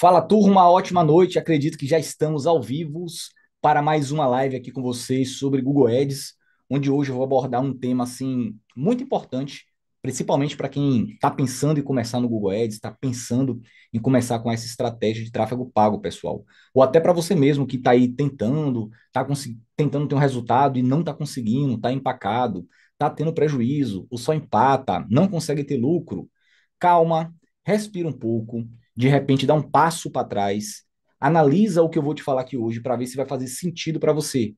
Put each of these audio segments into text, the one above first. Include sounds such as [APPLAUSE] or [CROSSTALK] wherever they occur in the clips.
Fala turma, ótima noite. Acredito que já estamos ao vivo para mais uma live aqui com vocês sobre Google Ads, onde hoje eu vou abordar um tema assim muito importante, principalmente para quem está pensando em começar no Google Ads, está pensando em começar com essa estratégia de tráfego pago, pessoal. Ou até para você mesmo que está aí tentando, está tentando ter um resultado e não está conseguindo, está empacado, está tendo prejuízo, ou só empata, não consegue ter lucro. Calma, respira um pouco de repente dá um passo para trás, analisa o que eu vou te falar aqui hoje para ver se vai fazer sentido para você.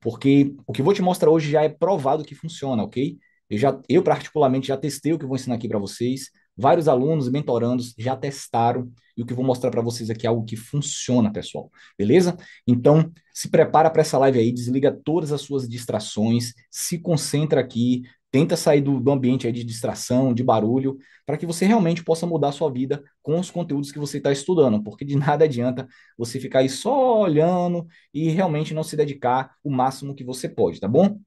Porque o que eu vou te mostrar hoje já é provado que funciona, ok? Eu, já, eu particularmente, já testei o que eu vou ensinar aqui para vocês. Vários alunos e mentorandos já testaram. E o que eu vou mostrar para vocês aqui é algo que funciona, pessoal. Beleza? Então, se prepara para essa live aí, desliga todas as suas distrações, se concentra aqui, Tenta sair do, do ambiente de distração, de barulho, para que você realmente possa mudar a sua vida com os conteúdos que você está estudando, porque de [LAUGHS] nada adianta você ficar aí só olhando e realmente não se dedicar o máximo que você pode, tá bom?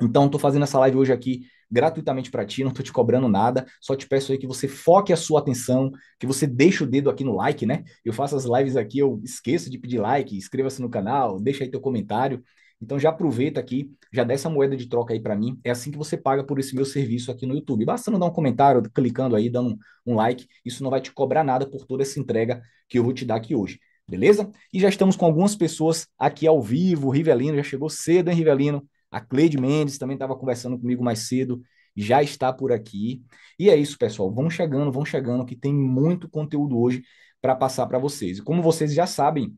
Então, estou fazendo essa live hoje aqui gratuitamente para ti, não estou te cobrando nada, só te peço aí que você foque a sua atenção, que você deixe o dedo aqui no like, né? Eu faço as lives aqui, eu esqueço de pedir like, inscreva-se no canal, deixa aí teu comentário, então já aproveita aqui, já dá essa moeda de troca aí para mim. É assim que você paga por esse meu serviço aqui no YouTube. não dar um comentário, clicando aí, dando um, um like, isso não vai te cobrar nada por toda essa entrega que eu vou te dar aqui hoje. Beleza? E já estamos com algumas pessoas aqui ao vivo. O Rivelino já chegou cedo, hein, Rivelino? A Cleide Mendes também estava conversando comigo mais cedo, já está por aqui. E é isso, pessoal. Vão chegando, vão chegando, que tem muito conteúdo hoje para passar para vocês. E como vocês já sabem,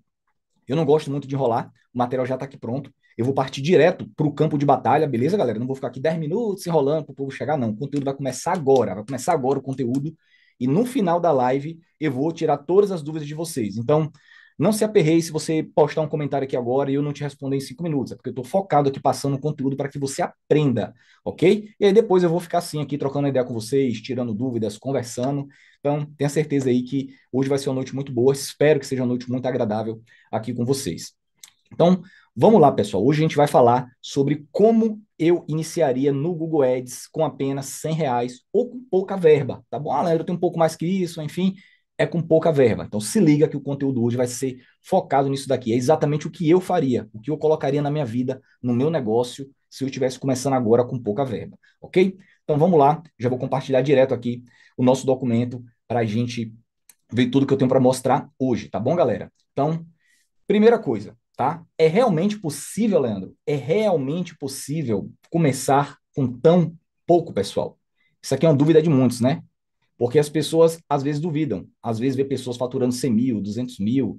eu não gosto muito de enrolar, o material já está aqui pronto. Eu vou partir direto para o campo de batalha, beleza, galera? Não vou ficar aqui 10 minutos enrolando para o povo chegar, não. O conteúdo vai começar agora, vai começar agora o conteúdo. E no final da live eu vou tirar todas as dúvidas de vocês. Então, não se aperreie se você postar um comentário aqui agora e eu não te responder em cinco minutos, é porque eu estou focado aqui passando o conteúdo para que você aprenda, ok? E aí depois eu vou ficar assim aqui trocando ideia com vocês, tirando dúvidas, conversando. Então, tenha certeza aí que hoje vai ser uma noite muito boa, espero que seja uma noite muito agradável aqui com vocês. Então, Vamos lá, pessoal. Hoje a gente vai falar sobre como eu iniciaria no Google Ads com apenas 100 reais ou com pouca verba, tá bom? Ah, eu tenho um pouco mais que isso, enfim, é com pouca verba. Então se liga que o conteúdo hoje vai ser focado nisso daqui. É exatamente o que eu faria, o que eu colocaria na minha vida, no meu negócio, se eu estivesse começando agora com pouca verba, ok? Então vamos lá, já vou compartilhar direto aqui o nosso documento para a gente ver tudo que eu tenho para mostrar hoje, tá bom, galera? Então, primeira coisa, tá? É realmente possível, Leandro, é realmente possível começar com tão pouco, pessoal? Isso aqui é uma dúvida de muitos, né? Porque as pessoas às vezes duvidam, às vezes vê pessoas faturando 100 mil, 200 mil,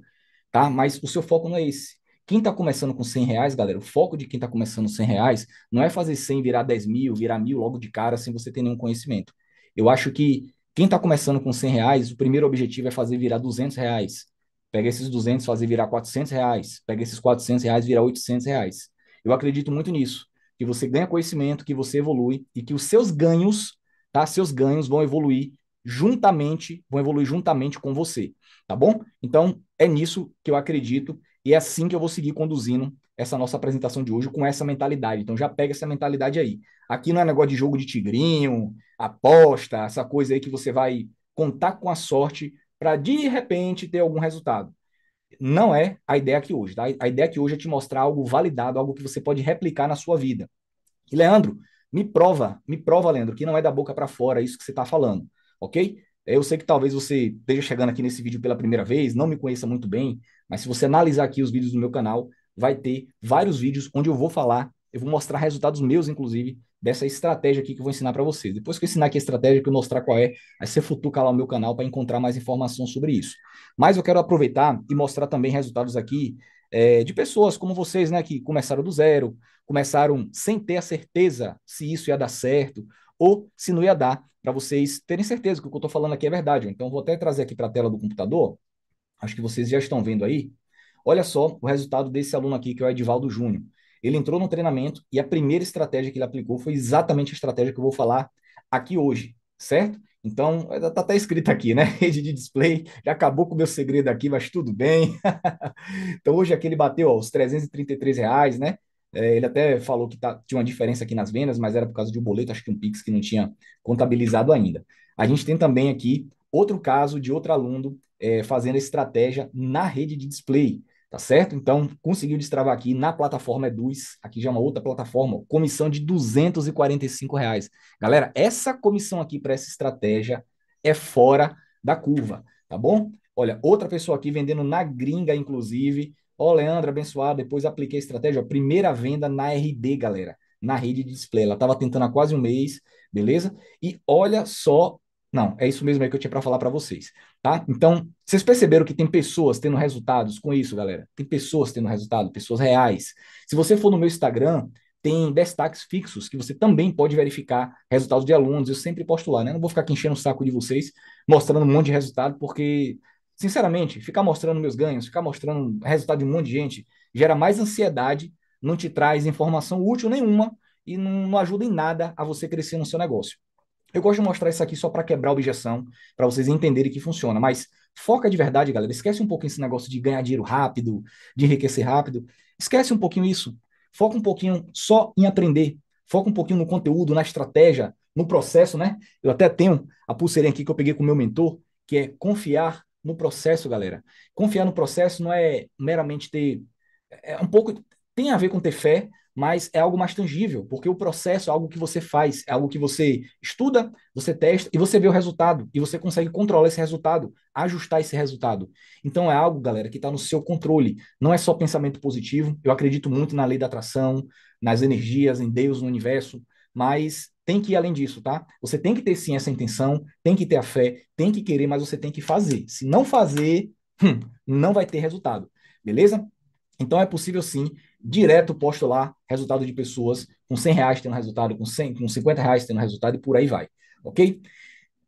tá? Mas o seu foco não é esse. Quem está começando com 100 reais, galera, o foco de quem está começando 100 reais não é fazer 100 virar 10 mil, virar mil logo de cara sem você ter nenhum conhecimento. Eu acho que quem está começando com 100 reais, o primeiro objetivo é fazer virar 200 reais, Pega esses 200 fazer virar 400 reais. Pega esses 400 reais virar 800 reais. Eu acredito muito nisso. Que você ganha conhecimento, que você evolui e que os seus ganhos, tá? Seus ganhos vão evoluir juntamente, vão evoluir juntamente com você, tá bom? Então, é nisso que eu acredito e é assim que eu vou seguir conduzindo essa nossa apresentação de hoje com essa mentalidade. Então já pega essa mentalidade aí. Aqui não é negócio de jogo de tigrinho, aposta, essa coisa aí que você vai contar com a sorte para de repente ter algum resultado. Não é a ideia aqui hoje. Tá? A ideia aqui hoje é te mostrar algo validado, algo que você pode replicar na sua vida. E Leandro, me prova, me prova, Leandro, que não é da boca para fora isso que você está falando, ok? Eu sei que talvez você esteja chegando aqui nesse vídeo pela primeira vez, não me conheça muito bem, mas se você analisar aqui os vídeos do meu canal, vai ter vários vídeos onde eu vou falar eu vou mostrar resultados meus, inclusive, dessa estratégia aqui que eu vou ensinar para vocês. Depois que eu ensinar aqui a estratégia, que eu mostrar qual é, aí você futuca lá o meu canal para encontrar mais informação sobre isso. Mas eu quero aproveitar e mostrar também resultados aqui é, de pessoas como vocês, né, que começaram do zero, começaram sem ter a certeza se isso ia dar certo ou se não ia dar, para vocês terem certeza que o que eu estou falando aqui é verdade. Então, vou até trazer aqui para a tela do computador, acho que vocês já estão vendo aí. Olha só o resultado desse aluno aqui, que é o Edivaldo Júnior. Ele entrou no treinamento e a primeira estratégia que ele aplicou foi exatamente a estratégia que eu vou falar aqui hoje, certo? Então, tá, tá até escrito aqui, né? [LAUGHS] Rede de display, já acabou com o meu segredo aqui, mas tudo bem. [LAUGHS] então, hoje aqui ele bateu ó, os 333 reais, né? É, ele até falou que tá, tinha uma diferença aqui nas vendas, mas era por causa de um boleto, acho que um Pix que não tinha contabilizado ainda. A gente tem também aqui outro caso de outro aluno é, fazendo estratégia na rede de display. Tá certo? Então, conseguiu destravar aqui na plataforma Eduz, aqui já é uma outra plataforma, comissão de 245 reais. Galera, essa comissão aqui para essa estratégia é fora da curva, tá bom? Olha, outra pessoa aqui vendendo na gringa, inclusive. Ó, oh, Leandro, abençoado, depois apliquei a estratégia, ó, primeira venda na RD, galera, na rede de display. Ela estava tentando há quase um mês, beleza? E olha só não, é isso mesmo aí é que eu tinha para falar para vocês, tá? Então, vocês perceberam que tem pessoas tendo resultados com isso, galera? Tem pessoas tendo resultado, pessoas reais. Se você for no meu Instagram, tem destaques fixos que você também pode verificar resultados de alunos. Eu sempre posto lá, né? Não vou ficar aqui enchendo o saco de vocês, mostrando um monte de resultado, porque, sinceramente, ficar mostrando meus ganhos, ficar mostrando resultado de um monte de gente, gera mais ansiedade, não te traz informação útil nenhuma e não, não ajuda em nada a você crescer no seu negócio. Eu gosto de mostrar isso aqui só para quebrar a objeção, para vocês entenderem que funciona. Mas foca de verdade, galera. Esquece um pouquinho esse negócio de ganhar dinheiro rápido, de enriquecer rápido. Esquece um pouquinho isso. Foca um pouquinho só em aprender. Foca um pouquinho no conteúdo, na estratégia, no processo, né? Eu até tenho a pulseirinha aqui que eu peguei com o meu mentor, que é confiar no processo, galera. Confiar no processo não é meramente ter. É um pouco. Tem a ver com ter fé, mas é algo mais tangível, porque o processo é algo que você faz, é algo que você estuda, você testa e você vê o resultado, e você consegue controlar esse resultado, ajustar esse resultado. Então é algo, galera, que está no seu controle. Não é só pensamento positivo. Eu acredito muito na lei da atração, nas energias, em Deus, no universo, mas tem que ir além disso, tá? Você tem que ter sim essa intenção, tem que ter a fé, tem que querer, mas você tem que fazer. Se não fazer, hum, não vai ter resultado, beleza? Então é possível sim direto posto lá resultado de pessoas com 100 reais tendo resultado, com 100, com 50 reais tendo resultado e por aí vai, ok?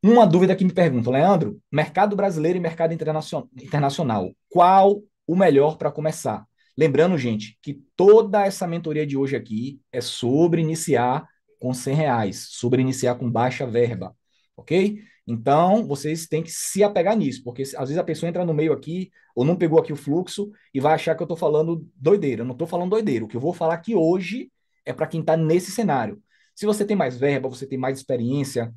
Uma dúvida que me perguntam, Leandro, mercado brasileiro e mercado internacional, qual o melhor para começar? Lembrando, gente, que toda essa mentoria de hoje aqui é sobre iniciar com 100 reais, sobre iniciar com baixa verba, ok? Então, vocês têm que se apegar nisso, porque às vezes a pessoa entra no meio aqui, ou não pegou aqui o fluxo, e vai achar que eu estou falando doideira. Eu não estou falando doideira. O que eu vou falar aqui hoje é para quem está nesse cenário. Se você tem mais verba, você tem mais experiência,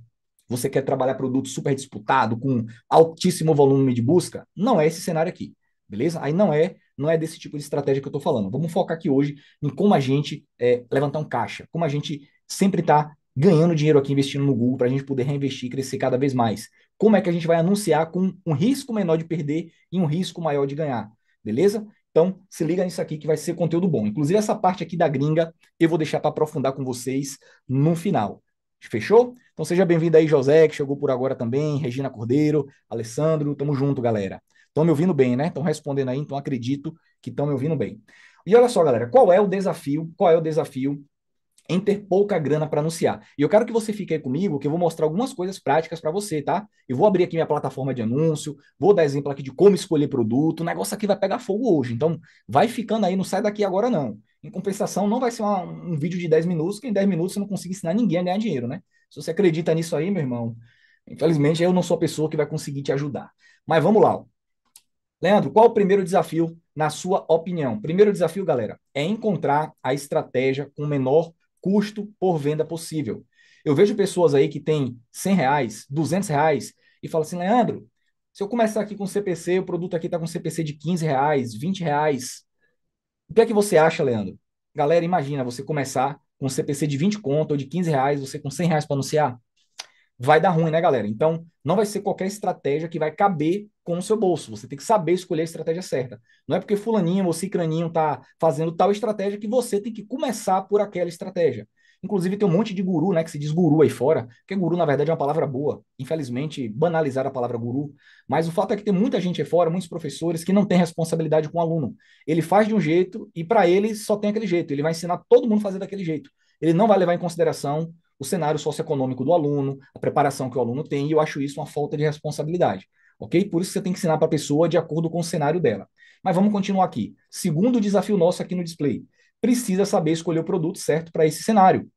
você quer trabalhar produto super disputado, com altíssimo volume de busca, não é esse cenário aqui, beleza? Aí não é não é desse tipo de estratégia que eu estou falando. Vamos focar aqui hoje em como a gente é, levantar um caixa, como a gente sempre está ganhando dinheiro aqui investindo no Google para a gente poder reinvestir e crescer cada vez mais? Como é que a gente vai anunciar com um risco menor de perder e um risco maior de ganhar? Beleza? Então, se liga nisso aqui que vai ser conteúdo bom. Inclusive, essa parte aqui da gringa eu vou deixar para aprofundar com vocês no final. Fechou? Então, seja bem-vindo aí, José, que chegou por agora também, Regina Cordeiro, Alessandro, tamo junto, galera. Estão me ouvindo bem, né? Estão respondendo aí, então acredito que estão me ouvindo bem. E olha só, galera, qual é o desafio? Qual é o desafio em é ter pouca grana para anunciar. E eu quero que você fique aí comigo, que eu vou mostrar algumas coisas práticas para você, tá? Eu vou abrir aqui minha plataforma de anúncio, vou dar exemplo aqui de como escolher produto. O negócio aqui vai pegar fogo hoje, então vai ficando aí, não sai daqui agora não. Em compensação, não vai ser uma, um vídeo de 10 minutos, que em 10 minutos você não consegue ensinar ninguém a ganhar dinheiro, né? Se você acredita nisso aí, meu irmão, infelizmente eu não sou a pessoa que vai conseguir te ajudar. Mas vamos lá. Leandro, qual o primeiro desafio na sua opinião? Primeiro desafio, galera, é encontrar a estratégia com menor custo por venda possível. Eu vejo pessoas aí que têm 100 reais, 200 reais e falam assim, Leandro, se eu começar aqui com CPC, o produto aqui está com CPC de 15 reais, 20 reais. O que é que você acha, Leandro? Galera, imagina você começar com CPC de 20 conto ou de 15 reais, você com 100 reais para anunciar. Vai dar ruim, né, galera? Então, não vai ser qualquer estratégia que vai caber com o seu bolso. Você tem que saber escolher a estratégia certa. Não é porque fulaninho ou cicraninho está fazendo tal estratégia que você tem que começar por aquela estratégia. Inclusive tem um monte de guru, né, que se diz guru aí fora, que guru na verdade é uma palavra boa. Infelizmente banalizar a palavra guru, mas o fato é que tem muita gente aí fora, muitos professores que não têm responsabilidade com o aluno. Ele faz de um jeito e para ele só tem aquele jeito. Ele vai ensinar todo mundo a fazer daquele jeito. Ele não vai levar em consideração o cenário socioeconômico do aluno, a preparação que o aluno tem, e eu acho isso uma falta de responsabilidade ok? Por isso você tem que ensinar para a pessoa de acordo com o cenário dela. Mas vamos continuar aqui. Segundo desafio nosso aqui no display. Precisa saber escolher o produto certo para esse cenário.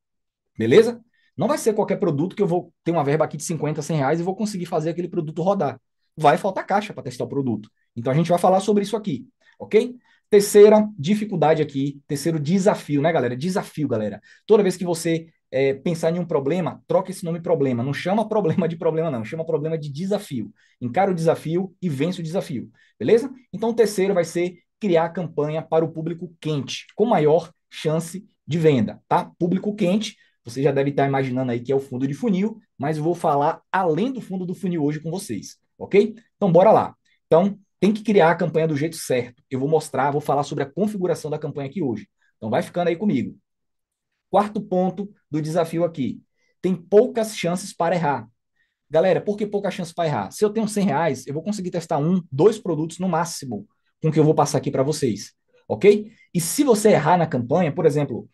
Beleza? Não vai ser qualquer produto que eu vou ter uma verba aqui de 50, 100 reais e vou conseguir fazer aquele produto rodar. Vai faltar caixa para testar o produto. Então a gente vai falar sobre isso aqui, ok? Terceira dificuldade aqui, terceiro desafio, né, galera? Desafio, galera. Toda vez que você é, pensar em um problema, troca esse nome problema. Não chama [LAUGHS] problema de problema, não. Chama problema de desafio. Encara o desafio e vence o desafio. Beleza? Então, o terceiro vai ser criar a campanha para o público quente, com maior chance de venda, tá? Público quente, você já deve estar imaginando aí que é o fundo de funil, mas eu vou falar além do fundo do funil hoje com vocês, ok? Então, bora lá. Então, tem que criar a campanha do jeito certo. Eu vou mostrar, vou falar sobre a configuração da campanha aqui hoje. Então, vai ficando aí comigo. Quarto ponto do desafio aqui. Tem poucas chances para errar. Galera, por que pouca chance para errar? Se eu tenho 100 reais, eu vou conseguir testar um, dois produtos no máximo com que eu vou passar aqui para vocês, ok? E se você errar na campanha, por exemplo,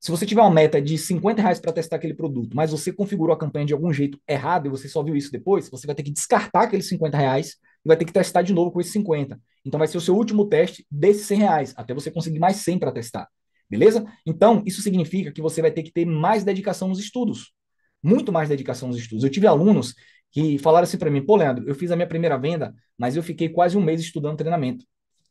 se você tiver uma meta de 50 reais para testar aquele produto, mas você configurou a campanha de algum jeito errado e você só viu isso depois, você vai ter que descartar aqueles 50 reais e vai ter que testar de novo com esses 50. Então vai ser o seu último teste desses 100 reais, até você conseguir mais 100 para testar. Beleza? Então, isso significa que você vai ter que ter mais dedicação nos estudos. Muito mais dedicação nos estudos. Eu tive alunos que falaram assim para mim: pô, Leandro, eu fiz a minha primeira venda, mas eu fiquei quase um mês estudando treinamento.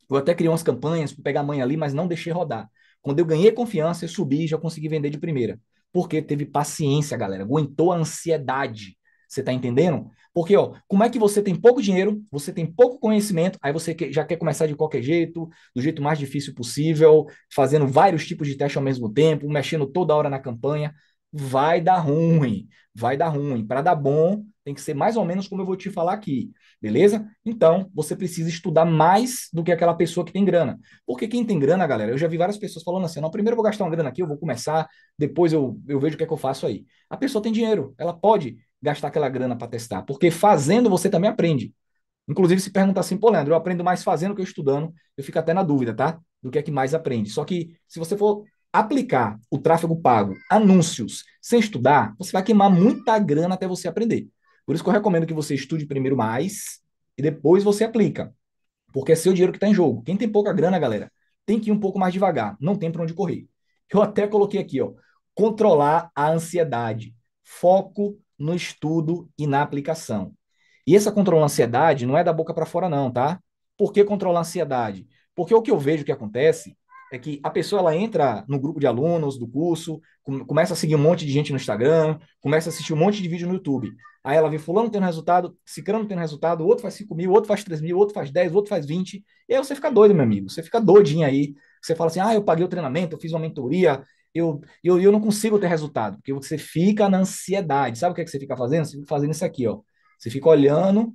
Eu até criei umas campanhas para pegar a mãe ali, mas não deixei rodar. Quando eu ganhei confiança, eu subi e já consegui vender de primeira. Porque teve paciência, galera. Aguentou a ansiedade. Você está entendendo? Porque, ó, como é que você tem pouco dinheiro, você tem pouco conhecimento, aí você já quer começar de qualquer jeito, do jeito mais difícil possível, fazendo vários tipos de teste ao mesmo tempo, mexendo toda hora na campanha. Vai dar ruim, vai dar ruim. Para dar bom, tem que ser mais ou menos como eu vou te falar aqui, beleza? Então, você precisa estudar mais do que aquela pessoa que tem grana. Porque quem tem grana, galera, eu já vi várias pessoas falando assim: não, primeiro eu vou gastar uma grana aqui, eu vou começar, depois eu, eu vejo o que é que eu faço aí. A pessoa tem dinheiro, ela pode gastar aquela grana para testar. Porque fazendo você também aprende. Inclusive, se perguntar assim, pô, Leandro, eu aprendo mais fazendo que eu estudando, eu fico até na dúvida, tá? Do que é que mais aprende. Só que se você for aplicar o tráfego pago, anúncios, sem estudar, você vai queimar muita grana até você aprender. Por isso que eu recomendo que você estude primeiro mais e depois você aplica. Porque é seu dinheiro que está em jogo. Quem tem pouca grana, galera, tem que ir um pouco mais devagar. Não tem para onde correr. Eu até coloquei aqui, ó. Controlar a ansiedade. Foco no estudo e na aplicação. E essa controla ansiedade não é da boca para fora não, tá? Por que controlar a ansiedade? Porque o que eu vejo que acontece é que a pessoa ela entra no grupo de alunos do curso, começa a seguir um monte de gente no Instagram, começa a assistir um monte de vídeo no YouTube. Aí ela vê fulano tendo resultado, cicrano tendo resultado, outro faz 5 mil, outro faz 3 mil, outro faz 10, outro faz 20. E aí você fica doido, meu amigo. Você fica doidinho aí. Você fala assim, ah, eu paguei o treinamento, eu fiz uma mentoria, eu, eu, eu não consigo ter resultado, porque você fica na ansiedade. Sabe o que, é que você fica fazendo? Você fica fazendo isso aqui, ó. Você fica olhando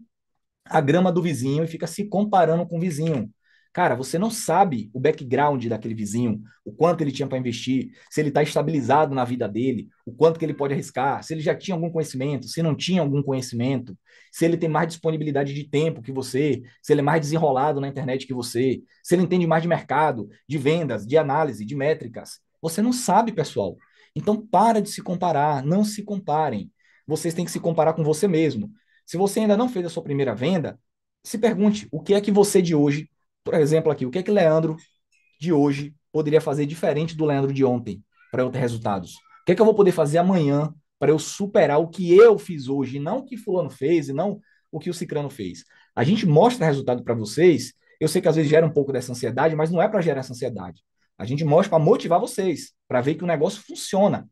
a grama do vizinho e fica se comparando com o vizinho. Cara, você não sabe o background daquele vizinho, o quanto ele tinha para investir, se ele está estabilizado na vida dele, o quanto que ele pode arriscar, se ele já tinha algum conhecimento, se não tinha algum conhecimento, se ele tem mais disponibilidade de tempo que você, se ele é mais desenrolado na internet que você, se ele entende mais de mercado, de vendas, de análise, de métricas. Você não sabe, pessoal. Então para de se comparar, não se comparem. Vocês têm que se comparar com você mesmo. Se você ainda não fez a sua primeira venda, se pergunte o que é que você de hoje, por exemplo aqui, o que é que Leandro de hoje poderia fazer diferente do Leandro de ontem para eu ter resultados? O que é que eu vou poder fazer amanhã para eu superar o que eu fiz hoje, não o que fulano fez e não o que o cicrano fez? A gente mostra resultado para vocês. Eu sei que às vezes gera um pouco dessa ansiedade, mas não é para gerar essa ansiedade. A gente mostra para motivar vocês, para ver que o negócio funciona,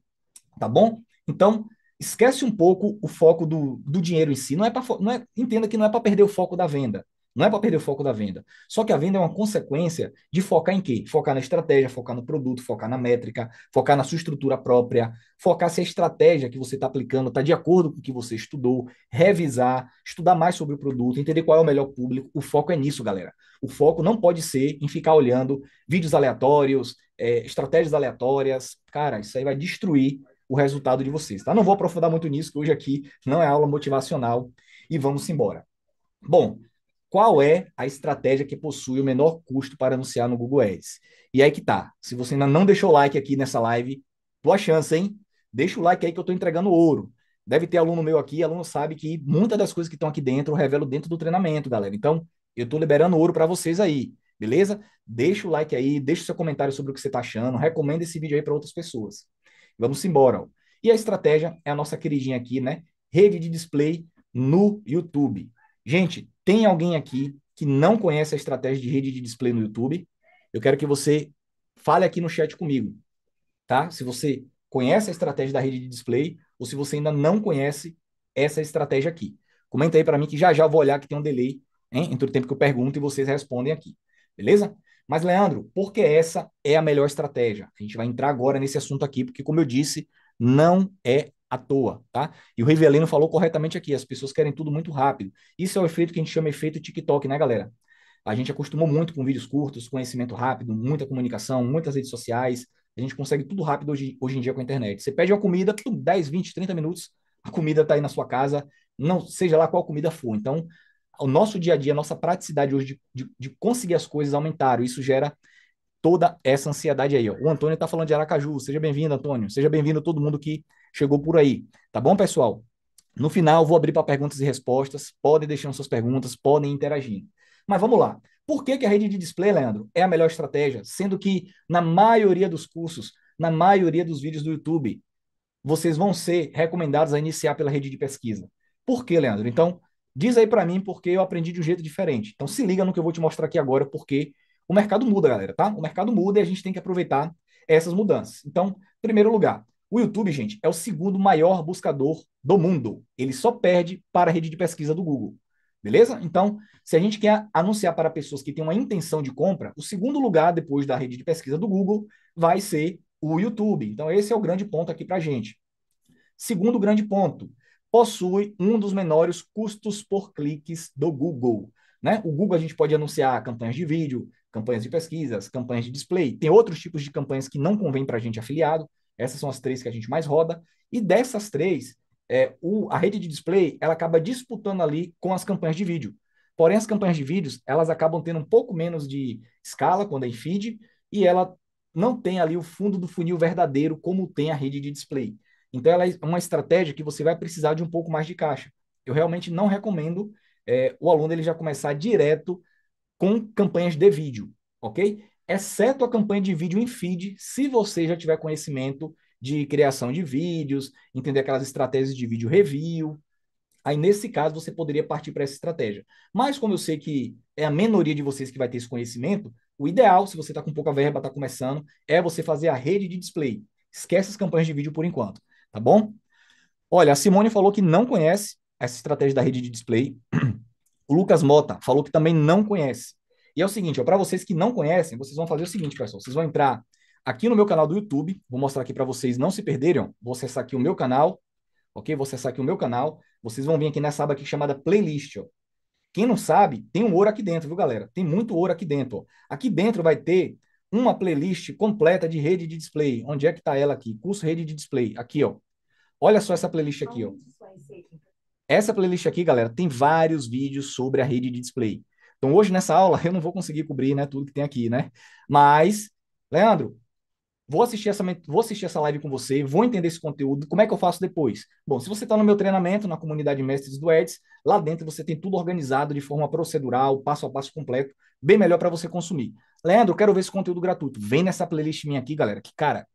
tá bom? Então, esquece um pouco o foco do, do dinheiro em si. Não é para não é, entenda que não é para perder o foco da venda. Não é para perder o foco da venda. Só que a venda é uma consequência de focar em quê? Focar na estratégia, focar no produto, focar na métrica, focar na sua estrutura própria, focar se a estratégia que você está aplicando está de acordo com o que você estudou, revisar, estudar mais sobre o produto, entender qual é o melhor público. O foco é nisso, galera. O foco não pode ser em ficar olhando vídeos aleatórios, é, estratégias aleatórias. Cara, isso aí vai destruir o resultado de vocês, tá? Não vou aprofundar muito nisso, que hoje aqui não é aula motivacional e vamos embora. Bom, qual é a estratégia que possui o menor custo para anunciar no Google Ads. E aí que tá. Se você ainda não deixou o like aqui nessa live, tua chance, hein? Deixa o like aí que eu tô entregando ouro. Deve ter aluno meu aqui, aluno sabe que muitas das coisas que estão aqui dentro eu revelo dentro do treinamento, galera. Então, eu tô liberando ouro para vocês aí, beleza? Deixa o like aí, deixa o seu comentário sobre o que você está achando, recomenda esse vídeo aí para outras pessoas. Vamos embora. Ó. E a estratégia é a nossa queridinha aqui, né? Rede de display no YouTube. Gente, tem alguém aqui que não conhece a estratégia de rede de display no YouTube? Eu quero que você fale aqui no chat comigo, tá? Se você conhece a estratégia da rede de display ou se você ainda não conhece essa estratégia aqui. Comenta aí para mim que já já eu vou olhar que tem um delay hein, entre o tempo que eu pergunto e vocês respondem aqui. Beleza? Mas, Leandro, por que essa é a melhor estratégia? A gente vai entrar agora nesse assunto aqui, porque, como eu disse, não é à toa, tá? E o Rivelino falou corretamente aqui, as pessoas querem tudo muito rápido. Isso é o efeito que a gente chama de efeito TikTok, né, galera? A gente acostumou muito com vídeos curtos, conhecimento rápido, muita comunicação, muitas redes sociais. A gente consegue tudo rápido hoje, hoje em dia com a internet. Você pede uma comida, 10, 20, 30 minutos, a comida está aí na sua casa, não seja lá qual comida for. Então, o nosso dia a dia, a nossa praticidade hoje de, de, de conseguir as coisas aumentaram. Isso gera toda essa ansiedade aí. Ó. O Antônio está falando de Aracaju. Seja bem-vindo, Antônio. Seja bem-vindo todo mundo que chegou por aí. Tá bom, pessoal? No final, vou abrir para perguntas e respostas. Podem deixar suas perguntas, podem interagir. Mas vamos lá. Por que, que a rede de display, Leandro, é a melhor estratégia? Sendo que, na maioria dos cursos, na maioria dos vídeos do YouTube, vocês vão ser recomendados a iniciar pela rede de pesquisa. Por que, Leandro? Então, diz aí para mim porque eu aprendi de um jeito diferente. Então, se liga no que eu vou te mostrar aqui agora, porque o mercado muda, galera, tá? O mercado muda e a gente tem que aproveitar essas mudanças. Então, primeiro lugar, o YouTube, gente, é o segundo maior buscador do mundo. Ele só perde para a rede de pesquisa do Google. Beleza? Então, se a gente quer anunciar para pessoas que têm uma intenção de compra, o segundo lugar depois da rede de pesquisa do Google vai ser o YouTube. Então, esse é o grande ponto aqui para a gente. Segundo grande ponto, possui um dos menores custos por cliques do Google. Né? O Google a gente pode anunciar campanhas de vídeo, campanhas de pesquisas, campanhas de display. Tem outros tipos de campanhas que não convém para a gente afiliado, essas são as três que a gente mais roda. E dessas três, é, o, a rede de display ela acaba disputando ali com as campanhas de vídeo. Porém, as campanhas de vídeos elas acabam tendo um pouco menos de escala quando é em feed e ela não tem ali o fundo do funil verdadeiro como tem a rede de display. Então, ela é uma estratégia que você vai precisar de um pouco mais de caixa. Eu realmente não recomendo é, o aluno ele já começar direto com campanhas de vídeo, ok? exceto a campanha de vídeo em feed, se você já tiver conhecimento de criação de vídeos, entender aquelas estratégias de vídeo review. Aí, nesse caso, você poderia partir para essa estratégia. Mas, como eu sei que é a minoria de vocês que vai ter esse conhecimento, o ideal, se você está com pouca verba, está começando, é você fazer a rede de display. Esquece as campanhas de vídeo por enquanto, tá bom? Olha, a Simone falou que não conhece essa estratégia da rede de display. [CLEARS THROAT] O Lucas Mota falou que também não conhece. E é o seguinte, para vocês que não conhecem, vocês vão fazer o seguinte, pessoal. Vocês vão entrar aqui no meu canal do YouTube, vou mostrar aqui para vocês não se perderem. Vou acessar aqui o meu canal, ok? Vou acessar aqui o meu canal. Vocês vão vir aqui nessa aba aqui chamada Playlist, ó. Quem não sabe, tem um ouro aqui dentro, viu, galera? Tem muito ouro aqui dentro. Ó. Aqui dentro vai ter uma playlist completa de rede de display. Onde é que está ela aqui? Curso rede de display. Aqui, ó. Olha só essa playlist aqui, ó. Essa playlist aqui, galera, tem vários vídeos sobre a rede de display. Então, hoje nessa aula, [LAUGHS] eu não vou conseguir cobrir né, tudo que tem aqui, né? Mas, Leandro, vou assistir, essa, vou assistir essa live com você, vou entender esse conteúdo, como é que eu faço depois? Bom, se você está no meu treinamento, na comunidade Mestres do Eds, lá dentro você tem tudo organizado de forma procedural, passo a passo completo, bem melhor para você consumir. Leandro, quero ver esse conteúdo gratuito. Vem nessa playlist minha aqui, galera, que, cara,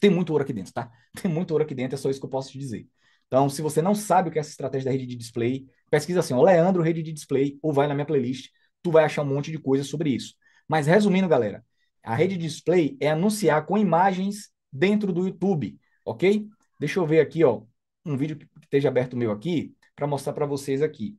tem muito ouro aqui dentro, tá? [LAUGHS] Tem muito ouro aqui dentro, é só isso que eu posso te dizer. Então, se você não sabe o que é essa estratégia da rede de display, pesquisa assim, ó, Leandro, rede de display, ou vai na minha playlist, tu vai achar um monte de coisa sobre isso. Mas resumindo, galera, a rede de display é anunciar com imagens dentro do YouTube, ok? Deixa eu ver aqui, ó, um vídeo que esteja aberto meu aqui, para mostrar para vocês aqui.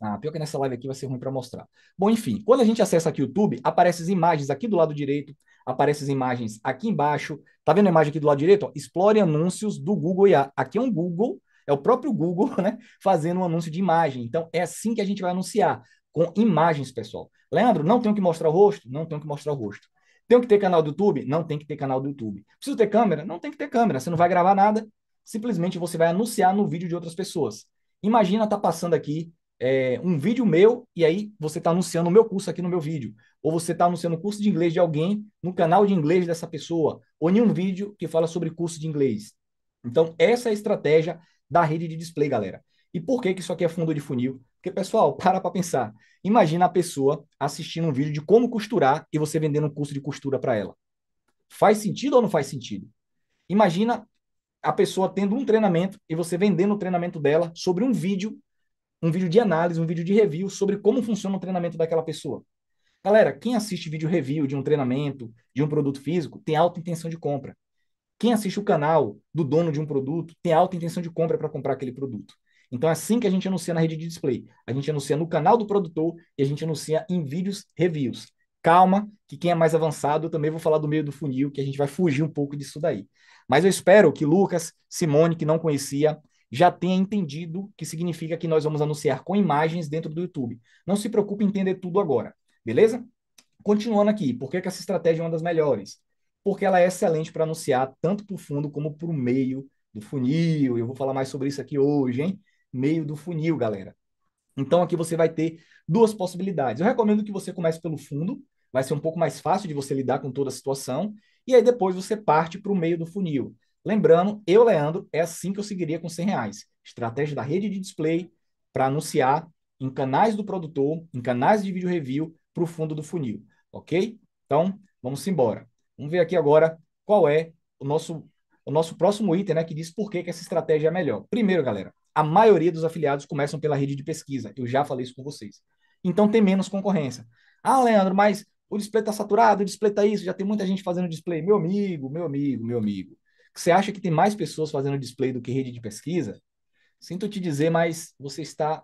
Ah, pior que nessa live aqui vai ser ruim para mostrar. Bom, enfim, quando a gente acessa aqui o YouTube, aparecem as imagens aqui do lado direito, aparecem as imagens aqui embaixo. Tá vendo a imagem aqui do lado direito? Explore anúncios do Google IA. Aqui é um Google, é o próprio Google, [LAUGHS] né? Fazendo um anúncio de imagem. Então, é assim que a gente vai anunciar, com imagens, pessoal. Leandro, não tenho que mostrar o rosto? Não tenho que mostrar o rosto. Tenho que ter canal do YouTube? Não tem que ter canal do YouTube. Preciso ter câmera? Não tem que ter câmera. Você não vai gravar nada. Simplesmente você vai anunciar no vídeo de outras pessoas. Imagina tá passando aqui é, um vídeo meu e aí você está anunciando o meu curso aqui no meu vídeo. Ou você está anunciando o curso de inglês de alguém no canal de inglês dessa pessoa. Ou em um vídeo que fala sobre curso de inglês. Então, essa é a estratégia da rede de display, galera. E por que, que isso aqui é fundo de funil? Porque, pessoal, [LAUGHS] para para pensar. Imagina a pessoa assistindo um vídeo de como costurar e você vendendo um curso de costura para ela. Faz sentido ou não faz sentido? Imagina a pessoa tendo um treinamento e você vendendo o treinamento dela sobre um vídeo um vídeo de análise, um vídeo de review sobre como funciona o treinamento daquela pessoa. Galera, quem assiste vídeo review de um treinamento, de um produto físico, tem alta intenção de compra. Quem assiste o canal do dono de um produto tem alta intenção de compra para comprar aquele produto. Então, é assim que a gente anuncia na rede de display. A gente anuncia no canal do produtor e a gente anuncia em vídeos reviews. Calma, que quem é mais avançado, eu também vou falar do meio do funil, que a gente vai fugir um pouco disso daí. Mas eu espero que Lucas, Simone, que não conhecia, já tenha entendido, que significa que nós vamos anunciar com imagens dentro do YouTube. Não se preocupe em entender tudo agora, beleza? Continuando aqui, por que, que essa estratégia é uma das melhores? Porque ela é excelente para anunciar tanto para o fundo como para o meio do funil. Eu vou falar mais sobre isso aqui hoje, hein? Meio do funil, galera. Então aqui você vai ter duas possibilidades. Eu recomendo que você comece pelo fundo, vai ser um pouco mais fácil de você lidar com toda a situação, e aí depois você parte para o meio do funil. Lembrando, eu, Leandro, é assim que eu seguiria com 100 reais. Estratégia da rede de display para anunciar em canais do produtor, em canais de vídeo review para o fundo do funil, ok? Então, vamos embora. Vamos ver aqui agora qual é o nosso, o nosso próximo item, né, que diz por que, que essa estratégia é melhor. Primeiro, galera, a maioria dos afiliados começam pela rede de pesquisa. Eu já falei isso com vocês. Então, tem menos concorrência. Ah, Leandro, mas o display está saturado, o display está isso, já tem muita gente fazendo display. Meu amigo, meu amigo, meu amigo que você acha que tem mais pessoas fazendo display do que rede de pesquisa, sinto te dizer, mas você está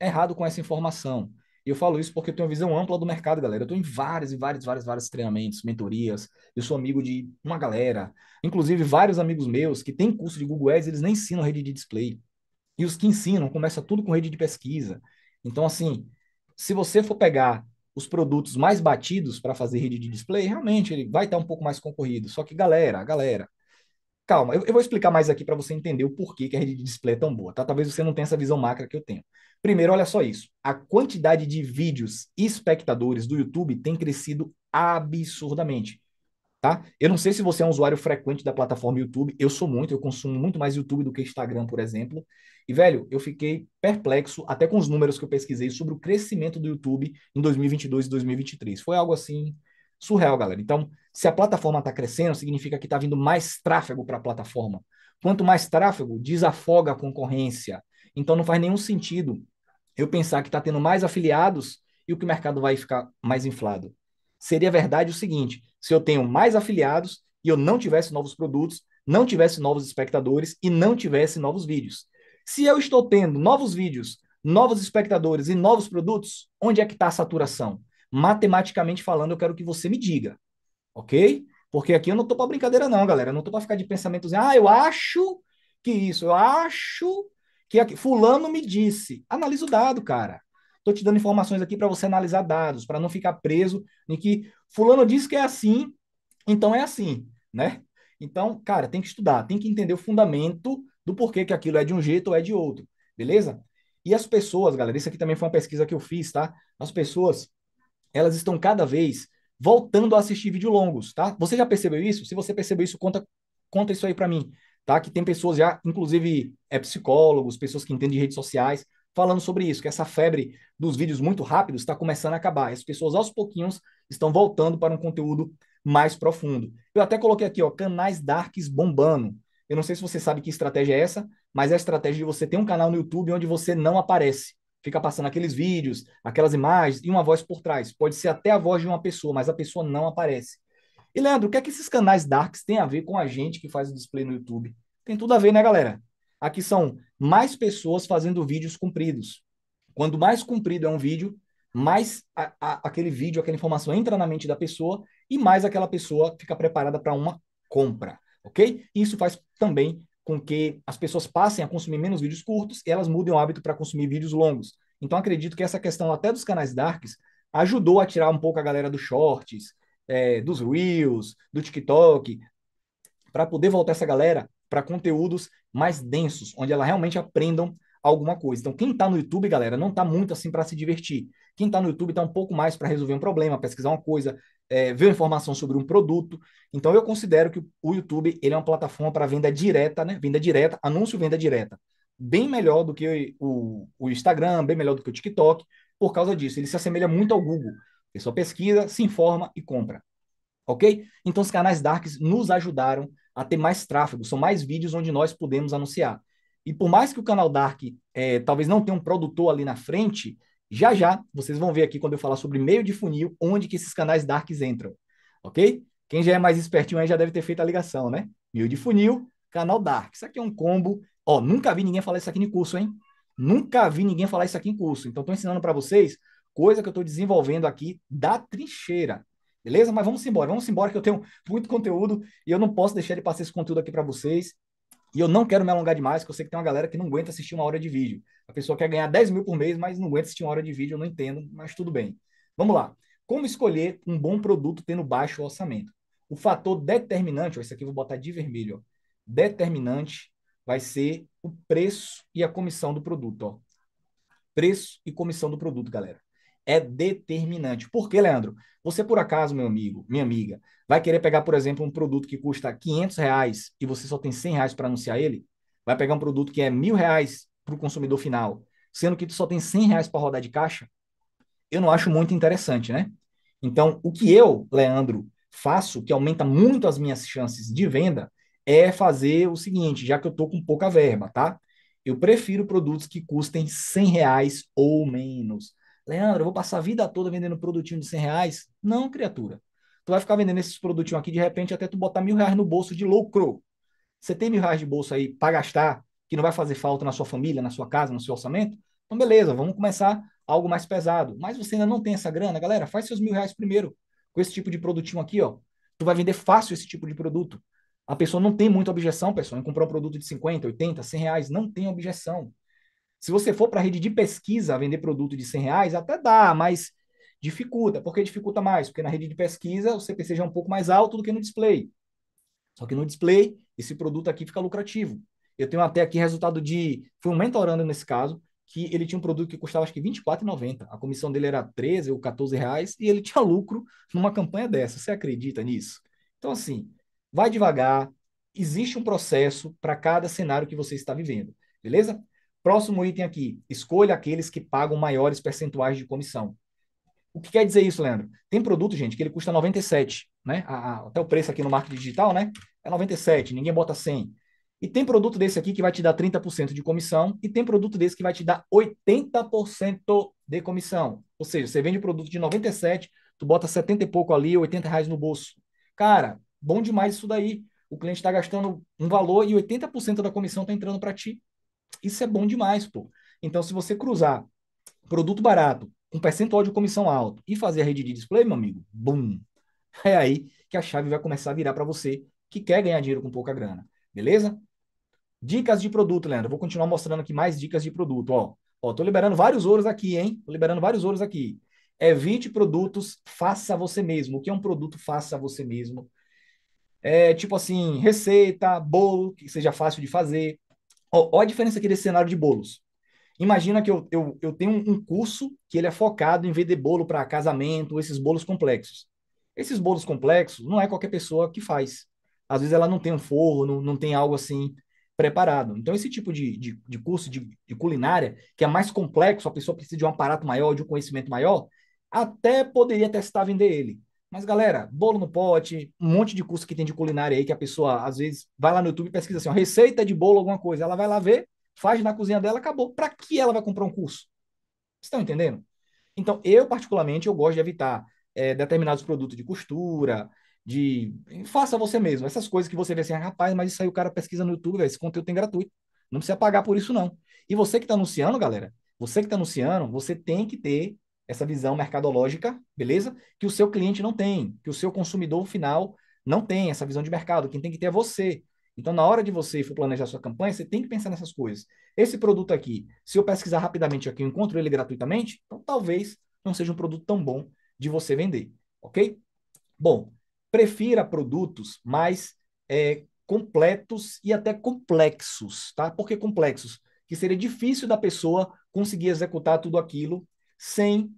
errado com essa informação. E eu falo isso porque eu tenho uma visão ampla do mercado, galera. Eu estou em vários e vários, vários, vários treinamentos, mentorias. Eu sou amigo de uma galera. Inclusive, vários amigos meus que têm curso de Google Ads, eles nem ensinam rede de display. E os que ensinam, começa tudo com rede de pesquisa. Então, assim, se você for pegar os produtos mais batidos para fazer rede de display, realmente ele vai estar tá um pouco mais concorrido. Só que, galera, galera, calma, eu, eu vou explicar mais aqui para você entender o porquê que a rede de display é tão boa, tá? Talvez você não tenha essa visão macra que eu tenho. Primeiro, olha só isso. A quantidade de vídeos e espectadores do YouTube tem crescido absurdamente, tá? Eu não sei se você é um usuário frequente da plataforma YouTube, eu sou muito, eu consumo muito mais YouTube do que Instagram, por exemplo. E, velho, eu fiquei perplexo até com os números que eu pesquisei sobre o crescimento do YouTube em 2022 e 2023. Foi algo assim surreal, galera. Então, se a plataforma está crescendo, significa que está vindo mais tráfego para a plataforma. Quanto mais tráfego, desafoga a concorrência. Então, não faz nenhum sentido eu pensar que está tendo mais afiliados e o que o mercado vai ficar mais inflado. Seria verdade o seguinte: se eu tenho mais afiliados e eu não tivesse novos produtos, não tivesse novos espectadores e não tivesse novos vídeos. Se eu estou tendo novos vídeos, novos espectadores e novos produtos, onde é que está a saturação? matematicamente falando, eu quero que você me diga, ok? Porque aqui eu não tô para brincadeira não, galera. Eu não tô para ficar de pensamentos, ah, eu acho que isso, eu acho que aqui. fulano me disse. Analisa o dado, cara. Tô te dando informações aqui para você analisar dados, para não ficar preso em que fulano disse que é assim, então é assim, né? Então, cara, tem que estudar, tem que entender o fundamento do porquê que aquilo é de um jeito ou é de outro, beleza? E as pessoas, galera, isso aqui também foi uma pesquisa que eu fiz, tá? As pessoas elas estão cada vez voltando a assistir vídeos longos, tá? Você já percebeu isso? Se você percebeu isso, conta, conta isso aí para mim, tá? Que tem pessoas já, inclusive é psicólogos, pessoas que entendem de redes sociais, falando sobre isso, que essa febre dos vídeos muito rápidos está começando a acabar. As pessoas aos pouquinhos estão voltando para um conteúdo mais profundo. Eu até coloquei aqui, ó, canais darks bombando. Eu não sei se você sabe que estratégia é essa, mas é a estratégia de você ter um canal no YouTube onde você não aparece fica passando aqueles vídeos, aquelas imagens e uma voz por trás. Pode ser até a voz de uma pessoa, mas a pessoa não aparece. E Leandro, o que é que esses canais darks têm a ver com a gente que faz o display no YouTube? Tem tudo a ver, né, galera? Aqui são mais pessoas fazendo vídeos compridos. Quando mais comprido é um vídeo, mais a, a, aquele vídeo, aquela informação entra na mente da pessoa e mais aquela pessoa fica preparada para uma compra, ok? Isso faz também com que as pessoas passem a consumir menos vídeos curtos e elas mudem o hábito para consumir vídeos longos. Então, acredito que essa questão até dos canais darks ajudou a tirar um pouco a galera dos shorts, é, dos reels, do TikTok, para poder voltar essa galera para conteúdos mais densos, onde ela realmente aprendam alguma coisa. Então, quem está no YouTube, galera, não está muito assim para se divertir. Quem está no YouTube está um pouco mais para resolver um problema, pesquisar uma coisa, é, ver informação sobre um produto. Então, eu considero que o YouTube ele é uma plataforma para venda direta, né? Venda direta, anúncio venda direta. Bem melhor do que o, o Instagram, bem melhor do que o TikTok, por causa disso. Ele se assemelha muito ao Google. A pessoa pesquisa, se informa e compra. Ok? Então, os canais darks nos ajudaram a ter mais tráfego, são mais vídeos onde nós podemos anunciar. E por mais que o canal Dark é, talvez não tenha um produtor ali na frente, já já vocês vão ver aqui quando eu falar sobre meio de funil, onde que esses canais Darks entram, ok? Quem já é mais espertinho aí já deve ter feito a ligação, né? Meio de funil, canal Dark. Isso aqui é um combo. Ó, nunca vi ninguém falar isso aqui em curso, hein? Nunca vi ninguém falar isso aqui em curso. Então, estou ensinando para vocês coisa que eu estou desenvolvendo aqui da trincheira. Beleza? Mas vamos embora, vamos embora que eu tenho muito conteúdo e eu não posso deixar de passar esse conteúdo aqui para vocês. E eu não quero me alongar demais, porque eu sei que tem uma galera que não aguenta assistir uma hora de vídeo. A pessoa quer ganhar 10 mil por mês, mas não aguenta assistir uma hora de vídeo, eu não entendo, mas tudo bem. Vamos lá. Como escolher um bom produto tendo baixo orçamento? O fator determinante, ó, isso aqui eu vou botar de vermelho, ó, determinante vai ser o preço e a comissão do produto. Ó. Preço e comissão do produto, galera é determinante. Por quê, Leandro? Você, por acaso, meu amigo, minha amiga, vai querer pegar, por exemplo, um produto que custa 500 reais e você só tem 100 reais para anunciar ele? Vai pegar um produto que é mil reais para o consumidor final, sendo que tu só tem 100 reais para rodar de caixa? Eu não acho muito interessante, né? Então, o que eu, Leandro, faço, que aumenta muito as minhas chances de venda, é fazer o seguinte, já que eu estou com pouca verba, tá? Eu prefiro produtos que custem 100 reais ou menos. Leandro, eu vou passar a vida toda vendendo produtinho de 100 reais? Não, criatura. Tu vai ficar vendendo esses produtinhos aqui, de repente, até tu botar mil reais no bolso de lucro. Você tem mil reais de bolso aí para gastar, que não vai fazer falta na sua família, na sua casa, no seu orçamento? Então, beleza, vamos começar algo mais pesado. Mas você ainda não tem essa grana, galera, faz seus mil reais primeiro com esse tipo de produtinho aqui, ó. Tu vai vender fácil esse tipo de produto. A pessoa não tem muita objeção, pessoal, em comprar um produto de 50, 80, 100 reais, não tem objeção. Se você for para a rede de pesquisa vender produto de 100 reais, até dá, mas dificulta. Por que dificulta mais? Porque na rede de pesquisa o CPC já é um pouco mais alto do que no display. Só que no display, esse produto aqui fica lucrativo. Eu tenho até aqui resultado de. Foi um mentorando nesse caso, que ele tinha um produto que custava acho que R$24,90. A comissão dele era 13 ou R$14,00 reais e ele tinha lucro numa campanha dessa. Você acredita nisso? Então, assim, vai devagar. Existe um processo para cada cenário que você está vivendo, beleza? Próximo item aqui, escolha aqueles que pagam maiores percentuais de comissão. O que quer dizer isso, Leandro? Tem produto, gente, que ele custa 97, né? A, a, até o preço aqui no marketing digital, né? É 97, ninguém bota 100. E tem produto desse aqui que vai te dar 30% de comissão e tem produto desse que vai te dar 80% de comissão. Ou seja, você vende produto de 97, tu bota 70 e pouco ali, 80 reais no bolso. Cara, bom demais isso daí. O cliente está gastando um valor e 80% da comissão está entrando para ti. Isso é bom demais, pô. Então, se você cruzar produto barato com percentual de comissão alto e fazer a rede de display, meu amigo, bum! É aí que a chave vai começar a virar para você que quer ganhar dinheiro com pouca grana, beleza? Dicas de produto, Leandro. Vou continuar mostrando aqui mais dicas de produto, ó. Ó, tô liberando vários ouros aqui, hein? Tô liberando vários ouros aqui. Evite é produtos faça você mesmo. O que é um produto faça você mesmo? É tipo assim, receita, bolo, que seja fácil de fazer, Olha a diferença aqui desse cenário de bolos. Imagina que eu, eu, eu tenho um curso que ele é focado em vender bolo para casamento, esses bolos complexos. Esses bolos complexos não é qualquer pessoa que faz. Às vezes ela não tem um forno, não tem algo assim preparado. Então, esse tipo de, de, de curso de, de, culinária, que é mais complexo, a pessoa precisa de um aparato maior, de um conhecimento maior, até poderia testar vender ele. Mas, galera, bolo no pote, um monte de curso que tem de culinária aí, que a pessoa, às vezes, vai lá no YouTube e pesquisa assim, ó, receita de bolo, alguma coisa. Ela vai lá ver, faz na cozinha dela, acabou. Para que ela vai comprar um curso? Vocês estão entendendo? Então, eu, particularmente, eu gosto de evitar é, determinados produtos de costura, de... Faça você mesmo. Essas coisas que você vê assim, ah, rapaz, mas isso aí o cara pesquisa no YouTube, esse conteúdo tem gratuito. Não precisa pagar por isso, não. E você que está anunciando, galera, você que está anunciando, você tem que ter essa visão mercadológica, beleza? Que o seu cliente não tem, que o seu consumidor final não tem essa visão de mercado. Quem tem que ter é você. Então, na hora de você for planejar sua campanha, você tem que pensar nessas coisas. Esse produto aqui, se eu pesquisar rapidamente aqui, eu encontro ele gratuitamente, então talvez não seja um produto tão bom de você vender, ok? Bom, prefira produtos mais é, completos e até complexos, tá? Por que complexos? Que seria difícil da pessoa conseguir executar tudo aquilo sem,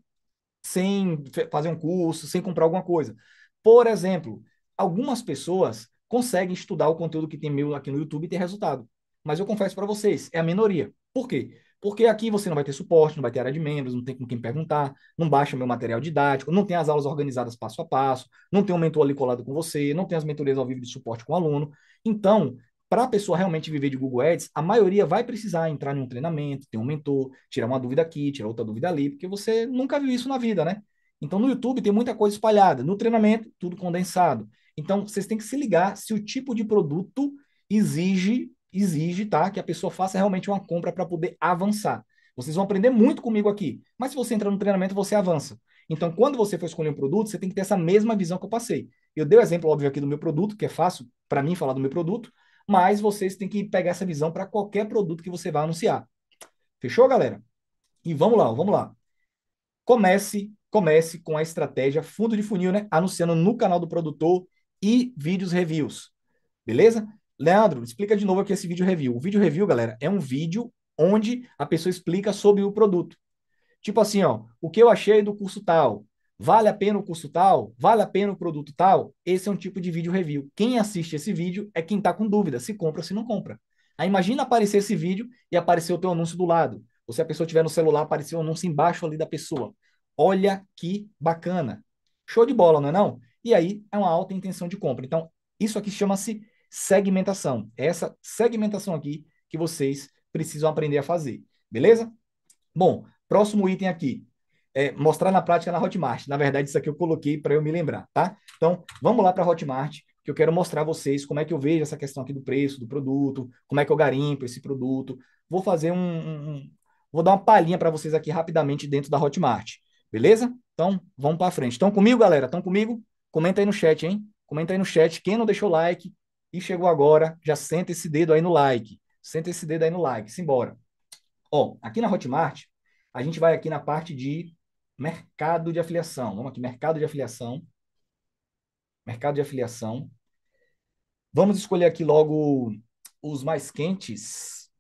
sem fazer um curso, sem comprar alguma coisa. Por exemplo, algumas pessoas conseguem estudar o conteúdo que tem meu aqui no YouTube e ter resultado. Mas eu confesso para vocês, é a minoria. Por quê? Porque aqui você não vai ter suporte, não vai ter área de membros, não tem com quem perguntar, não baixa meu material didático, não tem as aulas organizadas passo a passo, não tem um mentor ali colado com você, não tem as mentorias ao vivo de suporte com o aluno. Então, para a pessoa realmente viver de Google Ads, a maioria vai precisar entrar em um treinamento, ter um mentor, tirar uma dúvida aqui, tirar outra dúvida ali, porque você nunca viu isso na vida, né? Então, no YouTube tem muita coisa espalhada, no treinamento, tudo condensado. Então, vocês têm que se ligar se o tipo de produto exige, exige, tá? Que a pessoa faça realmente uma compra para poder avançar. Vocês vão aprender muito comigo aqui, mas se você entrar no treinamento, você avança. Então, quando você for escolher um produto, você tem que ter essa mesma visão que eu passei. Eu dei o exemplo, óbvio, aqui do meu produto, que é fácil para mim falar do meu produto, mas vocês têm que pegar essa visão para qualquer produto que você vai anunciar. Fechou, galera? E vamos lá, vamos lá. Comece, comece com a estratégia fundo de funil, né? Anunciando no canal do produtor e vídeos reviews. Beleza? Leandro, explica de novo aqui esse vídeo review. O vídeo review, galera, é um vídeo onde a pessoa explica sobre o produto. Tipo assim, ó, o que eu achei do curso tal, Vale a pena o curso tal? Vale a pena o produto tal? Esse é um tipo de vídeo review. Quem assiste esse vídeo é quem está com dúvida, se compra ou se não compra. Aí imagina aparecer esse vídeo e aparecer o teu anúncio do lado. Ou se a pessoa tiver no celular, aparecer o um anúncio embaixo ali da pessoa. Olha que bacana. Show de bola, não é não? E aí é uma alta intenção de compra. Então, isso aqui chama-se segmentação. É essa segmentação aqui que vocês precisam aprender a fazer. Beleza? Bom, próximo item aqui é, mostrar na prática na Hotmart. Na verdade, isso aqui eu coloquei para eu me lembrar, tá? Então, vamos lá para a Hotmart, que eu quero mostrar a vocês como é que eu vejo essa questão aqui do preço do produto, como é que eu garimpo esse produto. Vou fazer um... um vou dar uma palhinha para vocês aqui rapidamente dentro da Hotmart, beleza? Então, vamos para frente. Estão comigo, galera? Estão comigo? Comenta aí no chat, hein? Comenta aí no chat. Quem não deixou like e chegou agora, já senta esse dedo aí no like. Senta esse dedo aí no like. Simbora. Ó, aqui na Hotmart, a gente vai aqui na parte de mercado de afiliação. Vamos aqui, mercado de afiliação. Mercado de afiliação. Vamos escolher aqui logo os mais quentes.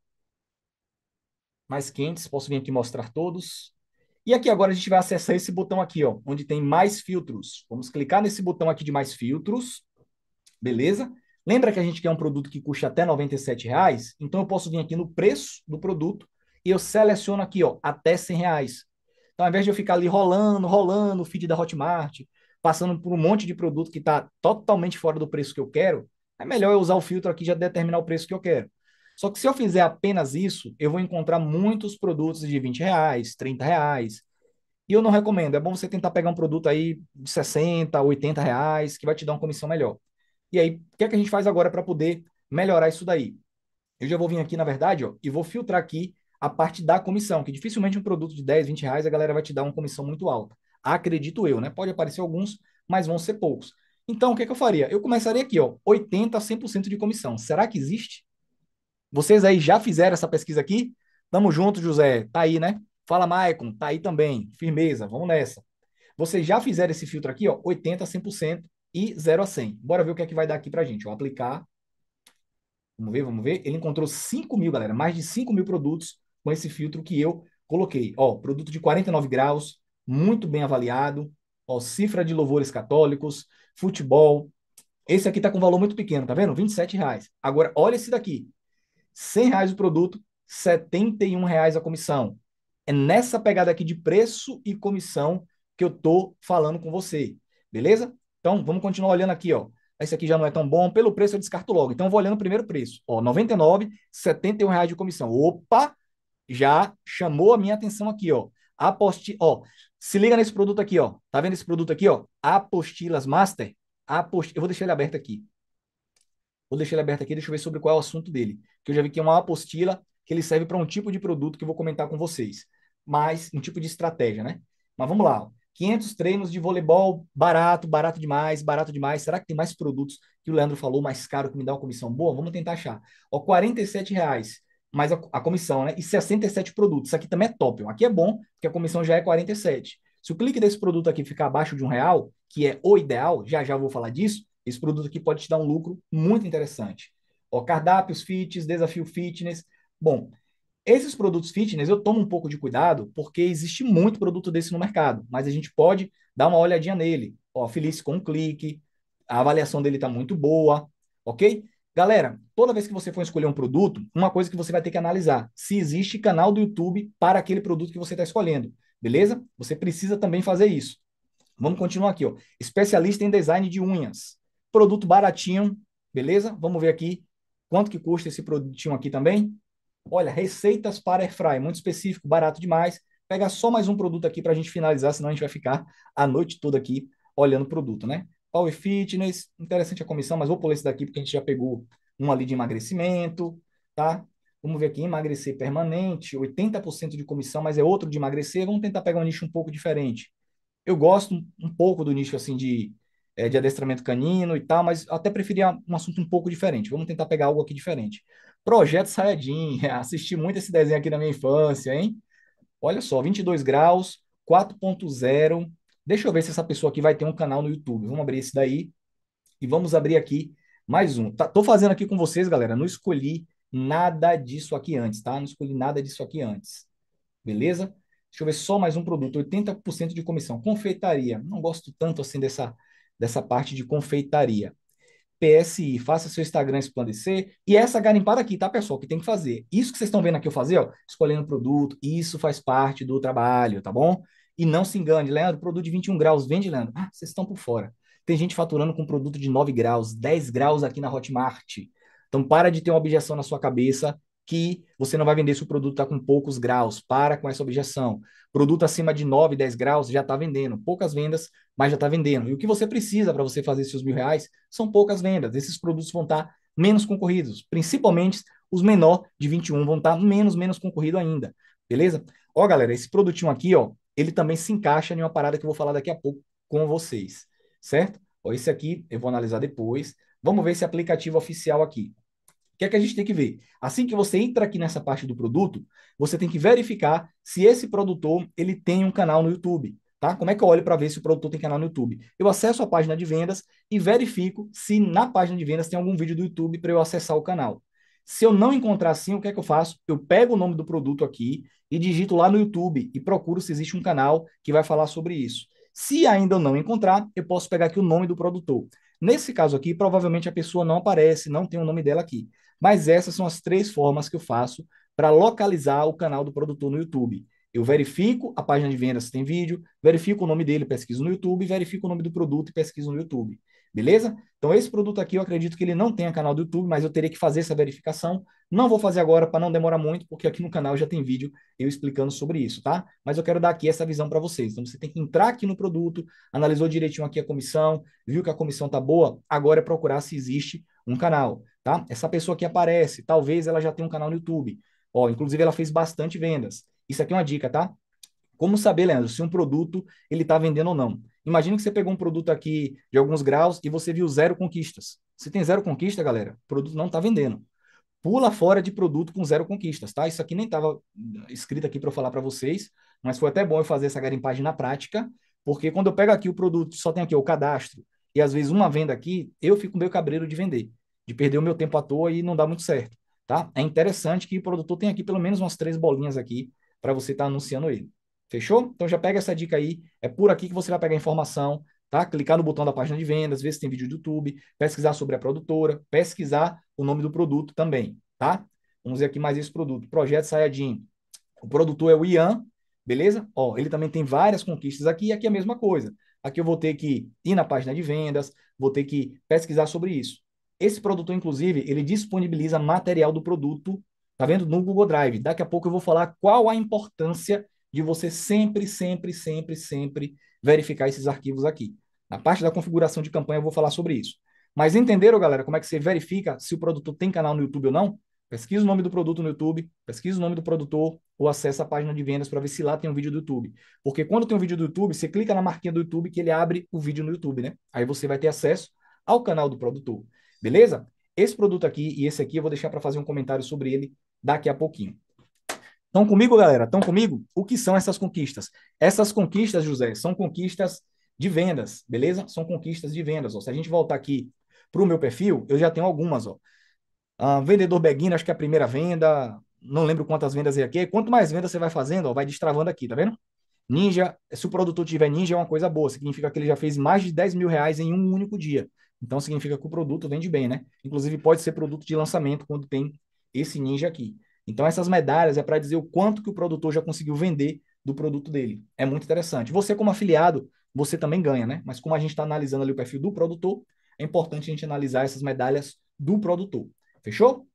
Mais quentes, posso vir aqui mostrar todos. E aqui agora a gente vai acessar esse botão aqui, ó, onde tem mais filtros. Vamos clicar nesse botão aqui de mais filtros. Beleza? Lembra que a gente quer um produto que custa até R$ reais? Então eu posso vir aqui no preço do produto e eu seleciono aqui, ó, até R$ reais. Então, ao invés de eu ficar ali rolando, rolando o feed da Hotmart, passando por um monte de produto que está totalmente fora do preço que eu quero, é melhor eu usar o filtro aqui e já determinar o preço que eu quero. Só que se eu fizer apenas isso, eu vou encontrar muitos produtos de 20 reais, 30 reais. E eu não recomendo. É bom você tentar pegar um produto aí de 60, 80 reais, que vai te dar uma comissão melhor. E aí, o que é que a gente faz agora para poder melhorar isso daí? Eu já vou vir aqui, na verdade, ó, e vou filtrar aqui a parte da comissão, que dificilmente um produto de 10, 20 reais a galera vai te dar uma comissão muito alta. Acredito eu, né? Pode aparecer alguns, mas vão ser poucos. Então, o que, é que eu faria? Eu começaria aqui, ó, 80% a 100% de comissão. Será que existe? Vocês aí já fizeram essa pesquisa aqui? Tamo junto, José. Tá aí, né? Fala, Maicon. Tá aí também. Firmeza. Vamos nessa. Vocês já fizeram esse filtro aqui, ó, 80% a 100% e 0 a 100. Bora ver o que é que vai dar aqui pra gente. Ó, aplicar. Vamos ver, vamos ver. Ele encontrou 5 mil, galera. Mais de 5 mil produtos com esse filtro que eu coloquei. Ó, produto de 49 graus, muito bem avaliado, ó, cifra de louvores católicos, futebol. Esse aqui tá com valor muito pequeno, tá vendo? 27 reais. Agora, olha esse daqui. 100 reais o produto, 71 reais a comissão. É nessa pegada aqui de preço e comissão que eu tô falando com você, beleza? Então, vamos continuar olhando aqui, ó. Esse aqui já não é tão bom, pelo preço eu descarto logo. Então, eu vou olhando o primeiro preço. Ó, 99, 71 reais de comissão. Opa, já chamou a minha atenção aqui, ó. Aposti, ó. Se liga nesse produto aqui, ó. Tá vendo esse produto aqui, ó? Apostilas Master. Apost... Eu vou deixar ele aberto aqui. Vou deixar ele aberto aqui, deixa eu ver sobre qual é o assunto dele. Que eu já vi que é uma apostila que ele serve para um tipo de produto que eu vou comentar com vocês. Mas um tipo de estratégia, né? Mas vamos lá. 500 treinos de voleibol, barato, barato demais, barato demais. Será que tem mais produtos que o Leandro falou, mais caro, que me dá uma comissão boa? Vamos tentar achar. Ó, R$ reais mais a, a, comissão, né? E 67 produtos. Isso aqui também é top. Aqui é bom, porque a comissão já é 47. Se o clique desse produto aqui ficar abaixo de um real, que é o ideal, já já vou falar disso, esse produto aqui pode te dar um lucro muito interessante. Ó, cardápios, fits, desafio fitness. Bom, esses produtos fitness eu tomo um pouco de cuidado, porque existe muito produto desse no mercado, mas a gente pode dar uma olhadinha nele. Ó, feliz com um clique, a avaliação dele está muito boa, ok? Galera, toda vez que você for escolher um produto, uma coisa que você vai ter que analisar: se existe canal do YouTube para aquele produto que você está escolhendo, beleza? Você precisa também fazer isso. Vamos continuar aqui, ó. Especialista em design de unhas. Produto baratinho, beleza? Vamos ver aqui quanto que custa esse produtinho aqui também. Olha, receitas para airfry, muito específico, barato demais. Pega só mais um produto aqui para a gente finalizar, senão a gente vai ficar a noite toda aqui olhando o produto, né? Power Fitness, interessante a comissão, mas vou pular esse daqui porque a gente já pegou um ali de emagrecimento, tá? Vamos ver aqui, emagrecer permanente, 80% de comissão, mas é outro de emagrecer. Vamos tentar pegar um nicho um pouco diferente. Eu gosto um, pouco do nicho assim de, é, de adestramento canino e tal, mas até preferia um assunto um pouco diferente. Vamos tentar pegar algo aqui diferente. Projeto Sayajin, [LAUGHS] assisti muito esse desenho aqui na minha infância, hein? Olha só, 22 graus, 4.0, Deixa eu ver se essa pessoa aqui vai ter um canal no YouTube. Vamos abrir esse daí e vamos abrir aqui mais um. Tá, tô fazendo aqui com vocês, galera. Não escolhi nada disso aqui antes, tá? Não escolhi nada disso aqui antes. Beleza? Deixa eu ver só mais um produto. 80% de comissão. Confeitaria. Não gosto tanto assim dessa, dessa parte de confeitaria. PSI, faça seu Instagram esplandecer. E essa garimpada aqui, tá, pessoal? Que tem que fazer. Isso que vocês estão vendo aqui eu fazer, ó, escolhendo produto, isso faz parte do trabalho, tá bom? E não se engane, Leandro, produto de 21 graus, vende, Leandro? Ah, vocês estão por fora. Tem gente faturando com produto de 9 graus, 10 graus aqui na Hotmart. Então, para de ter uma objeção na sua cabeça que você não vai vender se o produto está com poucos graus. Para com essa objeção. Produto acima de 9, 10 graus já está vendendo. Poucas vendas, mas já está vendendo. E o que você precisa para você fazer seus mil reais são poucas vendas. Esses produtos vão estar tá menos concorridos. Principalmente os menor de 21 vão estar tá menos, menos concorrido ainda. Beleza? Ó, galera, esse produtinho aqui, ó, ele também se encaixa em uma parada que eu vou falar daqui a pouco com vocês, certo? Ó, esse aqui eu vou analisar depois. Vamos ver esse aplicativo oficial aqui. O que é que a gente tem que ver? Assim que você entra aqui nessa parte do produto, você tem que verificar se esse produtor ele tem um canal no YouTube. Tá? Como é que eu olho para ver se o produtor tem canal no YouTube? Eu acesso a página de vendas e verifico se na página de vendas tem algum vídeo do YouTube para eu acessar o canal. Se eu não encontrar assim, o que é que eu faço? Eu pego o nome do produto aqui e digito lá no YouTube e procuro se existe um canal que vai falar sobre isso. Se ainda eu não encontrar, eu posso pegar aqui o nome do produtor. Nesse caso aqui, provavelmente a pessoa não aparece, não tem o nome dela aqui. Mas essas são as três formas que eu faço para localizar o canal do produtor no YouTube. Eu verifico a página de vendas se tem vídeo, verifico o nome dele, pesquiso no YouTube, verifico o nome do produto e pesquiso no YouTube. Beleza? Então, esse produto aqui eu acredito que ele não tenha canal do YouTube, mas eu teria que fazer essa verificação. Não vou fazer agora para não demorar muito, porque aqui no canal já tem vídeo eu explicando sobre isso, tá? Mas eu quero dar aqui essa visão para vocês. Então, você tem que entrar aqui no produto, analisou direitinho aqui a comissão, viu que a comissão tá boa, agora é procurar se existe um canal, tá? Essa pessoa que aparece, talvez ela já tenha um canal no YouTube. Ó, inclusive ela fez bastante vendas. Isso aqui é uma dica, tá? Como saber, Leandro, se um produto ele está vendendo ou não? Imagina que você pegou um produto aqui de alguns graus e você viu zero conquistas. Se tem zero conquista, galera, o produto não está vendendo. Pula fora de produto com zero conquistas, tá? Isso aqui nem estava escrito aqui para eu falar para vocês, mas foi até bom eu fazer essa garimpagem na prática, porque quando eu pego aqui o produto, só tem aqui o cadastro, e às vezes uma venda aqui, eu fico meio cabreiro de vender, de perder o meu tempo à toa e não dá muito certo, tá? É interessante que o produtor tenha aqui pelo menos umas três bolinhas aqui para você estar tá anunciando ele. Fechou? Então já pega essa dica aí. É por aqui que você vai pegar a informação, tá? Clicar no botão da página de vendas, ver se tem vídeo do YouTube, pesquisar sobre a produtora, pesquisar o nome do produto também, tá? Vamos ver aqui mais esse produto. Projeto Sayajin. O produtor é o Ian, beleza? Ó, ele também tem várias conquistas aqui e aqui é a mesma coisa. Aqui eu vou ter que ir na página de vendas, vou ter que pesquisar sobre isso. Esse produtor, inclusive, ele disponibiliza material do produto, tá vendo? No Google Drive. Daqui a pouco eu vou falar qual a importância de você sempre, sempre, sempre, sempre verificar esses arquivos aqui. Na parte da configuração de campanha eu vou falar sobre isso. Mas entenderam, galera, como é que você verifica se o produtor tem canal no YouTube ou não? Pesquisa o nome do produto no YouTube, pesquisa o nome do produtor ou acessa a página de vendas para ver se lá tem um vídeo do YouTube. Porque quando tem um vídeo do YouTube, você clica na marquinha do YouTube que ele abre o vídeo no YouTube, né? Aí você vai ter acesso ao canal do produtor. Beleza? Esse produto aqui e esse aqui eu vou deixar para fazer um comentário sobre ele daqui a pouquinho. Estão comigo, galera? Estão comigo? O que são essas conquistas? Essas conquistas, José, são conquistas de vendas, beleza? São conquistas de vendas. Ó. Se a gente voltar aqui para o meu perfil, eu já tenho algumas. Ó. Ah, vendedor Beguino, acho que é a primeira venda. Não lembro quantas vendas é aqui. Quanto mais vendas você vai fazendo, ó, vai destravando aqui, tá vendo? Ninja, se o produtor tiver ninja, é uma coisa boa. Significa que ele já fez mais de 10 mil reais em um único dia. Então, significa que o produto vende bem, né? Inclusive, pode ser produto de lançamento quando tem esse ninja aqui. Então essas medalhas é para dizer o quanto que o produtor já conseguiu vender do produto dele. É muito interessante. Você como afiliado, você também ganha, né? Mas como a gente está analisando ali o perfil do produtor, é importante a gente analisar essas medalhas do produtor. Fechou?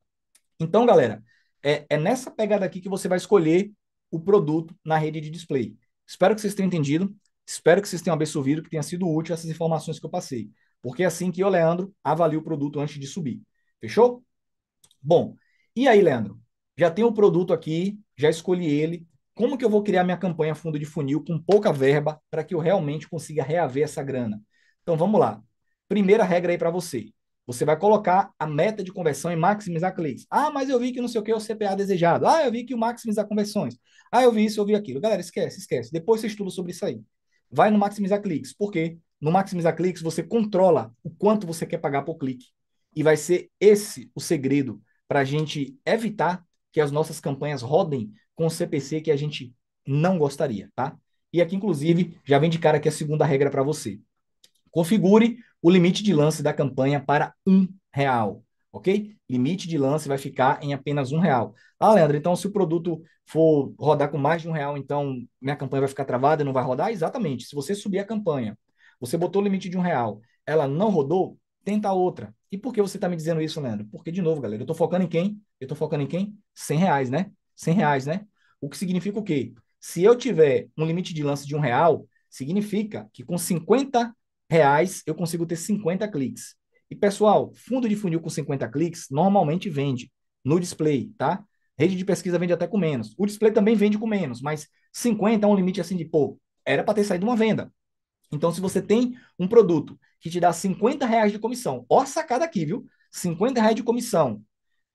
Então, galera, é, é nessa pegada aqui que você vai escolher o produto na rede de display. Espero que vocês tenham entendido. Espero que vocês tenham absorvido, que tenha sido útil essas informações que eu passei. Porque é assim que eu, Leandro, avalio o produto antes de subir. Fechou? Bom, e aí, Leandro? já tenho o produto aqui, já escolhi ele. Como que eu vou criar minha campanha fundo de funil com pouca verba para que eu realmente consiga reaver essa grana? Então vamos lá. Primeira regra aí para você. Você vai colocar a meta de conversão e maximizar cliques. Ah, mas eu vi que não sei o que é o CPA desejado. Ah, eu vi que o maximizar conversões. Ah, eu vi isso, eu vi aquilo. Galera, esquece, esquece. Depois você estuda sobre isso aí. Vai no maximizar cliques. Por quê? No maximizar cliques você controla o quanto você quer pagar por clique. E vai ser esse o segredo para a gente evitar que as nossas campanhas rodem com o CPC que a gente não gostaria, tá? E aqui, inclusive, já vem de cara que a segunda regra para você. Configure o limite de lance da campanha para um real, ok? Limite de lance vai ficar em apenas um real. Ah, Leandro, então se o produto for rodar com mais de um real, então minha campanha vai ficar travada e não vai rodar? Exatamente. Se você subir a campanha, você botou o limite de um real, ela não rodou, tenta outra. E por que você está me dizendo isso, Leandro? Porque, de novo, galera, eu estou focando em quem? Eu estou focando em quem? 100 reais, né? 100 reais, né? O que significa o quê? Se eu tiver um limite de lance de um real, significa que com 50 reais eu consigo ter 50 cliques. E, pessoal, fundo de funil com 50 cliques normalmente vende no display, tá? Rede de pesquisa vende até com menos. O display também vende com menos, mas 50 é um limite assim de, pô, era para ter saído uma venda. Então, se você tem um produto que te dá 50 reais de comissão. Ó, sacada aqui, viu? 50 reais de comissão.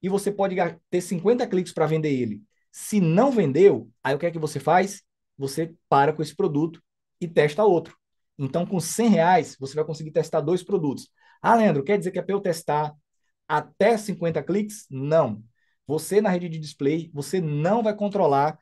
E você pode ter 50 cliques para vender ele. Se não vendeu, aí o que é que você faz? Você para com esse produto e testa outro. Então, com 100 reais, você vai conseguir testar dois produtos. Ah, Leandro, quer dizer que é para eu testar até 50 cliques? Não. Você, na rede de display, você não vai controlar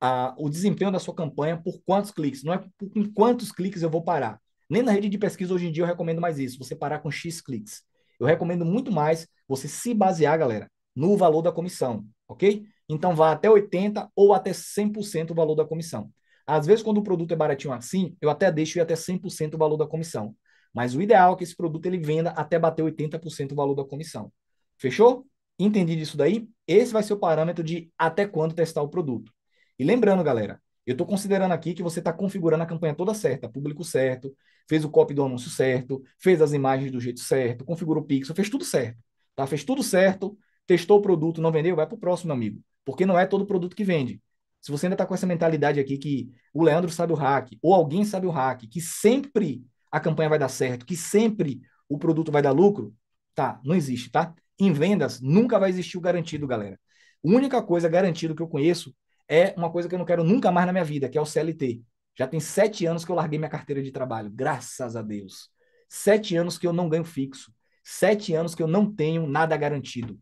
a, o desempenho da sua campanha por quantos cliques. Não é por quantos cliques eu vou parar. Nem na rede de pesquisa hoje em dia eu recomendo mais isso, você parar com X cliques. Eu recomendo muito mais você se basear, galera, no valor da comissão, ok? Então vá até 80% ou até 100% o valor da comissão. Às vezes, quando o produto é baratinho assim, eu até deixo ir até 100% o valor da comissão. Mas o ideal é que esse produto ele venda até bater 80% o valor da comissão. Fechou? Entendido isso daí? Esse vai ser o parâmetro de até quando testar o produto. E lembrando, galera, eu estou considerando aqui que você está configurando a campanha toda certa, público certo, fez o copy do anúncio certo, fez as imagens do jeito certo, configurou o pixel, fez tudo certo. Tá? Fez tudo certo, testou o produto, não vendeu, vai para o próximo, amigo. Porque não é todo produto que vende. Se você ainda está com essa mentalidade aqui que o Leandro sabe o hack, ou alguém sabe o hack, que sempre a campanha vai dar certo, que sempre o produto vai dar lucro, tá, não existe, tá? Em vendas, nunca vai existir o garantido, galera. A única coisa garantido que eu conheço é uma coisa que eu não quero nunca mais na minha vida, que é o CLT. Já tem sete anos que eu larguei minha carteira de trabalho, graças a Deus. Sete anos que eu não ganho fixo. Sete anos que eu não tenho nada garantido.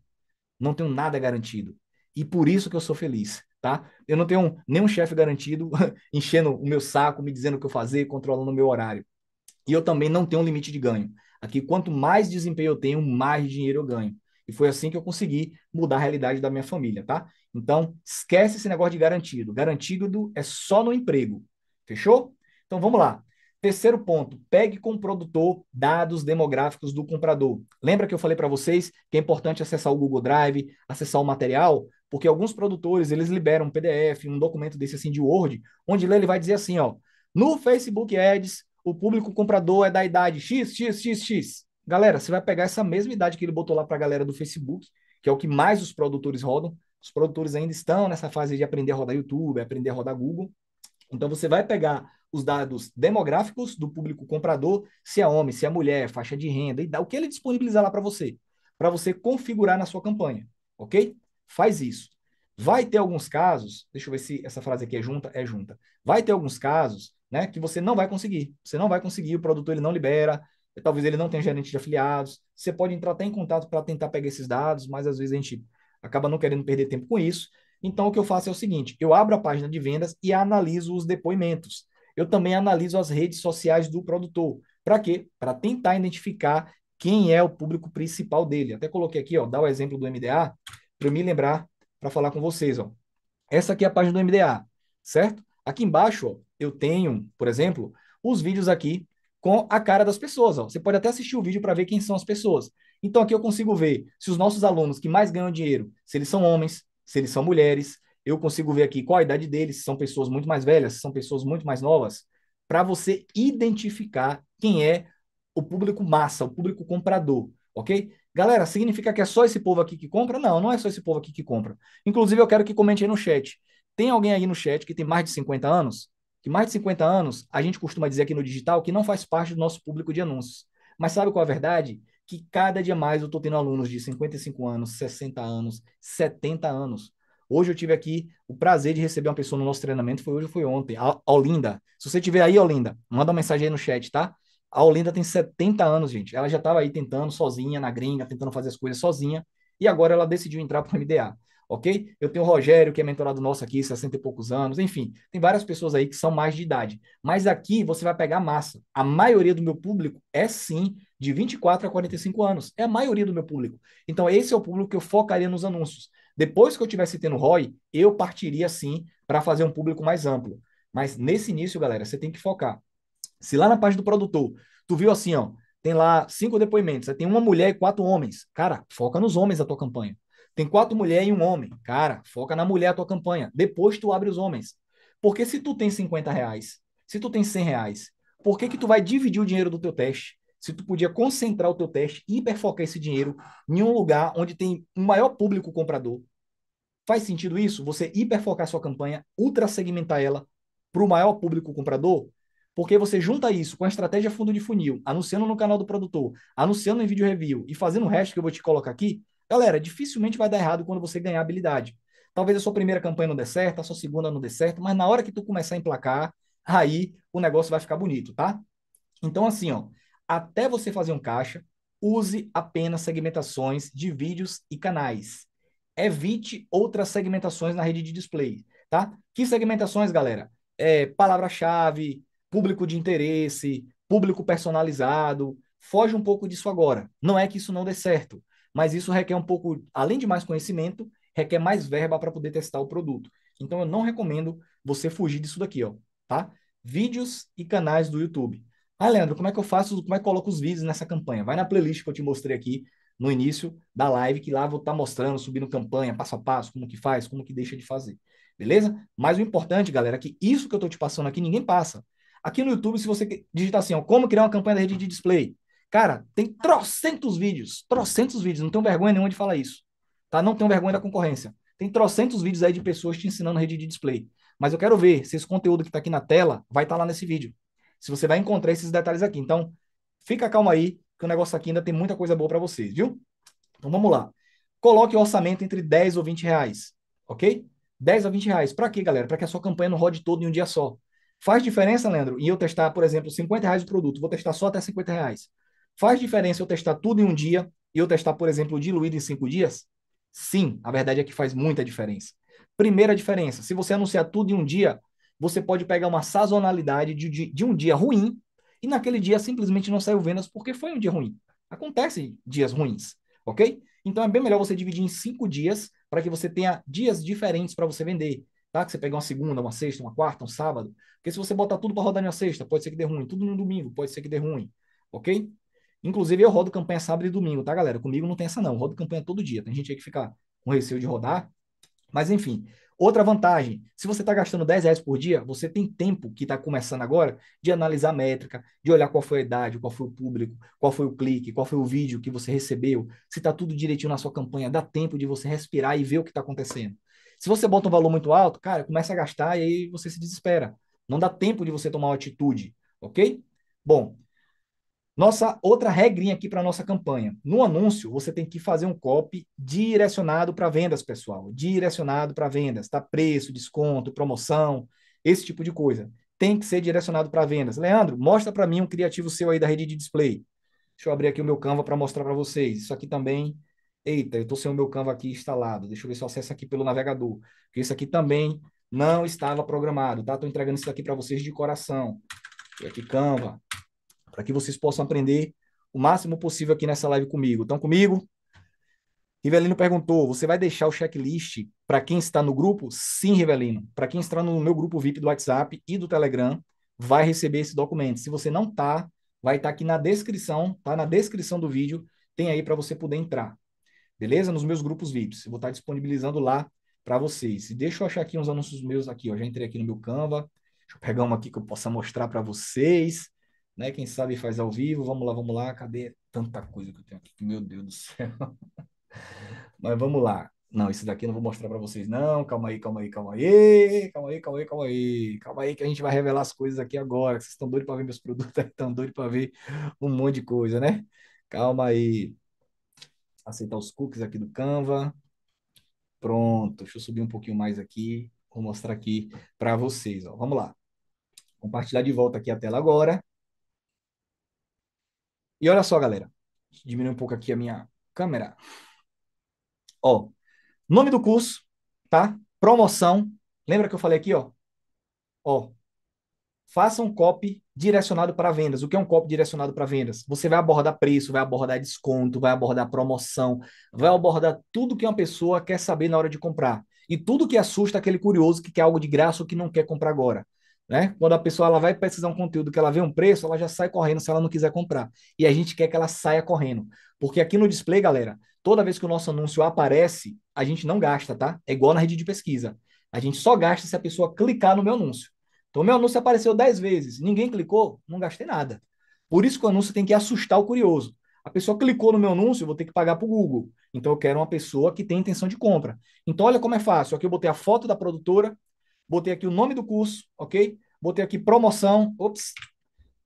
Não tenho nada garantido. E por isso que eu sou feliz, tá? Eu não tenho nenhum chefe garantido [LAUGHS] enchendo o meu saco, me dizendo o que eu fazer, controlando o meu horário. E eu também não tenho um limite de ganho. Aqui, quanto mais desempenho eu tenho, mais dinheiro eu ganho. E foi assim que eu consegui mudar a realidade da minha família, tá? Então, esquece esse negócio de garantido. Garantido é só no emprego. Fechou? Então, vamos lá. Terceiro ponto, pegue com o produtor dados demográficos do comprador. Lembra que eu falei para vocês que é importante acessar o Google Drive, acessar o material, porque alguns produtores, eles liberam um PDF, um documento desse assim de Word, onde ele vai dizer assim, ó, no Facebook Ads, o público comprador é da idade x, x, x, x. Galera, você vai pegar essa mesma idade que ele botou lá para a galera do Facebook, que é o que mais os produtores rodam, os produtores ainda estão nessa fase de aprender a rodar YouTube, aprender a rodar Google. Então você vai pegar os dados demográficos do público comprador, se é homem, se é mulher, faixa de renda e dá o que ele disponibilizar lá para você, para você configurar na sua campanha, ok? Faz isso. Vai ter alguns casos, deixa eu ver se essa frase aqui é junta, é junta. Vai ter alguns casos, né, que você não vai conseguir. Você não vai conseguir, o produtor ele não libera, talvez ele não tenha gerente de afiliados. Você pode entrar até em contato para tentar pegar esses dados, mas às vezes a gente acaba não querendo perder tempo com isso. Então, o que eu faço é o seguinte: eu abro a página de vendas e analiso os depoimentos. Eu também analiso as redes sociais do produtor. Para quê? Para tentar identificar quem é o público principal dele. Até coloquei aqui, ó, dá o exemplo do MDA, para me lembrar, para falar com vocês. Ó. Essa aqui é a página do MDA, certo? Aqui embaixo, ó, eu tenho, por exemplo, os vídeos aqui com a cara das pessoas. Ó. Você pode até assistir o vídeo para ver quem são as pessoas. Então aqui eu consigo ver se os nossos alunos que mais ganham dinheiro, se eles são homens, se eles são mulheres, eu consigo ver aqui qual a idade deles, se são pessoas muito mais velhas, se são pessoas muito mais novas, para você identificar quem é o público massa, o público comprador, ok? Galera, significa que é só esse povo aqui que compra? Não, não é só esse povo aqui que compra. Inclusive, eu quero que comente aí no chat. Tem alguém aí no chat que tem mais de 50 anos? Que mais de 50 anos, a gente costuma dizer aqui no digital que não faz parte do nosso público de anúncios. Mas sabe qual é a verdade? que cada dia mais eu estou tendo alunos de 55 anos, 60 anos, 70 anos. Hoje eu tive aqui o prazer de receber uma pessoa no nosso treinamento, foi hoje ou foi ontem, a Olinda. Se você tiver aí, Olinda, manda uma mensagem aí no chat, tá? A Olinda tem 70 anos, gente. Ela já estava aí tentando sozinha, na gringa, tentando fazer as coisas sozinha, e agora ela decidiu entrar para o MDA, ok? Eu tenho o Rogério, que é mentorado nosso aqui, 60 e poucos anos, enfim, tem várias pessoas aí que são mais de idade. Mas aqui você vai pegar massa. A maioria do meu público é sim de 24 a 45 anos. É a maioria do meu público. Então, esse é o público que eu focaria nos anúncios. Depois que eu tivesse tendo ROI, eu partiria sim para fazer um público mais amplo. Mas nesse início, galera, você tem que focar. Se lá na página do produtor, tu viu assim, ó, tem lá cinco depoimentos, aí tem uma mulher e quatro homens. Cara, foca nos homens a tua campanha. Tem quatro mulheres e um homem. Cara, foca na mulher a tua campanha. Depois tu abre os homens. Porque se tu tem 50 reais, se tu tem 100 reais, por que que tu vai dividir o dinheiro do teu teste? se tu podia concentrar o teu teste e hiperfocar esse dinheiro em um lugar onde tem um maior público comprador. Faz sentido isso? Você hiperfocar sua campanha, ultra segmentar ela para o maior público comprador? Porque você junta isso com a estratégia fundo de funil, anunciando no canal do produtor, anunciando em vídeo review e fazendo o resto que eu vou te colocar aqui, galera, dificilmente vai dar errado quando você ganhar habilidade. Talvez a sua primeira campanha não dê certo, a sua segunda não dê certo, mas na hora que tu começar a emplacar, aí o negócio vai ficar bonito, tá? Então, assim, ó, até você fazer um caixa, use apenas segmentações de vídeos e canais. Evite outras segmentações na rede de display, tá? Que segmentações, galera? É, palavra-chave, público de interesse, público personalizado. Foge um pouco disso agora. Não é que isso não dê certo, mas isso requer um pouco, além de mais conhecimento, requer mais verba para poder testar o produto. Então eu não recomendo você fugir disso daqui, ó, tá? Vídeos e canais do YouTube. Ah, Leandro, como é que eu faço, como é que eu coloco os vídeos nessa campanha? Vai na playlist que eu te mostrei aqui no início da live, que lá vou estar tá mostrando, subindo campanha, passo a passo, como que faz, como que deixa de fazer. Beleza? Mas o importante, galera, é que isso que eu estou te passando aqui, ninguém passa. Aqui no YouTube, se você digitar assim, ó, como criar uma campanha da rede de display, cara, tem trocentos vídeos, trocentos vídeos, não tenho vergonha nenhuma de falar isso, tá? Não tenho vergonha da concorrência. Tem trocentos vídeos aí de pessoas te ensinando rede de display. Mas eu quero ver se esse conteúdo que está aqui na tela vai estar tá lá nesse vídeo se você vai encontrar esses detalhes aqui. Então, fica calma aí, que o negócio aqui ainda tem muita coisa boa para vocês, viu? Então, vamos lá. Coloque o orçamento entre 10 ou 20 reais, ok? 10 a 20 reais. Para quê, galera? Para que a sua campanha não rode todo em um dia só. Faz diferença, Leandro, e eu testar, por exemplo, 50 reais o produto, vou testar só até 50 reais. Faz diferença eu testar tudo em um dia e eu testar, por exemplo, diluído em cinco dias? Sim, a verdade é que faz muita diferença. Primeira diferença, se você anunciar tudo em um dia, você pode pegar uma sazonalidade de, de um dia ruim e naquele dia simplesmente não saiu vendas porque foi um dia ruim. Acontece dias ruins, ok? Então é bem melhor você dividir em cinco dias para que você tenha dias diferentes para você vender, tá? Que você pegar uma segunda, uma sexta, uma quarta, um sábado. Porque se você botar tudo para rodar na sexta, pode ser que dê ruim. Tudo no domingo, pode ser que dê ruim, ok? Inclusive eu rodo campanha sábado e domingo, tá, galera? Comigo não tem essa não. Eu rodo campanha todo dia. Tem gente aí que fica com receio de rodar, mas enfim. Outra vantagem, se você está gastando 10 reais por dia, você tem tempo, que está começando agora, de analisar a métrica, de olhar qual foi a idade, qual foi o público, qual foi o clique, qual foi o vídeo que você recebeu, se está tudo direitinho na sua campanha, dá tempo de você respirar e ver o que está acontecendo. Se você bota um valor muito alto, cara, começa a gastar e aí você se desespera. Não dá tempo de você tomar uma atitude, ok? Bom, nossa outra regrinha aqui para nossa campanha. No anúncio, você tem que fazer um copy direcionado para vendas, pessoal. Direcionado para vendas, tá? Preço, desconto, promoção, esse tipo de coisa. Tem que ser direcionado para vendas. Leandro, mostra para mim um criativo seu aí da rede de display. Deixa eu abrir aqui o meu Canva para mostrar para vocês. Isso aqui também. Eita, eu estou sem o meu Canva aqui instalado. Deixa eu ver se eu acesso aqui pelo navegador. Porque isso aqui também não estava programado, tá? Estou entregando isso aqui para vocês de coração. E aqui, Canva para que vocês possam aprender o máximo possível aqui nessa live comigo. Estão comigo? Rivelino perguntou: você vai deixar o checklist para quem está no grupo? Sim, Rivelino. Para quem está no meu grupo VIP do WhatsApp e do Telegram, vai receber esse documento. Se você não está, vai estar tá aqui na descrição, tá? Na descrição do vídeo, tem aí para você poder entrar. Beleza? Nos meus grupos VIPs. Eu vou estar tá disponibilizando lá para vocês. E deixa eu achar aqui uns anúncios meus aqui, ó. Já entrei aqui no meu Canva. Deixa eu pegar uma aqui que eu possa mostrar para vocês né? Quem sabe faz ao vivo, vamos lá, vamos lá, cadê tanta coisa que eu tenho aqui? Meu Deus do céu. [LAUGHS] Mas vamos lá. Não, isso daqui eu não vou mostrar para vocês, não. Calma aí, calma aí, calma aí. Calma aí, calma aí, calma aí. Calma aí que a gente vai revelar as coisas aqui agora. Vocês estão doidos para ver meus produtos, estão doidos para ver um monte de coisa, né? Calma aí. Aceitar os cookies aqui do Canva. Pronto, deixa eu subir um pouquinho mais aqui. Vou mostrar aqui para vocês. Ó. Vamos lá. Compartilhar de volta aqui a tela agora. E olha só, galera. Diminui um pouco aqui a minha câmera. Ó, nome do curso, tá? Promoção. Lembra que eu falei aqui, ó? Ó. Faça um copy direcionado para vendas. O que é um copy direcionado para vendas? Você vai abordar preço, vai abordar desconto, vai abordar promoção, vai abordar tudo que uma pessoa quer saber na hora de comprar. E tudo que assusta aquele curioso que quer algo de graça ou que não quer comprar agora. Né? Quando a pessoa ela vai pesquisar um conteúdo que ela vê um preço, ela já sai correndo se ela não quiser comprar. E a gente quer que ela saia correndo. Porque aqui no display, galera, toda vez que o nosso anúncio aparece, a gente não gasta, tá? É igual na rede de pesquisa. A gente só gasta se a pessoa clicar no meu anúncio. Então, meu anúncio apareceu 10 vezes, ninguém clicou, não gastei nada. Por isso que o anúncio tem que assustar o curioso. A pessoa clicou no meu anúncio, eu vou ter que pagar para o Google. Então, eu quero uma pessoa que tem intenção de compra. Então, olha como é fácil. Aqui eu botei a foto da produtora, botei aqui o nome do curso, ok? botei aqui promoção, ops,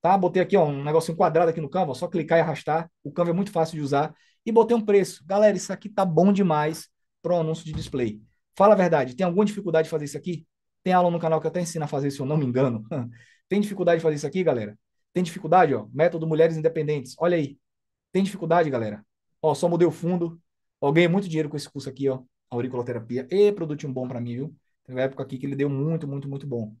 tá? Botei aqui ó, um negocinho quadrado aqui no Canva, só clicar e arrastar. O Canva é muito fácil de usar. E botei um preço. Galera, isso aqui tá bom demais para um anúncio de display. Fala a verdade, tem alguma dificuldade de fazer isso aqui? Tem aula no canal que até ensina a fazer, se eu não me engano. [LAUGHS] tem dificuldade de fazer isso aqui, galera? Tem dificuldade, ó? Método Mulheres Independentes. Olha aí. Tem dificuldade, galera? Ó, só mudei o fundo. Ó, ganhei muito dinheiro com esse curso aqui, ó. Auriculoterapia. E um bom para mim, viu? Teve uma época aqui que ele deu muito, muito, muito bom.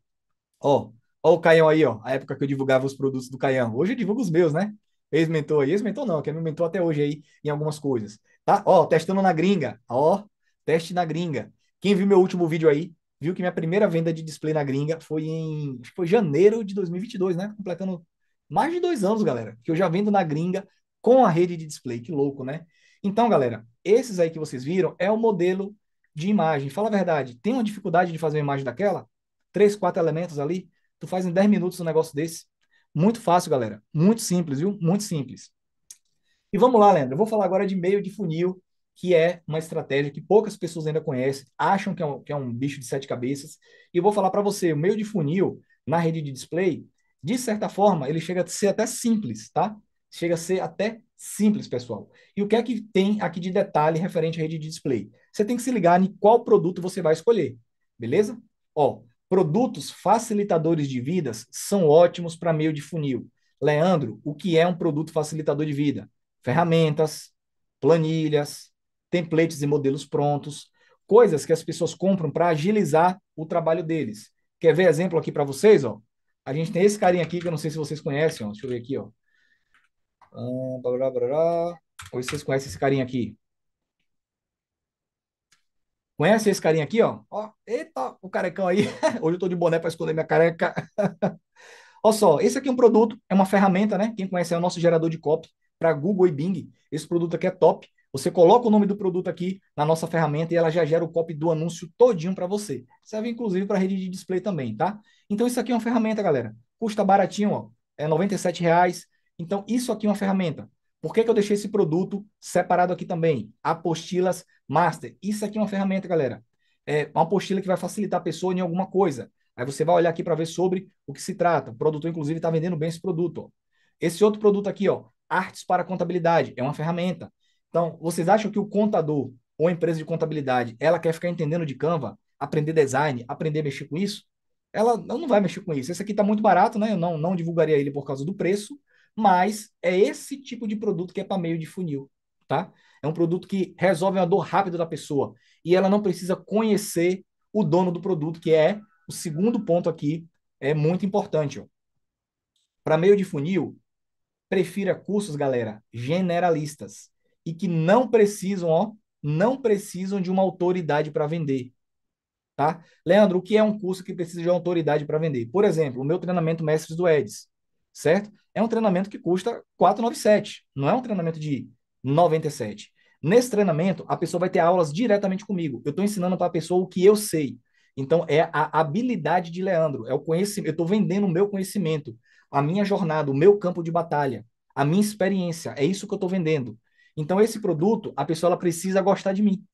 Ó, ó o Caião aí, ó. A época que eu divulgava os produtos do Caião. Hoje eu divulgo os meus, né? Ex-mentor aí, ex-mentor não, que é meu mentor até hoje aí em algumas coisas. Tá? Ó, testando na gringa. Ó, teste na gringa. Quem viu meu último vídeo aí, viu que minha primeira venda de display na gringa foi em foi janeiro de 2022, né? Completando mais de dois anos, galera, que eu já vendo na gringa com a rede de display. Que louco, né? Então, galera, esses aí que vocês viram é o modelo de imagem. Fala a verdade, tem uma dificuldade de fazer uma imagem daquela? três, quatro elementos ali, tu faz em 10 minutos um negócio desse. Muito fácil, galera. Muito simples, viu? Muito simples. E vamos lá, Leandro. Eu vou falar agora de meio de funil, que é uma estratégia que poucas pessoas ainda conhecem, acham que é um, que é um bicho de sete cabeças. E vou falar para você, o meio de funil na rede de display, de certa forma, ele chega a ser até simples, tá? Chega a ser até simples, pessoal. E o que é que tem aqui de detalhe referente à rede de display? Você tem que se ligar em qual produto você vai escolher, beleza? Ó, Produtos facilitadores de vidas são ótimos para meio de funil. Leandro, o que é um produto facilitador de vida? Ferramentas, planilhas, templates e modelos prontos, coisas que as pessoas compram para agilizar o trabalho deles. Quer ver exemplo aqui para vocês? Ó? A gente tem esse carinha aqui que eu não sei se vocês conhecem. Ó. Deixa eu ver aqui. Ó. Hum, blá, blá, blá, blá. Ou vocês conhecem esse carinha aqui? Conhece esse carinha aqui, ó? ó eita, o carecão aí. [LAUGHS] Hoje eu tô de boné para esconder minha careca. Olha [LAUGHS] só, esse aqui é um produto, é uma ferramenta, né? Quem conhece é o nosso gerador de copy para Google e Bing. Esse produto aqui é top. Você coloca o nome do produto aqui na nossa ferramenta e ela já gera o copy do anúncio todinho para você. Serve inclusive para rede de display também, tá? Então isso aqui é uma ferramenta, galera. Custa baratinho, ó. É R$ reais. Então isso aqui é uma ferramenta. Por que, que eu deixei esse produto separado aqui também? Apostilas Master. Isso aqui é uma ferramenta, galera. É uma apostila que vai facilitar a pessoa em alguma coisa. Aí você vai olhar aqui para ver sobre o que se trata. O produtor, inclusive, está vendendo bem esse produto. Ó. Esse outro produto aqui, ó, Artes para Contabilidade, é uma ferramenta. Então, vocês acham que o contador ou a empresa de contabilidade, ela quer ficar entendendo de Canva, aprender design, aprender a mexer com isso? Ela não vai mexer com isso. Esse aqui está muito barato, né? Eu não, não divulgaria ele por causa do preço, mas é esse tipo de produto que é para meio de funil, tá? É um produto que resolve uma dor rápida da pessoa e ela não precisa conhecer o dono do produto, que é o segundo ponto aqui, é muito importante. Para meio de funil, prefira cursos, galera, generalistas e que não precisam, ó, não precisam de uma autoridade para vender. Tá? Leandro, o que é um curso que precisa de uma autoridade para vender? Por exemplo, o meu treinamento Mestres do Eds certo? É um treinamento que custa 497, não é um treinamento de 97. Nesse treinamento, a pessoa vai ter aulas diretamente comigo. Eu estou ensinando para a pessoa o que eu sei. Então, é a habilidade de Leandro, é o conhecimento. Eu estou vendendo o meu conhecimento, a minha jornada, o meu campo de batalha, a minha experiência. É isso que eu estou vendendo. Então, esse produto, a pessoa ela precisa gostar de mim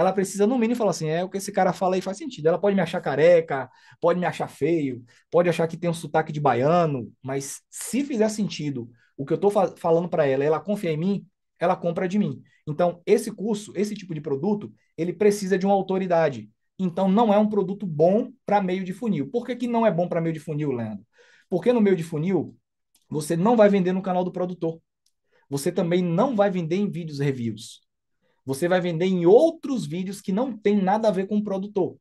ela precisa, no mínimo, falar assim: é o que esse cara fala aí faz sentido. Ela pode me achar careca, pode me achar feio, pode achar que tem um sotaque de baiano, mas se fizer sentido o que eu estou fa falando para ela, ela confia em mim, ela compra de mim. Então, esse curso, esse tipo de produto, ele precisa de uma autoridade. Então, não é um produto bom para meio de funil. Por que, que não é bom para meio de funil, Leandro? Porque no meio de funil, você não vai vender no canal do produtor. Você também não vai vender em vídeos reviews você vai vender em outros vídeos que não tem nada a ver com o produtor.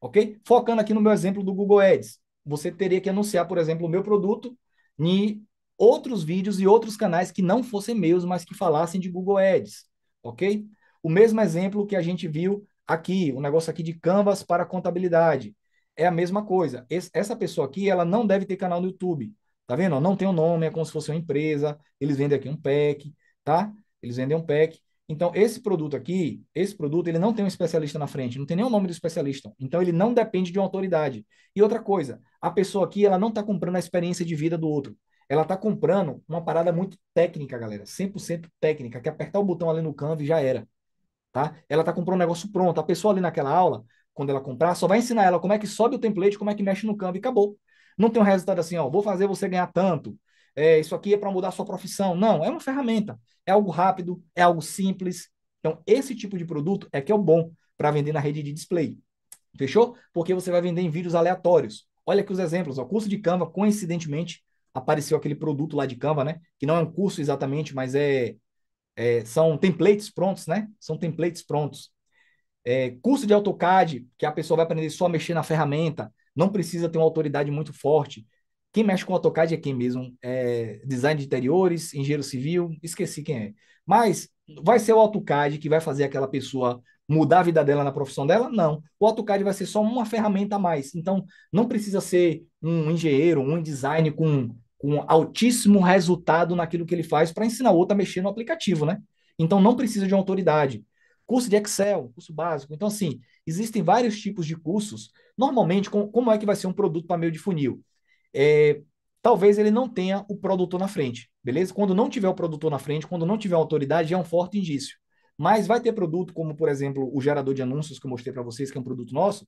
Ok? Focando aqui no meu exemplo do Google Ads. Você teria que anunciar, por exemplo, o meu produto em outros vídeos e outros canais que não fossem meus, mas que falassem de Google Ads. Ok? O mesmo exemplo que a gente viu aqui, o negócio aqui de Canvas para contabilidade. É a mesma coisa. Esse, essa pessoa aqui, ela não deve ter canal no YouTube. Tá vendo? Não tem o um nome, é como se fosse uma empresa. Eles vendem aqui um pack, tá? Eles vendem um pack. Então, esse produto aqui, esse produto, ele não tem um especialista na frente, não tem nenhum nome do especialista. Então, ele não depende de uma autoridade. E outra coisa, a pessoa aqui, ela não está comprando a experiência de vida do outro. Ela está comprando uma parada muito técnica, galera. 100% técnica, que é apertar o botão ali no Canva já era. Tá? Ela está comprando um negócio pronto. A pessoa ali naquela aula, quando ela comprar, só vai ensinar ela como é que sobe o template, como é que mexe no Canva e acabou. Não tem um resultado assim, ó, vou fazer você ganhar tanto, é, isso aqui é para mudar a sua profissão. Não, é uma ferramenta. É algo rápido, é algo simples. Então, esse tipo de produto é que é o bom para vender na rede de display. Fechou? Porque você vai vender em vídeos aleatórios. Olha aqui os exemplos. O curso de Canva, coincidentemente, apareceu aquele produto lá de Canva, né? Que não é um curso exatamente, mas é, é são templates prontos, né? São templates prontos. É, curso de AutoCAD, que a pessoa vai aprender só a mexer na ferramenta, não precisa ter uma autoridade muito forte. Quem mexe com AutoCAD é quem mesmo? É design de interiores, engenheiro civil, esqueci quem é. Mas vai ser o AutoCAD que vai fazer aquela pessoa mudar a vida dela na profissão dela? Não. O AutoCAD vai ser só uma ferramenta a mais. Então, não precisa ser um engenheiro, um design com, com altíssimo resultado naquilo que ele faz para ensinar o outro a mexer no aplicativo, né? Então, não precisa de uma autoridade. Curso de Excel, curso básico. Então, assim, existem vários tipos de cursos. Normalmente, com, como é que vai ser um produto para meio de funil? é, talvez ele não tenha o produtor na frente, beleza? Quando não tiver o produtor na frente, quando não tiver autoridade, é um forte indício. Mas vai ter produto como, por exemplo, o gerador de anúncios que eu mostrei para vocês, que é um produto nosso,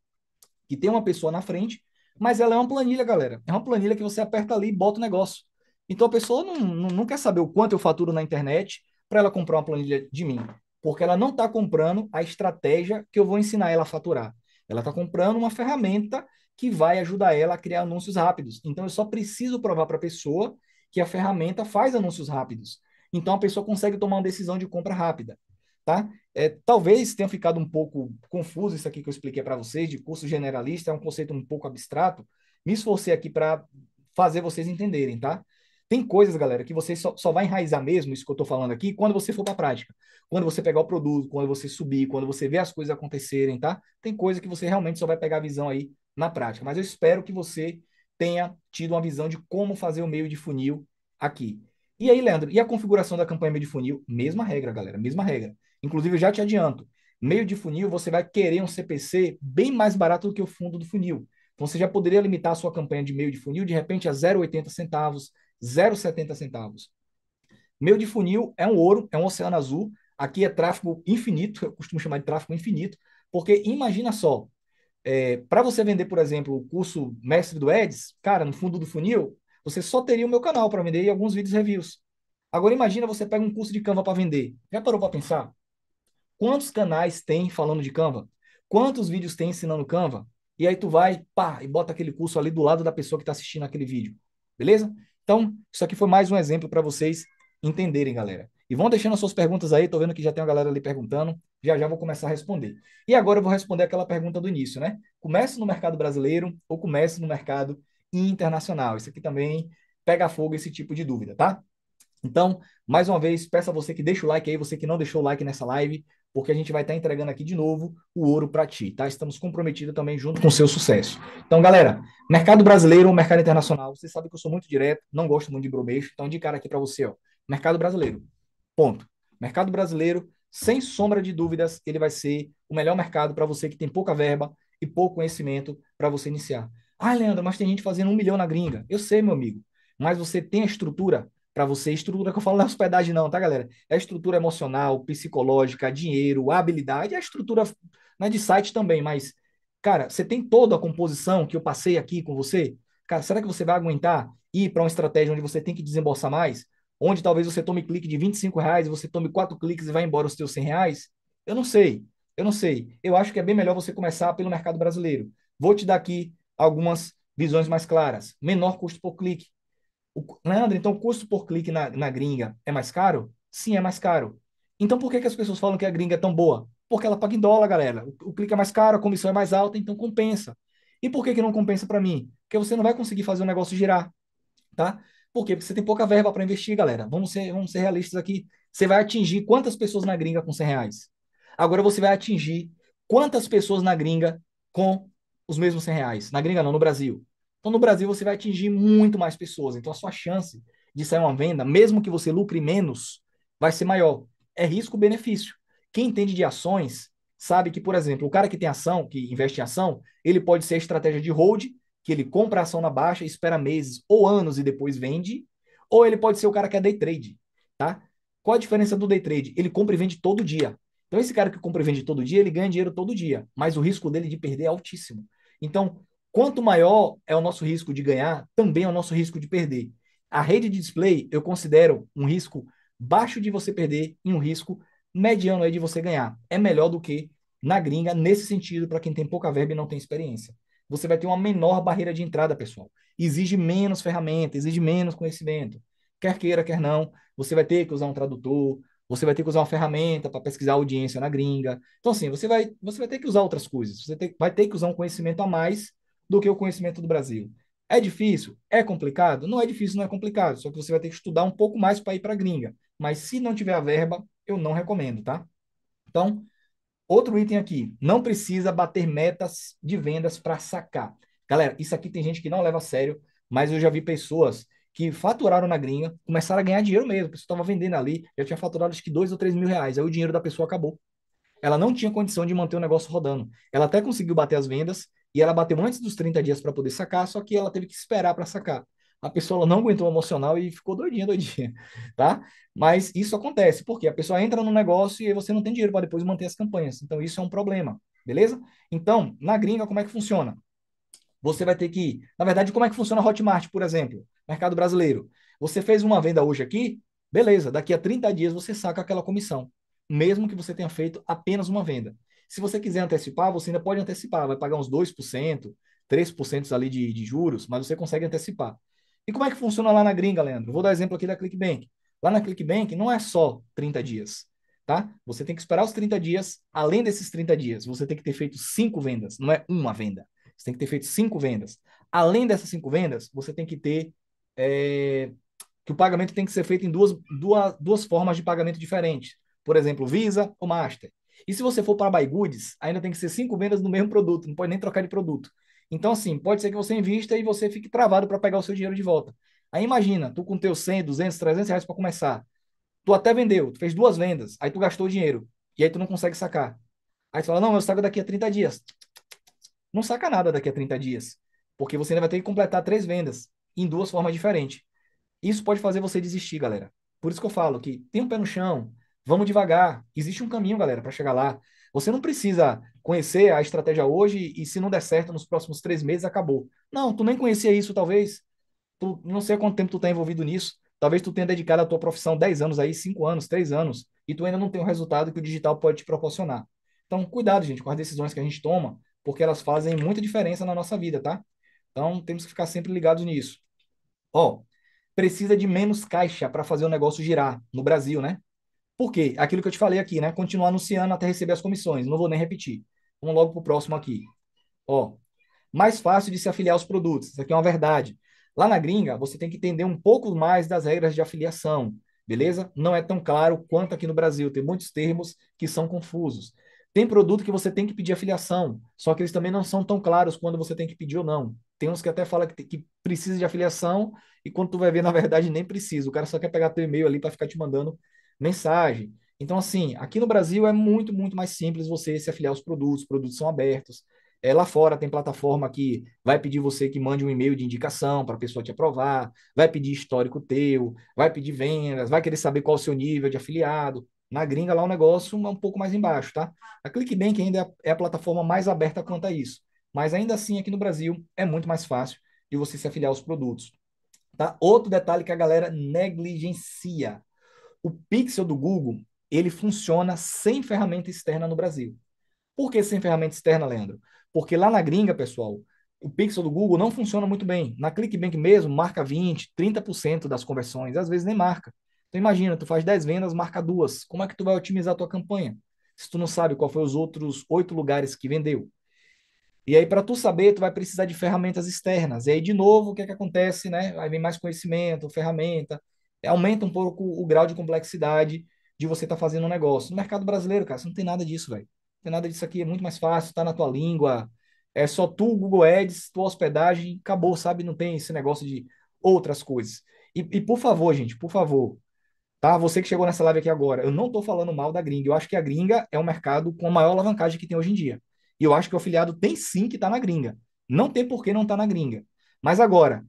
que tem uma pessoa na frente, mas ela é uma planilha, galera. É uma planilha que você aperta ali e bota o negócio. Então a pessoa não, não, não quer saber o quanto eu faturo na internet para ela comprar uma planilha de mim, porque ela não está comprando a estratégia que eu vou ensinar ela a faturar. Ela está comprando uma ferramenta que vai ajudar ela a criar anúncios rápidos. Então, eu só preciso provar para a pessoa que a ferramenta faz anúncios rápidos. Então, a pessoa consegue tomar uma decisão de compra rápida. Tá? É, talvez tenha ficado um pouco confuso isso aqui que eu expliquei para vocês, de curso generalista, é um conceito um pouco abstrato. Me esforcei aqui para fazer vocês entenderem, tá? Tem coisas, galera, que você só, só vai enraizar mesmo, isso que eu estou falando aqui, quando você for para a prática. Quando você pegar o produto, quando você subir, quando você ver as coisas acontecerem, tá? Tem coisa que você realmente só vai pegar a visão aí na prática. Mas eu espero que você tenha tido uma visão de como fazer o meio de funil aqui. E aí, Leandro, e a configuração da campanha meio de funil? Mesma regra, galera, mesma regra. Inclusive, eu já te adianto, meio de funil você vai querer um CPC bem mais barato do que o fundo do funil. Então, você já poderia limitar a sua campanha de meio de funil, de repente, a 0,80 centavos, 0,70 centavos. Meio de funil é um ouro, é um oceano azul. Aqui é tráfego infinito, eu costumo chamar de tráfego infinito, porque imagina só, é, para você vender, por exemplo, o curso Mestre do Eds, cara, no fundo do funil, você só teria o meu canal para vender e alguns vídeos reviews. Agora imagina você pega um curso de Canva para vender. Já parou para pensar? Quantos canais tem falando de Canva? Quantos vídeos tem ensinando Canva? E aí tu vai, pá, e bota aquele curso ali do lado da pessoa que está assistindo aquele vídeo. Beleza? Então, isso aqui foi mais um exemplo para vocês entenderem, galera. E vão deixando as suas perguntas aí, tô vendo que já tem uma galera ali perguntando, já já vou começar a responder. E agora eu vou responder aquela pergunta do início, né? começa no mercado brasileiro ou começa no mercado internacional? Isso aqui também pega fogo esse tipo de dúvida, tá? Então, mais uma vez, peço a você que deixa o like aí, você que não deixou o like nessa live, porque a gente vai estar tá entregando aqui de novo o ouro para ti, tá? Estamos comprometidos também junto com o seu sucesso. Então, galera, mercado brasileiro ou mercado internacional, você sabe que eu sou muito direto, não gosto muito de bromeixo, então de cara aqui para você, ó. Mercado brasileiro. Ponto. Mercado brasileiro, sem sombra de dúvidas, ele vai ser o melhor mercado para você que tem pouca verba e pouco conhecimento para você iniciar. Ah, Leandro, mas tem gente fazendo um milhão na gringa. Eu sei, meu amigo. Mas você tem a estrutura para você. Estrutura que eu falo não é hospedagem, não, tá, galera? É a estrutura emocional, psicológica, dinheiro, habilidade. É a estrutura né, de site também, mas, cara, você tem toda a composição que eu passei aqui com você? Cara, será que você vai aguentar ir para uma estratégia onde você tem que desembolsar mais? onde talvez você tome clique de 25 reais, você tome quatro cliques e vai embora os seus 100 reais? Eu não sei, eu não sei. Eu acho que é bem melhor você começar pelo mercado brasileiro. Vou te dar aqui algumas visões mais claras. Menor custo por clique. O, Leandro, então o custo por clique na, na gringa é mais caro? Sim, é mais caro. Então por que, que as pessoas falam que a gringa é tão boa? Porque ela paga em dólar, galera. O, o clique é mais caro, a comissão é mais alta, então compensa. E por que, que não compensa para mim? Porque você não vai conseguir fazer o negócio girar, tá? Por quê? Porque você tem pouca verba para investir, galera. Vamos ser, vamos ser realistas aqui. Você vai atingir quantas pessoas na gringa com 100 reais? Agora você vai atingir quantas pessoas na gringa com os mesmos 100 reais? Na gringa não, no Brasil. Então no Brasil você vai atingir muito mais pessoas. Então a sua chance de sair uma venda, mesmo que você lucre menos, vai ser maior. É risco-benefício. Quem entende de ações sabe que, por exemplo, o cara que tem ação, que investe em ação, ele pode ser estratégia de hold que ele compra ação na baixa, espera meses ou anos e depois vende, ou ele pode ser o cara que é day trade, tá? Qual a diferença do day trade? Ele compra e vende todo dia. Então esse cara que compra e vende todo dia, ele ganha dinheiro todo dia, mas o risco dele de perder é altíssimo. Então, quanto maior é o nosso risco de ganhar, também é o nosso risco de perder. A rede de display eu considero um risco baixo de você perder e um risco mediano aí de você ganhar. É melhor do que na gringa nesse sentido para quem tem pouca verba e não tem experiência você vai ter uma menor barreira de entrada, pessoal. Exige menos ferramenta, exige menos conhecimento. Quer queira, quer não, você vai ter que usar um tradutor, você vai ter que usar uma ferramenta para pesquisar audiência na gringa. Então, assim, você vai, você vai ter que usar outras coisas. Você ter, vai ter que usar um conhecimento a mais do que o conhecimento do Brasil. É difícil? É complicado? Não é difícil, não é complicado. Só que você vai ter que estudar um pouco mais para ir para a gringa. Mas se não tiver a verba, eu não recomendo, tá? Então, Outro item aqui, não precisa bater metas de vendas para sacar. Galera, isso aqui tem gente que não leva a sério, mas eu já vi pessoas que faturaram na gringa, começaram a ganhar dinheiro mesmo. A pessoa estava vendendo ali, já tinha faturado acho que dois ou três mil reais. Aí o dinheiro da pessoa acabou. Ela não tinha condição de manter o negócio rodando. Ela até conseguiu bater as vendas e ela bateu antes dos 30 dias para poder sacar, só que ela teve que esperar para sacar a pessoa não aguentou o emocional e ficou doidinha, doidinha, [LAUGHS] tá? Mas isso acontece, porque a pessoa entra no negócio e você não tem dinheiro para depois manter as campanhas. Então, isso é um problema, beleza? Então, na gringa, como é que funciona? Você vai ter que. Na verdade, como é que funciona a Hotmart, por exemplo? Mercado brasileiro. Você fez uma venda hoje aqui, beleza, daqui a 30 dias você saca aquela comissão, mesmo que você tenha feito apenas uma venda. Se você quiser antecipar, você ainda pode antecipar, vai pagar uns 2%, 3% ali de, de juros, mas você consegue antecipar. E como é que funciona lá na gringa, Leandro? Vou dar exemplo aqui da Clickbank. Lá na Clickbank não é só 30 dias, tá? Você tem que esperar os 30 dias. Além desses 30 dias, você tem que ter feito cinco vendas, não é uma venda. Você tem que ter feito cinco vendas. Além dessas cinco vendas, você tem que ter é, que o pagamento tem que ser feito em duas, duas, duas formas de pagamento diferentes. Por exemplo, Visa ou Master. E se você for para Buy Goods, ainda tem que ser cinco vendas no mesmo produto, não pode nem trocar de produto. Então, assim, pode ser que você invista e você fique travado para pegar o seu dinheiro de volta. Aí imagina, tu com teus 100, 200, 300 reais para começar. Tu até vendeu, tu fez duas vendas, aí tu gastou o dinheiro. E aí tu não consegue sacar. Aí tu fala, não, eu saco daqui a 30 dias. Não saca nada daqui a 30 dias. Porque você ainda vai ter que completar três vendas em duas formas diferentes. Isso pode fazer você desistir, galera. Por isso que eu falo que tem um pé no chão, vamos devagar. Existe um caminho, galera, para chegar lá. Você não precisa conhecer a estratégia hoje e se não der certo nos próximos três meses, acabou. Não, tu nem conhecia isso, talvez. Tu, não sei há quanto tempo tu está envolvido nisso. Talvez tu tenha dedicado a tua profissão 10 anos aí, 5 anos, 3 anos, e tu ainda não tem o resultado que o digital pode te proporcionar. Então, cuidado, gente, com as decisões que a gente toma, porque elas fazem muita diferença na nossa vida, tá? Então, temos que ficar sempre ligados nisso. Ó, oh, precisa de menos caixa para fazer o negócio girar no Brasil, né? Por quê? Aquilo que eu te falei aqui, né? Continuar anunciando até receber as comissões. Não vou nem repetir. Vamos logo para o próximo aqui. Ó, mais fácil de se afiliar aos produtos. Isso aqui é uma verdade. Lá na gringa, você tem que entender um pouco mais das regras de afiliação, beleza? Não é tão claro quanto aqui no Brasil. Tem muitos termos que são confusos. Tem produto que você tem que pedir afiliação, só que eles também não são tão claros quando você tem que pedir ou não. Tem uns que até falam que, que precisa de afiliação e quando tu vai ver, na verdade, nem precisa. O cara só quer pegar teu e-mail ali para ficar te mandando mensagem. Então, assim, aqui no Brasil é muito, muito mais simples você se afiliar aos produtos, os produtos são abertos. É, lá fora tem plataforma que vai pedir você que mande um e-mail de indicação para a pessoa te aprovar, vai pedir histórico teu, vai pedir vendas, vai querer saber qual é o seu nível de afiliado. Na gringa lá o negócio é um pouco mais embaixo, tá? A ClickBank ainda é a plataforma mais aberta quanto a isso. Mas ainda assim, aqui no Brasil, é muito mais fácil de você se afiliar aos produtos. Tá? Outro detalhe que a galera negligencia o Pixel do Google, ele funciona sem ferramenta externa no Brasil. Por que sem ferramenta externa, Leandro? Porque lá na gringa, pessoal, o Pixel do Google não funciona muito bem. Na ClickBank mesmo, marca 20, 30% das conversões, às vezes nem marca. Então imagina, tu faz 10 vendas, marca duas. Como é que tu vai otimizar a tua campanha? Se tu não sabe qual foi os outros oito lugares que vendeu. E aí para tu saber, tu vai precisar de ferramentas externas. E aí de novo, o que é que acontece, né? Aí vem mais conhecimento, ferramenta. É, aumenta um pouco o grau de complexidade de você estar tá fazendo um negócio. No mercado brasileiro, cara, você não tem nada disso, velho. Não tem nada disso aqui, é muito mais fácil, está na tua língua. É só tu, Google Ads, tua hospedagem, acabou, sabe? Não tem esse negócio de outras coisas. E, e por favor, gente, por favor, tá? Você que chegou nessa live aqui agora, eu não estou falando mal da gringa. Eu acho que a gringa é o mercado com a maior alavancagem que tem hoje em dia. E eu acho que o afiliado tem sim que estar tá na gringa. Não tem por que não estar tá na gringa. Mas agora,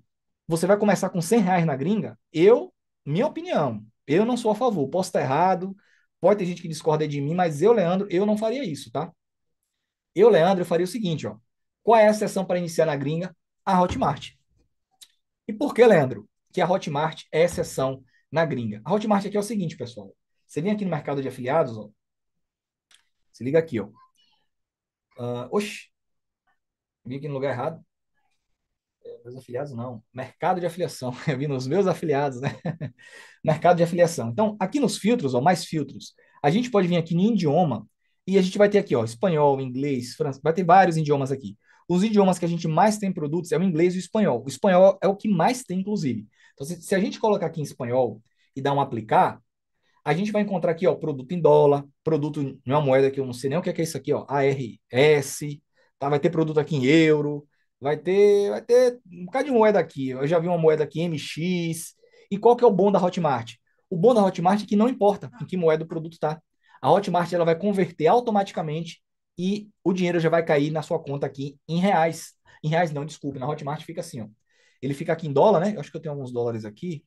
você vai começar com 100 reais na gringa? Eu minha opinião, eu não sou a favor, posso estar errado, pode ter gente que discorda de mim, mas eu, Leandro, eu não faria isso, tá? Eu, Leandro, eu faria o seguinte, ó. Qual é a exceção para iniciar na gringa? A Hotmart. E por que, Leandro, que a Hotmart é exceção na gringa? A Hotmart aqui é o seguinte, pessoal. Você vem aqui no mercado de afiliados, ó. Se liga aqui, ó. Uh, oxi. Vim aqui no lugar errado meus afiliados não, mercado de afiliação, [LAUGHS] eu vi nos meus afiliados, né? [LAUGHS] mercado de afiliação. Então, aqui nos filtros, ou mais filtros, a gente pode vir aqui em idioma e a gente vai ter aqui, ó, espanhol, inglês, francês, vai ter vários idiomas aqui. Os idiomas que a gente mais tem produtos é o inglês e o espanhol. O espanhol é o que mais tem, inclusive. Então, se, se a gente colocar aqui em espanhol e dar um aplicar, a gente vai encontrar aqui, ó, produto em dólar, produto em uma moeda que eu não sei nem o que é, que é isso aqui, ó, ARS, tá? Vai ter produto aqui em euro, Vai ter, vai ter um bocado de moeda aqui. Eu já vi uma moeda aqui MX. E qual que é o bom da Hotmart? O bom da Hotmart é que não importa em que moeda o produto está. A Hotmart ela vai converter automaticamente e o dinheiro já vai cair na sua conta aqui em reais. Em reais não, desculpe, na Hotmart fica assim, ó. Ele fica aqui em dólar, né? Eu acho que eu tenho alguns dólares aqui.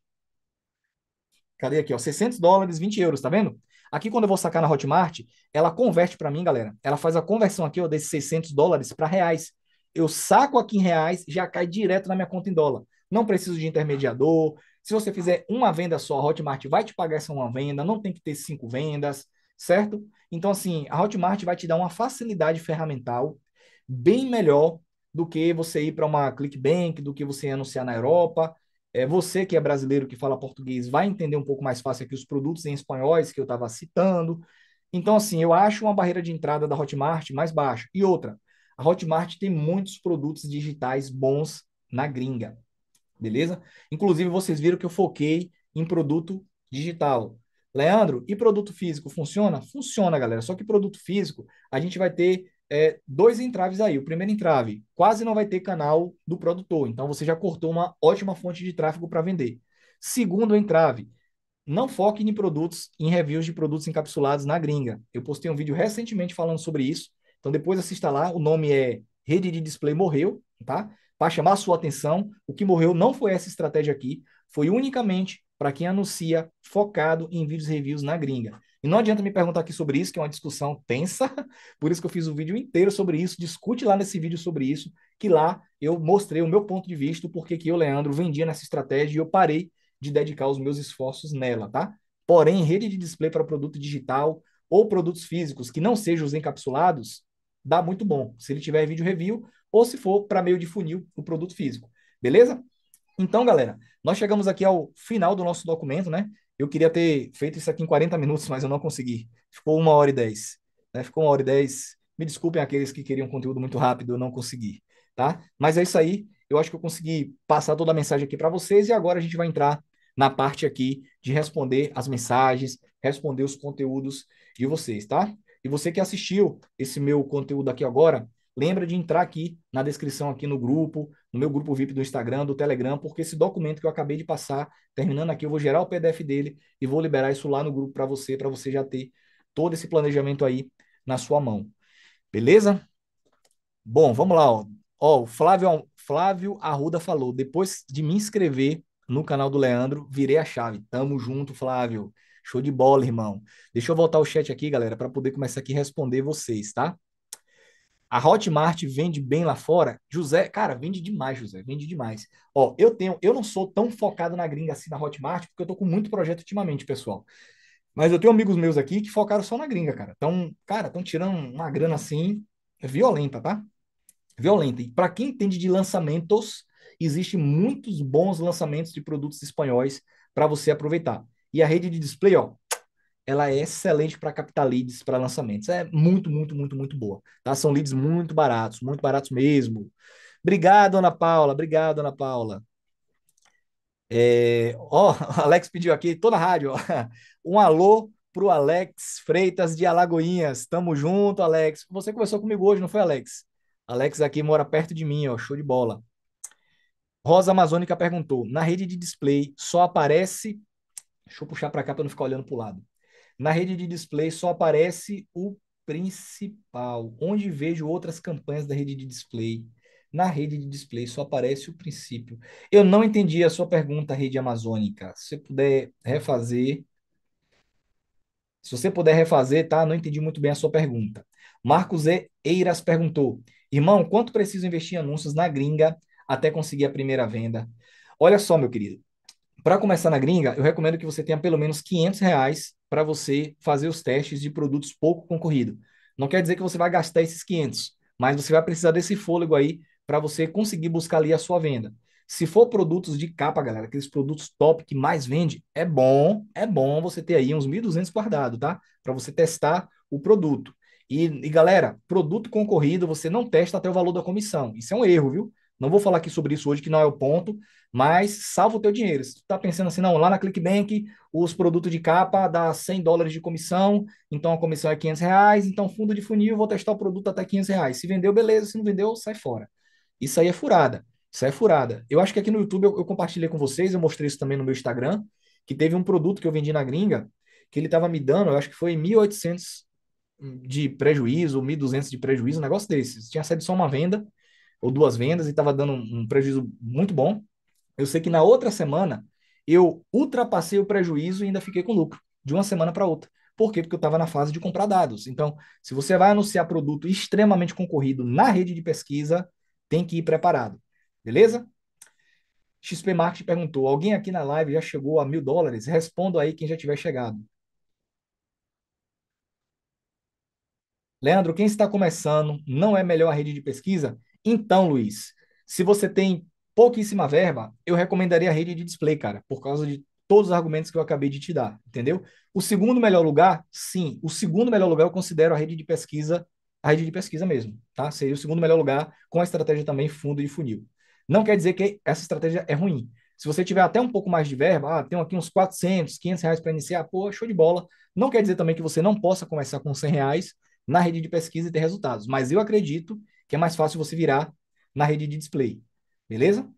Cadê aqui, ó? 600 dólares, 20 euros, tá vendo? Aqui quando eu vou sacar na Hotmart, ela converte para mim, galera. Ela faz a conversão aqui, ó, desses 600 dólares para reais. Eu saco aqui em reais, já cai direto na minha conta em dólar. Não preciso de intermediador. Se você fizer uma venda só, a Hotmart vai te pagar essa uma venda, não tem que ter cinco vendas, certo? Então, assim, a Hotmart vai te dar uma facilidade ferramental bem melhor do que você ir para uma Clickbank, do que você anunciar na Europa. É, você que é brasileiro que fala português vai entender um pouco mais fácil aqui os produtos em espanhóis que eu estava citando. Então, assim, eu acho uma barreira de entrada da Hotmart mais baixa. E outra, a Hotmart tem muitos produtos digitais bons na gringa, beleza? Inclusive, vocês viram que eu foquei em produto digital. Leandro, e produto físico funciona? Funciona, galera. Só que produto físico, a gente vai ter é, dois entraves aí. O primeiro entrave, quase não vai ter canal do produtor. Então, você já cortou uma ótima fonte de tráfego para vender. Segundo entrave, não foque em produtos, em reviews de produtos encapsulados na gringa. Eu postei um vídeo recentemente falando sobre isso. Então depois assista lá, o nome é Rede de Display Morreu, tá? Para chamar a sua atenção, o que morreu não foi essa estratégia aqui, foi unicamente para quem anuncia focado em vídeos reviews na gringa. E não adianta me perguntar aqui sobre isso, que é uma discussão tensa, [LAUGHS] por isso que eu fiz o um vídeo inteiro sobre isso, discute lá nesse vídeo sobre isso, que lá eu mostrei o meu ponto de vista, porque que eu, Leandro, vendia nessa estratégia e eu parei de dedicar os meus esforços nela, tá? Porém, rede de display para produto digital ou produtos físicos que não sejam os encapsulados, dá muito bom. Se ele tiver vídeo review ou se for para meio de funil o produto físico. Beleza? Então, galera, nós chegamos aqui ao final do nosso documento, né? Eu queria ter feito isso aqui em 40 minutos, mas eu não consegui. Ficou uma hora e dez Né? Ficou uma hora e dez Me desculpem aqueles que queriam conteúdo muito rápido, eu não consegui, tá? Mas é isso aí. Eu acho que eu consegui passar toda a mensagem aqui para vocês e agora a gente vai entrar na parte aqui de responder as mensagens, responder os conteúdos de vocês, tá? E você que assistiu esse meu conteúdo aqui agora, lembra de entrar aqui na descrição aqui no grupo, no meu grupo VIP do Instagram, do Telegram, porque esse documento que eu acabei de passar, terminando aqui, eu vou gerar o PDF dele e vou liberar isso lá no grupo para você, para você já ter todo esse planejamento aí na sua mão. Beleza? Bom, vamos lá. Ó, ó o Flávio, Flávio Arruda falou, depois de me inscrever no canal do Leandro, virei a chave. Tamo junto, Flávio. Show de bola, irmão. Deixa eu voltar o chat aqui, galera, para poder começar aqui a responder vocês, tá? A Hotmart vende bem lá fora? José, cara, vende demais, José, vende demais. Ó, eu tenho, eu não sou tão focado na gringa assim na Hotmart, porque eu tô com muito projeto ultimamente, pessoal. Mas eu tenho amigos meus aqui que focaram só na gringa, cara. Então, cara, estão tirando uma grana assim é violenta, tá? Violenta. E para quem entende de lançamentos, existe muitos bons lançamentos de produtos espanhóis para você aproveitar. E a rede de display, ó, ela é excelente para captar leads para lançamentos. É muito, muito, muito, muito boa. Tá? São leads muito baratos, muito baratos mesmo. Obrigado, Ana Paula. Obrigado, Ana Paula. É, ó, [LAUGHS] Alex pediu aqui, tô na rádio, ó. [LAUGHS] Um alô pro Alex Freitas de Alagoinhas. Tamo junto, Alex. Você conversou comigo hoje, não foi, Alex? Alex aqui mora perto de mim, ó. Show de bola. Rosa Amazônica perguntou: na rede de display só aparece Deixa eu puxar para cá para não ficar olhando para o lado. Na rede de display só aparece o principal. Onde vejo outras campanhas da rede de display? Na rede de display só aparece o princípio. Eu não entendi a sua pergunta, rede amazônica. Se você puder refazer. Se você puder refazer, tá? Não entendi muito bem a sua pergunta. Marcos E. Eiras perguntou: Irmão, quanto preciso investir em anúncios na gringa até conseguir a primeira venda? Olha só, meu querido. Para começar na gringa, eu recomendo que você tenha pelo menos 500 reais para você fazer os testes de produtos pouco concorridos. Não quer dizer que você vai gastar esses 500, mas você vai precisar desse fôlego aí para você conseguir buscar ali a sua venda. Se for produtos de capa, galera, aqueles produtos top que mais vende, é bom, é bom você ter aí uns 1.200 guardado, tá? Para você testar o produto. E, e, galera, produto concorrido, você não testa até o valor da comissão. Isso é um erro, viu? Não vou falar aqui sobre isso hoje, que não é o ponto, mas salva o teu dinheiro. Se tu tá pensando assim, não, lá na ClickBank, os produtos de capa dá 100 dólares de comissão, então a comissão é 500 reais, então fundo de funil, vou testar o produto até 500 reais. Se vendeu, beleza, se não vendeu, sai fora. Isso aí é furada, isso aí é furada. Eu acho que aqui no YouTube eu, eu compartilhei com vocês, eu mostrei isso também no meu Instagram, que teve um produto que eu vendi na gringa, que ele tava me dando, eu acho que foi 1.800 de prejuízo, 1.200 de prejuízo, um negócio desses. Tinha sido só uma venda, ou duas vendas e estava dando um, prejuízo muito bom. Eu sei que na outra semana eu ultrapassei o prejuízo e ainda fiquei com lucro, de uma semana para outra. Por quê? Porque eu estava na fase de comprar dados. Então, se você vai anunciar produto extremamente concorrido na rede de pesquisa, tem que ir preparado. Beleza? XP Market perguntou: alguém aqui na live já chegou a mil dólares? Respondo aí quem já tiver chegado. Leandro, quem está começando, não é melhor a rede de pesquisa? Então, Luiz, se você tem pouquíssima verba, eu recomendaria a rede de display, cara, por causa de todos os argumentos que eu acabei de te dar, entendeu? O segundo melhor lugar, sim, o segundo melhor lugar eu considero a rede de pesquisa, a rede de pesquisa mesmo, tá? Seria o segundo melhor lugar com a estratégia também fundo e funil. Não quer dizer que essa estratégia é ruim. Se você tiver até um pouco mais de verba, ah, tenho aqui uns 400, 500 reais para iniciar, pô, show de bola. Não quer dizer também que você não possa começar com 100 reais na rede de pesquisa e ter resultados, mas eu acredito que é mais fácil você virar na rede de display. Beleza?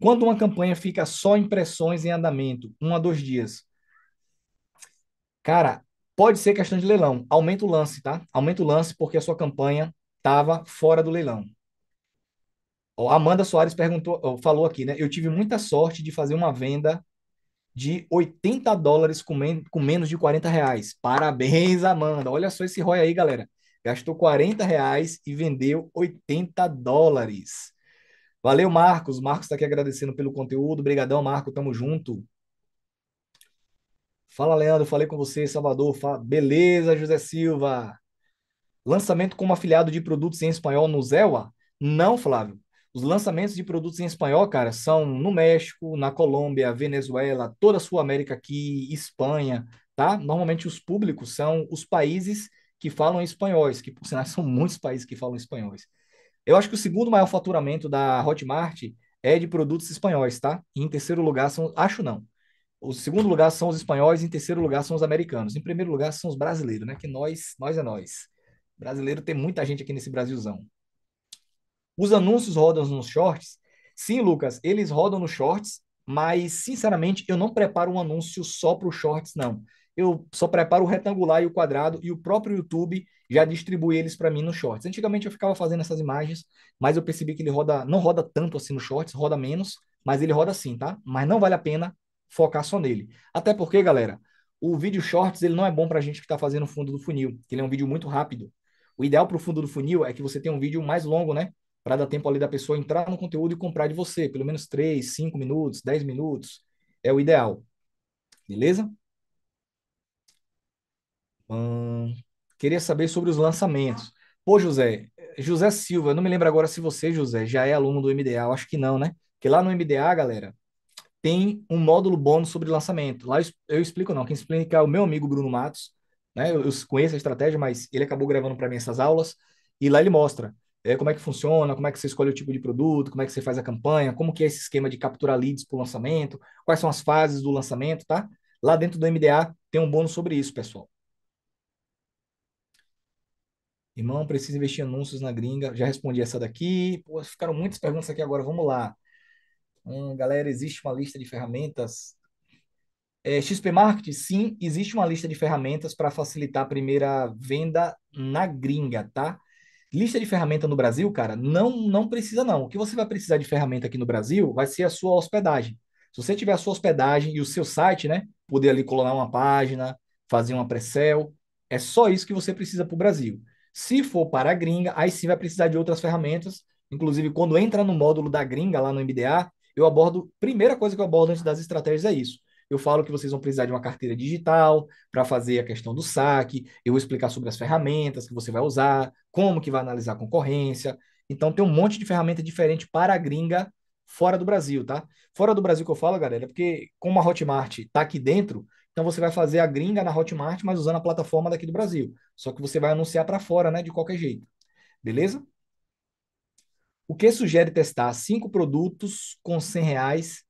Quando uma campanha fica só impressões em andamento, um a dois dias, cara, pode ser questão de leilão. Aumenta o lance, tá? Aumenta o lance porque a sua campanha estava fora do leilão. Amanda Soares perguntou, falou aqui, né? Eu tive muita sorte de fazer uma venda de 80 dólares com, men com menos de 40 reais. Parabéns, Amanda. Olha só esse ROI aí, galera gastou 40 reais e vendeu 80 dólares. Valeu, Marcos. Marcos está aqui agradecendo pelo conteúdo. Obrigadão, Marco. Tamo junto. Fala, Leandro. Falei com você, Salvador. Fala... Beleza, José Silva. Lançamento como afiliado de produtos em espanhol no Zewa? Não, Flávio. Os lançamentos de produtos em espanhol, cara, são no México, na Colômbia, Venezuela, toda a Sul América aqui, Espanha, tá? Normalmente os públicos são os países que falam espanhóis, que por sinal [LAUGHS] são muitos países que falam espanhóis. Eu acho que o segundo maior faturamento da Hotmart é de produtos espanhóis, tá? E em terceiro lugar são, acho não. O segundo lugar são os espanhóis, em terceiro lugar são os americanos. Em primeiro lugar são os brasileiros, né? Que nós, nós é nós. Brasileiro tem muita gente aqui nesse Brasilzão. Os anúncios rodam nos shorts? Sim, Lucas, eles rodam nos shorts, mas sinceramente eu não preparo um anúncio só para os shorts não eu só preparo o retangular e o quadrado e o próprio YouTube já distribui eles para mim no Shorts. Antigamente eu ficava fazendo essas imagens, mas eu percebi que ele roda, não roda tanto assim no Shorts, roda menos, mas ele roda sim, tá? Mas não vale a pena focar só nele. Até porque, galera, o vídeo Shorts ele não é bom para a gente que está fazendo o fundo do funil, que ele é um vídeo muito rápido. O ideal para o fundo do funil é que você tenha um vídeo mais longo, né? Para dar tempo ali da pessoa entrar no conteúdo e comprar de você, pelo menos 3, 5 minutos, 10 minutos, é o ideal. Beleza? Hum, queria saber sobre os lançamentos. Pô, José, José Silva, eu não me lembro agora se você, José, já é aluno do MDA, eu acho que não, né? Porque lá no MDA, galera, tem um módulo bônus sobre lançamento. Lá eu, explico, não, quem explica é o meu amigo Bruno Matos, né? Eu, eu conheço a estratégia, mas ele acabou gravando para mim essas aulas, e lá ele mostra é, como é que funciona, como é que você escolhe o tipo de produto, como é que você faz a campanha, como que é esse esquema de capturar leads para o lançamento, quais são as fases do lançamento, tá? Lá dentro do MDA tem um bônus sobre isso, pessoal. Irmão, precisa investir em anúncios na gringa. Já respondi essa daqui. Pô, ficaram muitas perguntas aqui agora. Vamos lá. Hum, galera, existe uma lista de ferramentas? É, XP Market, sim, existe uma lista de ferramentas para facilitar a primeira venda na gringa, tá? Lista de ferramenta no Brasil, cara, não, não precisa não. O que você vai precisar de ferramenta aqui no Brasil vai ser a sua hospedagem. Se você tiver a sua hospedagem e o seu site, né, poder ali colonar uma página, fazer uma pré-sell, é só isso que você precisa para o Brasil. Se for para a gringa, aí sim vai precisar de outras ferramentas. Inclusive, quando entra no módulo da gringa lá no MDA, eu abordo. Primeira coisa que eu abordo antes das estratégias é isso. Eu falo que vocês vão precisar de uma carteira digital para fazer a questão do saque. Eu vou explicar sobre as ferramentas que você vai usar, como que vai analisar a concorrência. Então tem um monte de ferramenta diferente para a gringa fora do Brasil, tá? Fora do Brasil que eu falo, galera, é porque como a Hotmart está aqui dentro, então você vai fazer a gringa na Hotmart, mas usando a plataforma daqui do Brasil. Só que você vai anunciar para fora, né, de qualquer jeito. Beleza? O que sugere testar cinco produtos com 100 reais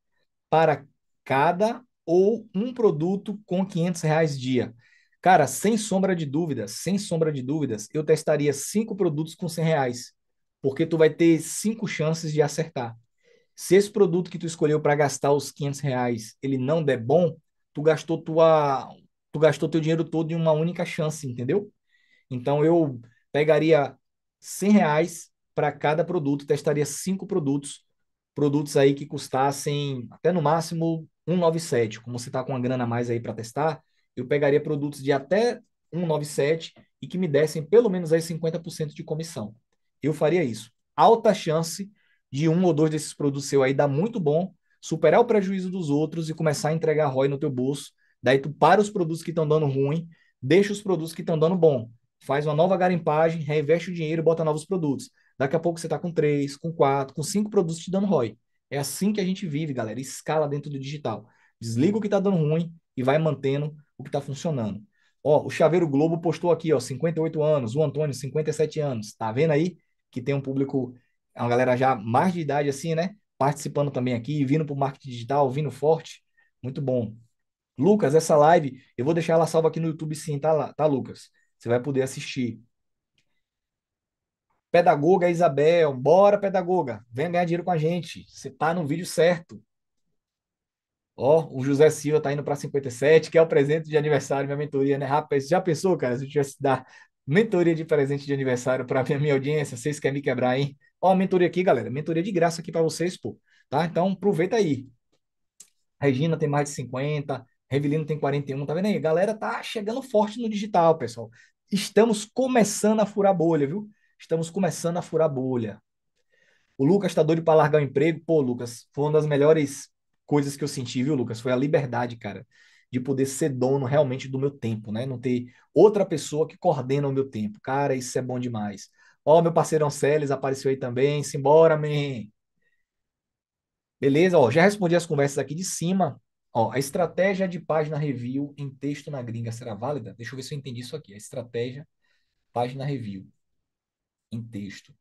para cada ou um produto com 500 reais dia? Cara, sem sombra de dúvidas, sem sombra de dúvidas, eu testaria cinco produtos com 100 reais, porque tu vai ter cinco chances de acertar. Se esse produto que tu escolheu para gastar os 500 reais, ele não der bom, tu gastou tua tu gastou teu dinheiro todo em uma única chance, entendeu? Então eu pegaria cem reais para cada produto, testaria cinco produtos, produtos aí que custassem até no máximo 197, como você está com uma grana a mais aí para testar, eu pegaria produtos de até 197 e que me dessem pelo menos aí 50% de comissão. Eu faria isso. Alta chance de um ou dois desses produtos seu aí dar muito bom superar o prejuízo dos outros e começar a entregar ROI no teu bolso. Daí tu para os produtos que estão dando ruim, deixa os produtos que estão dando bom. Faz uma nova garimpagem, reinveste o dinheiro e bota novos produtos. Daqui a pouco você está com três, com quatro, com cinco produtos te dando ROI. É assim que a gente vive, galera. Escala dentro do digital. Desliga o que está dando ruim e vai mantendo o que está funcionando. Ó, o Chaveiro Globo postou aqui, ó, 58 anos. O Antônio, 57 anos. Tá vendo aí que tem um público, uma galera já mais de idade assim, né? participando também aqui, vindo para o marketing digital, vindo forte. Muito bom. Lucas, essa live, eu vou deixar ela salva aqui no YouTube sim, tá, tá Lucas? Você vai poder assistir. Pedagoga Isabel, bora, pedagoga. Venha ganhar dinheiro com a gente. Você tá no vídeo certo. Ó, o José Silva tá indo para 57, que é o presente de aniversário, minha mentoria, né? Rapaz, já pensou, cara, se eu tivesse dar mentoria de presente de aniversário para minha, minha audiência? Vocês querem me quebrar, hein? Ó, mentoria aqui, galera. Mentoria de graça aqui para vocês, pô. Tá? Então, aproveita aí. Regina tem mais de 50, Revelino tem 41, tá vendo aí? Galera tá chegando forte no digital, pessoal. Estamos começando a furar bolha, viu? Estamos começando a furar bolha. O Lucas tá doido para largar o emprego. Pô, Lucas, foi uma das melhores coisas que eu senti, viu, Lucas? Foi a liberdade, cara, de poder ser dono realmente do meu tempo, né? Não ter outra pessoa que coordena o meu tempo. Cara, isso é bom demais. Ó, meu parceirão Celes apareceu aí também. Simbora, man. Beleza? Ó, já respondi as conversas aqui de cima. Ó, a estratégia de página review em texto na gringa será válida? Deixa eu ver se eu entendi isso aqui. A estratégia, página review em texto.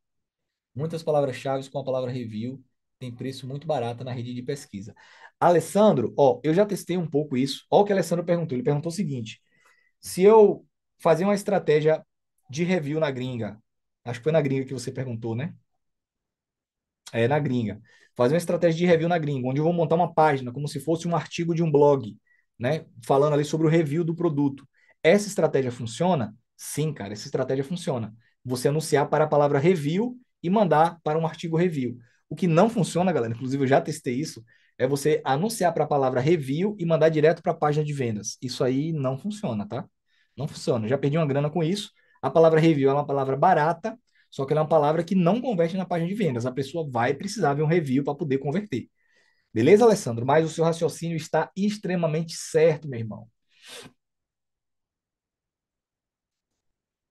Muitas palavras-chave com a palavra review tem preço muito barato na rede de pesquisa. Alessandro, ó, eu já testei um pouco isso. Ó o que o Alessandro perguntou. Ele perguntou o seguinte: se eu fazer uma estratégia de review na gringa, Acho que foi na gringa que você perguntou, né? É, na gringa. Fazer uma estratégia de review na gringa, onde eu vou montar uma página, como se fosse um artigo de um blog, né? Falando ali sobre o review do produto. Essa estratégia funciona? Sim, cara, essa estratégia funciona. Você anunciar para a palavra review e mandar para um artigo review. O que não funciona, galera, inclusive eu já testei isso, é você anunciar para a palavra review e mandar direto para a página de vendas. Isso aí não funciona, tá? Não funciona. Eu já perdi uma grana com isso, a palavra review é uma palavra barata, só que ela é uma palavra que não converte na página de vendas. A pessoa vai precisar ver um review para poder converter. Beleza, Alessandro? Mas o seu raciocínio está extremamente certo, meu irmão.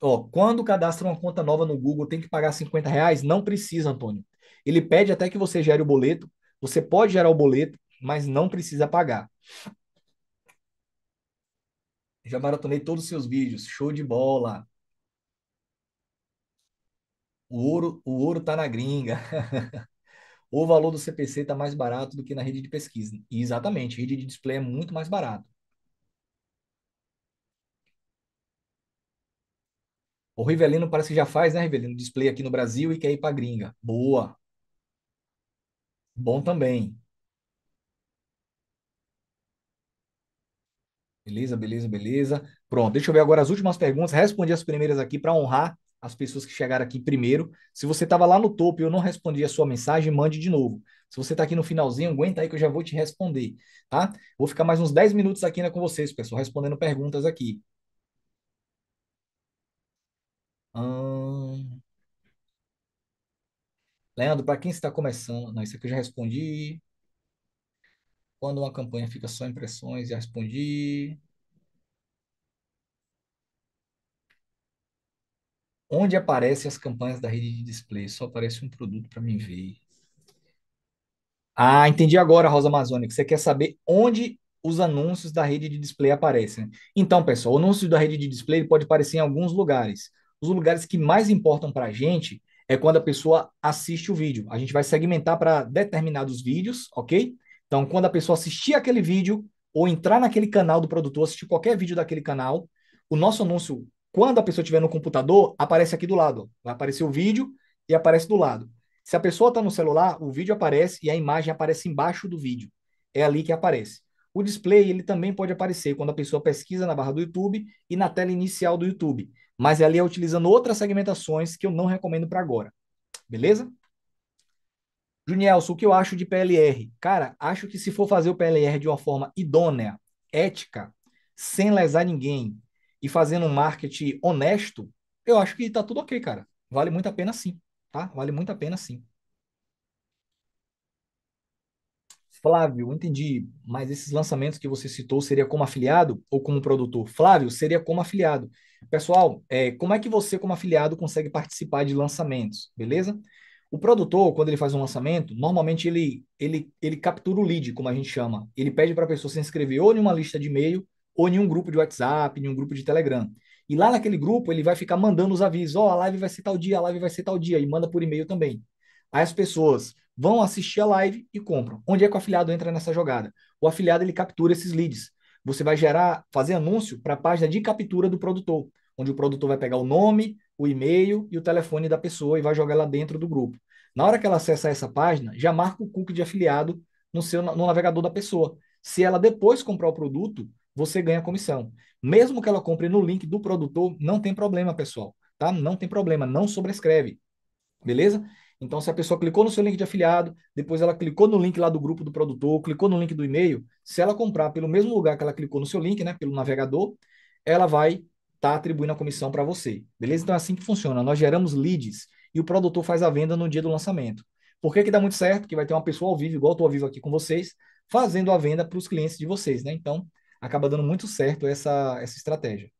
Ó, quando cadastra uma conta nova no Google, tem que pagar 50 reais? Não precisa, Antônio. Ele pede até que você gere o boleto. Você pode gerar o boleto, mas não precisa pagar. Já maratonei todos os seus vídeos. Show de bola. O ouro, o ouro está na gringa. [LAUGHS] o valor do CPC está mais barato do que na rede de pesquisa. E exatamente, rede de display é muito mais barato. O Rivelino parece que já faz, né, Rivelino? Display aqui no Brasil e quer ir para gringa. Boa. Bom também. Beleza, beleza, beleza. Pronto, deixa eu ver agora as últimas perguntas. Respondi as primeiras aqui para honrar as pessoas que chegaram aqui primeiro. Se você estava lá no topo e eu não respondi a sua mensagem, mande de novo. Se você está aqui no finalzinho, aguenta aí que eu já vou te responder, tá? Vou ficar mais uns 10 minutos aqui ainda né, com vocês, pessoal, respondendo perguntas aqui. Hum... Leandro, para quem está começando... Não, isso aqui eu já respondi. Quando uma campanha fica só impressões, já respondi. Onde aparecem as campanhas da rede de display? Só aparece um produto para mim ver. Ah, entendi agora, Rosa Amazônica. Você quer saber onde os anúncios da rede de display aparecem. Então, pessoal, o anúncio da rede de display pode aparecer em alguns lugares. Os lugares que mais importam para a gente é quando a pessoa assiste o vídeo. A gente vai segmentar para determinados vídeos, ok? Então, quando a pessoa assistir aquele vídeo ou entrar naquele canal do produtor, assistir qualquer vídeo daquele canal, o nosso anúncio quando a pessoa estiver no computador, aparece aqui do lado. Vai aparecer o vídeo e aparece do lado. Se a pessoa está no celular, o vídeo aparece e a imagem aparece embaixo do vídeo. É ali que aparece. O display ele também pode aparecer quando a pessoa pesquisa na barra do YouTube e na tela inicial do YouTube, mas ali é utilizando outras segmentações que eu não recomendo para agora. Beleza? Junielson, o que eu acho de PLR? Cara, acho que se for fazer o PLR de uma forma idônea, ética, sem lesar ninguém, e fazendo um marketing honesto, eu acho que tá tudo ok, cara. Vale muito a pena sim, tá? Vale muito a pena sim. Flávio, entendi, mas esses lançamentos que você citou seria como afiliado ou como produtor? Flávio, seria como afiliado. Pessoal, é, como é que você, como afiliado, consegue participar de lançamentos, beleza? O produtor, quando ele faz um lançamento, normalmente ele, ele, ele captura o lead, como a gente chama. Ele pede para a pessoa se inscrever ou em uma lista de e-mail ou em um grupo de WhatsApp, em um grupo de Telegram. E lá naquele grupo ele vai ficar mandando os avisos, ó, oh, a live vai ser tal dia, a live vai ser tal dia, e manda por e-mail também. Aí as pessoas vão assistir a live e compram. Onde é que o afiliado entra nessa jogada? O afiliado ele captura esses leads. Você vai gerar, fazer anúncio para a página de captura do produtor, onde o produtor vai pegar o nome, o e-mail e o telefone da pessoa e vai jogar lá dentro do grupo. Na hora que ela acessa essa página, já marca o cookie de afiliado no seu no navegador da pessoa. Se ela depois comprar o produto, você ganha comissão. Mesmo que ela compre no link do produtor, não tem problema, pessoal, tá? Não tem problema, não sobrescreve, beleza? Então, se a pessoa clicou no seu link de afiliado, depois ela clicou no link lá do grupo do produtor, clicou no link do e-mail, se ela comprar pelo mesmo lugar que ela clicou no seu link, né, pelo navegador, ela vai estar tá atribuindo a comissão para você, beleza? Então, é assim que funciona. Nós geramos leads e o produtor faz a venda no dia do lançamento. Por que, que dá muito certo? Que vai ter uma pessoa ao vivo, igual estou ao vivo aqui com vocês, fazendo a venda para os clientes de vocês, né? Então, acaba dando muito certo essa, essa estratégia.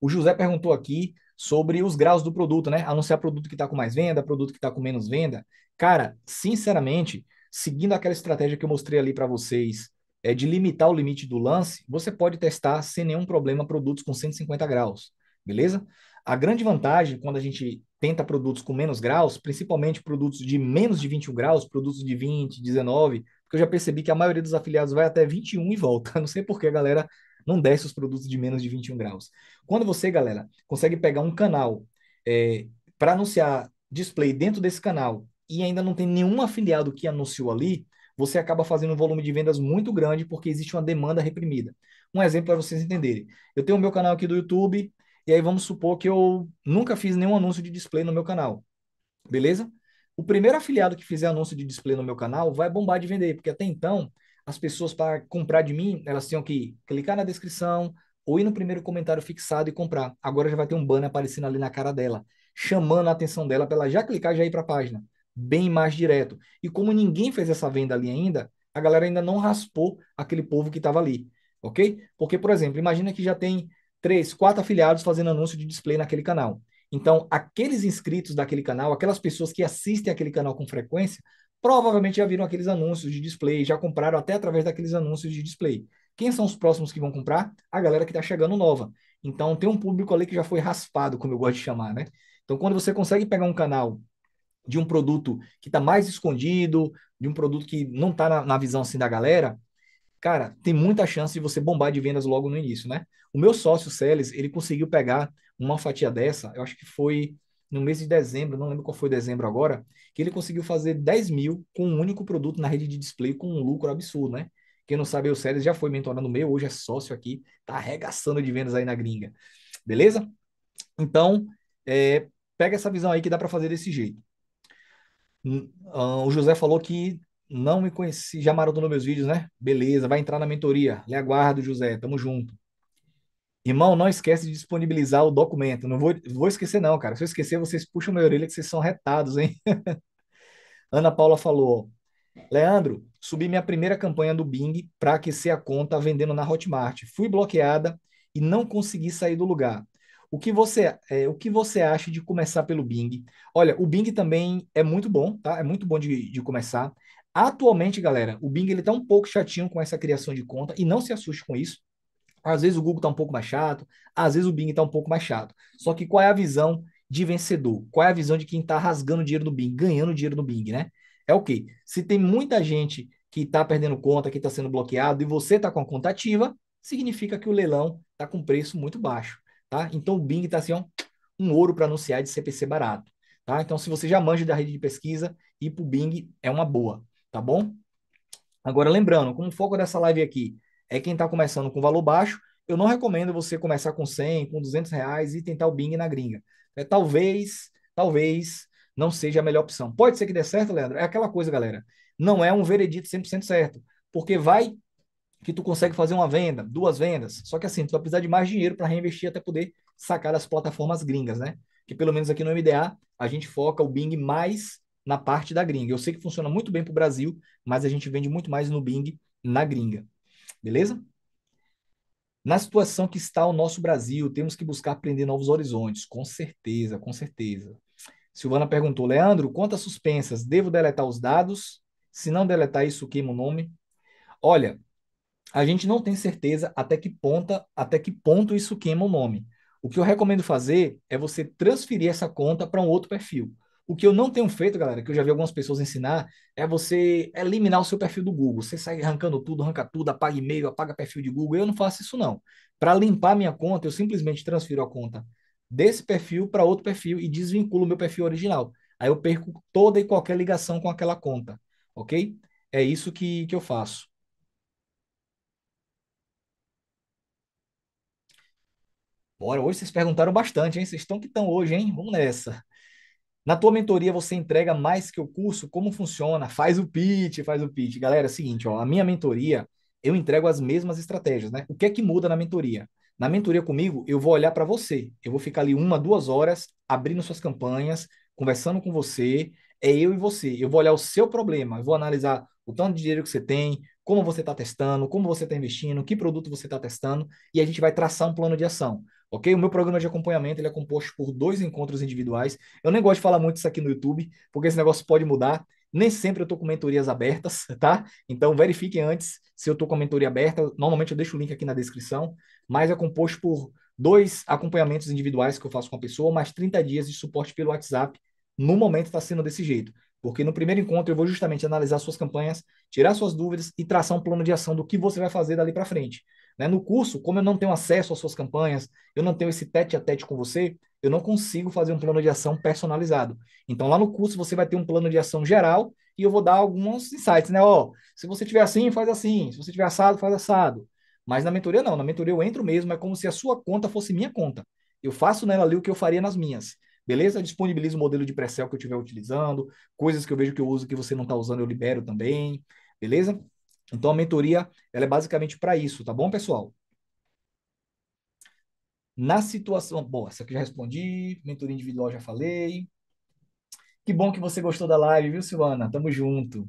O José perguntou aqui sobre os graus do produto, né? Anunciar produto que está com mais venda, produto que está com menos venda. Cara, sinceramente, seguindo aquela estratégia que eu mostrei ali para vocês, é de limitar o limite do lance, você pode testar sem nenhum problema produtos com 150 graus, beleza? A grande vantagem quando a gente tenta produtos com menos graus, principalmente produtos de menos de 21 graus, produtos de 20, 19, porque eu já percebi que a maioria dos afiliados vai até 21 e volta. [LAUGHS] Não sei por que a galera não desce os produtos de menos de 21 graus. Quando você, galera, consegue pegar um canal é, para anunciar display dentro desse canal e ainda não tem nenhum afiliado que anunciou ali, você acaba fazendo um volume de vendas muito grande porque existe uma demanda reprimida. Um exemplo para vocês entenderem. Eu tenho o meu canal aqui do YouTube, e aí vamos supor que eu nunca fiz nenhum anúncio de display no meu canal. Beleza? O primeiro afiliado que fizer anúncio de display no meu canal vai bombar de vender, porque até então as pessoas para comprar de mim, elas tinham que clicar na descrição ou ir no primeiro comentário fixado e comprar. Agora já vai ter um banner aparecendo ali na cara dela, chamando a atenção dela para ela já clicar e já ir para a página. Bem mais direto. E como ninguém fez essa venda ali ainda, a galera ainda não raspou aquele povo que estava ali, ok? Porque, por exemplo, imagina que já tem três, quatro afiliados fazendo anúncio de display naquele canal. Então, aqueles inscritos daquele canal, aquelas pessoas que assistem aquele canal com frequência, provavelmente já viram aqueles anúncios de display, já compraram até através daqueles anúncios de display. Quem são os próximos que vão comprar? A galera que está chegando nova. Então, tem um público ali que já foi raspado, como eu gosto de chamar, né? Então, quando você consegue pegar um canal de um produto que está mais escondido, de um produto que não está na, na, visão assim da galera, cara, tem muita chance de você bombar de vendas logo no início, né? O meu sócio, Celes, ele conseguiu pegar uma fatia dessa, eu acho que foi no mês de dezembro, não lembro qual foi dezembro agora, que ele conseguiu fazer 10 mil com um único produto na rede de display com um lucro absurdo, né? Quem não sabe, o Celes já foi mentorando meu, hoje é sócio aqui, tá arregaçando de vendas aí na gringa. Beleza? Então, é, pega essa visão aí que dá para fazer desse jeito. Hum, ah, o José falou que não me conheci, já marotou meus vídeos, né? Beleza, vai entrar na mentoria. Le aguardo, José. Tamo junto. Irmão, não esquece de disponibilizar o documento. Não vou, vou esquecer, não, cara. Se eu esquecer, vocês puxam minha orelha que vocês são retados, hein? [LAUGHS] Ana Paula falou: Leandro, subi minha primeira campanha do Bing para aquecer a conta vendendo na Hotmart. Fui bloqueada e não consegui sair do lugar. O que você, é, o que você acha de começar pelo Bing? Olha, o Bing também é muito bom, tá? É muito bom de, de começar. Atualmente, galera, o Bing ele tá um pouco chatinho com essa criação de conta e não se assuste com isso. Às vezes o Google está um pouco mais chato, às vezes o Bing está um pouco mais chato. Só que qual é a visão de vencedor? Qual é a visão de quem está rasgando dinheiro no Bing, ganhando dinheiro no Bing, né? É o quê? Se tem muita gente que está perdendo conta, que está sendo bloqueado e você está com a conta ativa, significa que o leilão está com preço muito baixo, tá? Então o Bing está assim, ó, um ouro para anunciar de CPC barato, tá? Então se você já manja da rede de pesquisa, ir pro Bing é uma boa, tá bom? Agora, lembrando, como o foco dessa live aqui é quem está começando com valor baixo, eu não recomendo você começar com 100, com 200 reais e tentar o Bing na gringa. É, talvez, talvez não seja a melhor opção. Pode ser que dê certo, Leandro? É aquela coisa, galera. Não é um veredito 100% certo, porque vai que tu consegue fazer uma venda, duas vendas, só que assim, tu vai precisar de mais dinheiro para reinvestir até poder sacar as plataformas gringas, né? Que pelo menos aqui no MDA, a gente foca o Bing mais na parte da gringa. Eu sei que funciona muito bem para o Brasil, mas a gente vende muito mais no Bing na gringa. Beleza? Na situação que está o nosso Brasil, temos que buscar aprender novos horizontes. Com certeza, com certeza. Silvana perguntou, Leandro, quantas suspensas? Devo deletar os dados? Se não deletar isso, queima o nome? Olha, a gente não tem certeza até que ponta, até que ponto isso queima o nome. O que eu recomendo fazer é você transferir essa conta para um outro perfil. O que eu não tenho feito, galera, que eu já vi algumas pessoas ensinar, é você eliminar o seu perfil do Google. Você sai arrancando tudo, arranca tudo, apaga e-mail, apaga perfil de Google. Eu não faço isso, não. Para limpar minha conta, eu simplesmente transfiro a conta desse perfil para outro perfil e desvinculo o meu perfil original. Aí eu perco toda e qualquer ligação com aquela conta, ok? É isso que, que eu faço. Bora, hoje vocês perguntaram bastante, hein? Vocês estão que estão hoje, hein? Vamos nessa. Na tua mentoria você entrega mais que o curso? Como funciona? Faz o pitch, faz o pitch. Galera, é o seguinte, ó, a minha mentoria, eu entrego as mesmas estratégias, né? O que é que muda na mentoria? Na mentoria comigo, eu vou olhar para você. Eu vou ficar ali uma, duas horas abrindo suas campanhas, conversando com você. É eu e você. Eu vou olhar o seu problema, eu vou analisar o tanto de dinheiro que você tem, como você está testando, como você está investindo, que produto você está testando, e a gente vai traçar um plano de ação. Ok? O meu programa de acompanhamento ele é composto por dois encontros individuais. Eu nem gosto de falar muito isso aqui no YouTube, porque esse negócio pode mudar. Nem sempre eu estou com mentorias abertas, [LAUGHS] tá? Então verifiquem antes se eu estou com a mentoria aberta. Normalmente eu deixo o link aqui na descrição, mas é composto por dois acompanhamentos individuais que eu faço com a pessoa, mais 30 dias de suporte pelo WhatsApp. No momento está sendo desse jeito, porque no primeiro encontro eu vou justamente analisar suas campanhas, tirar suas dúvidas e traçar um plano de ação do que você vai fazer dali para frente. Né? No curso, como eu não tenho acesso às suas campanhas, eu não tenho esse tete a tete com você, eu não consigo fazer um plano de ação personalizado. Então, lá no curso, você vai ter um plano de ação geral e eu vou dar alguns insights, né? Ó, se você tiver assim, faz assim. Se você tiver assado, faz assado. Mas na mentoria, não. Na mentoria, eu entro mesmo. É como se a sua conta fosse minha conta. Eu faço nela ali o que eu faria nas minhas. Beleza? disponibilizo o modelo de pré-sell que eu estiver utilizando, coisas que eu vejo que eu uso que você não está usando, eu libero também. Beleza? Então a mentoria, ela é basicamente para isso, tá bom, pessoal? Na situação, bom, essa aqui já respondi, mentoria individual já falei. Que bom que você gostou da live, viu, Silvana? Tamo junto.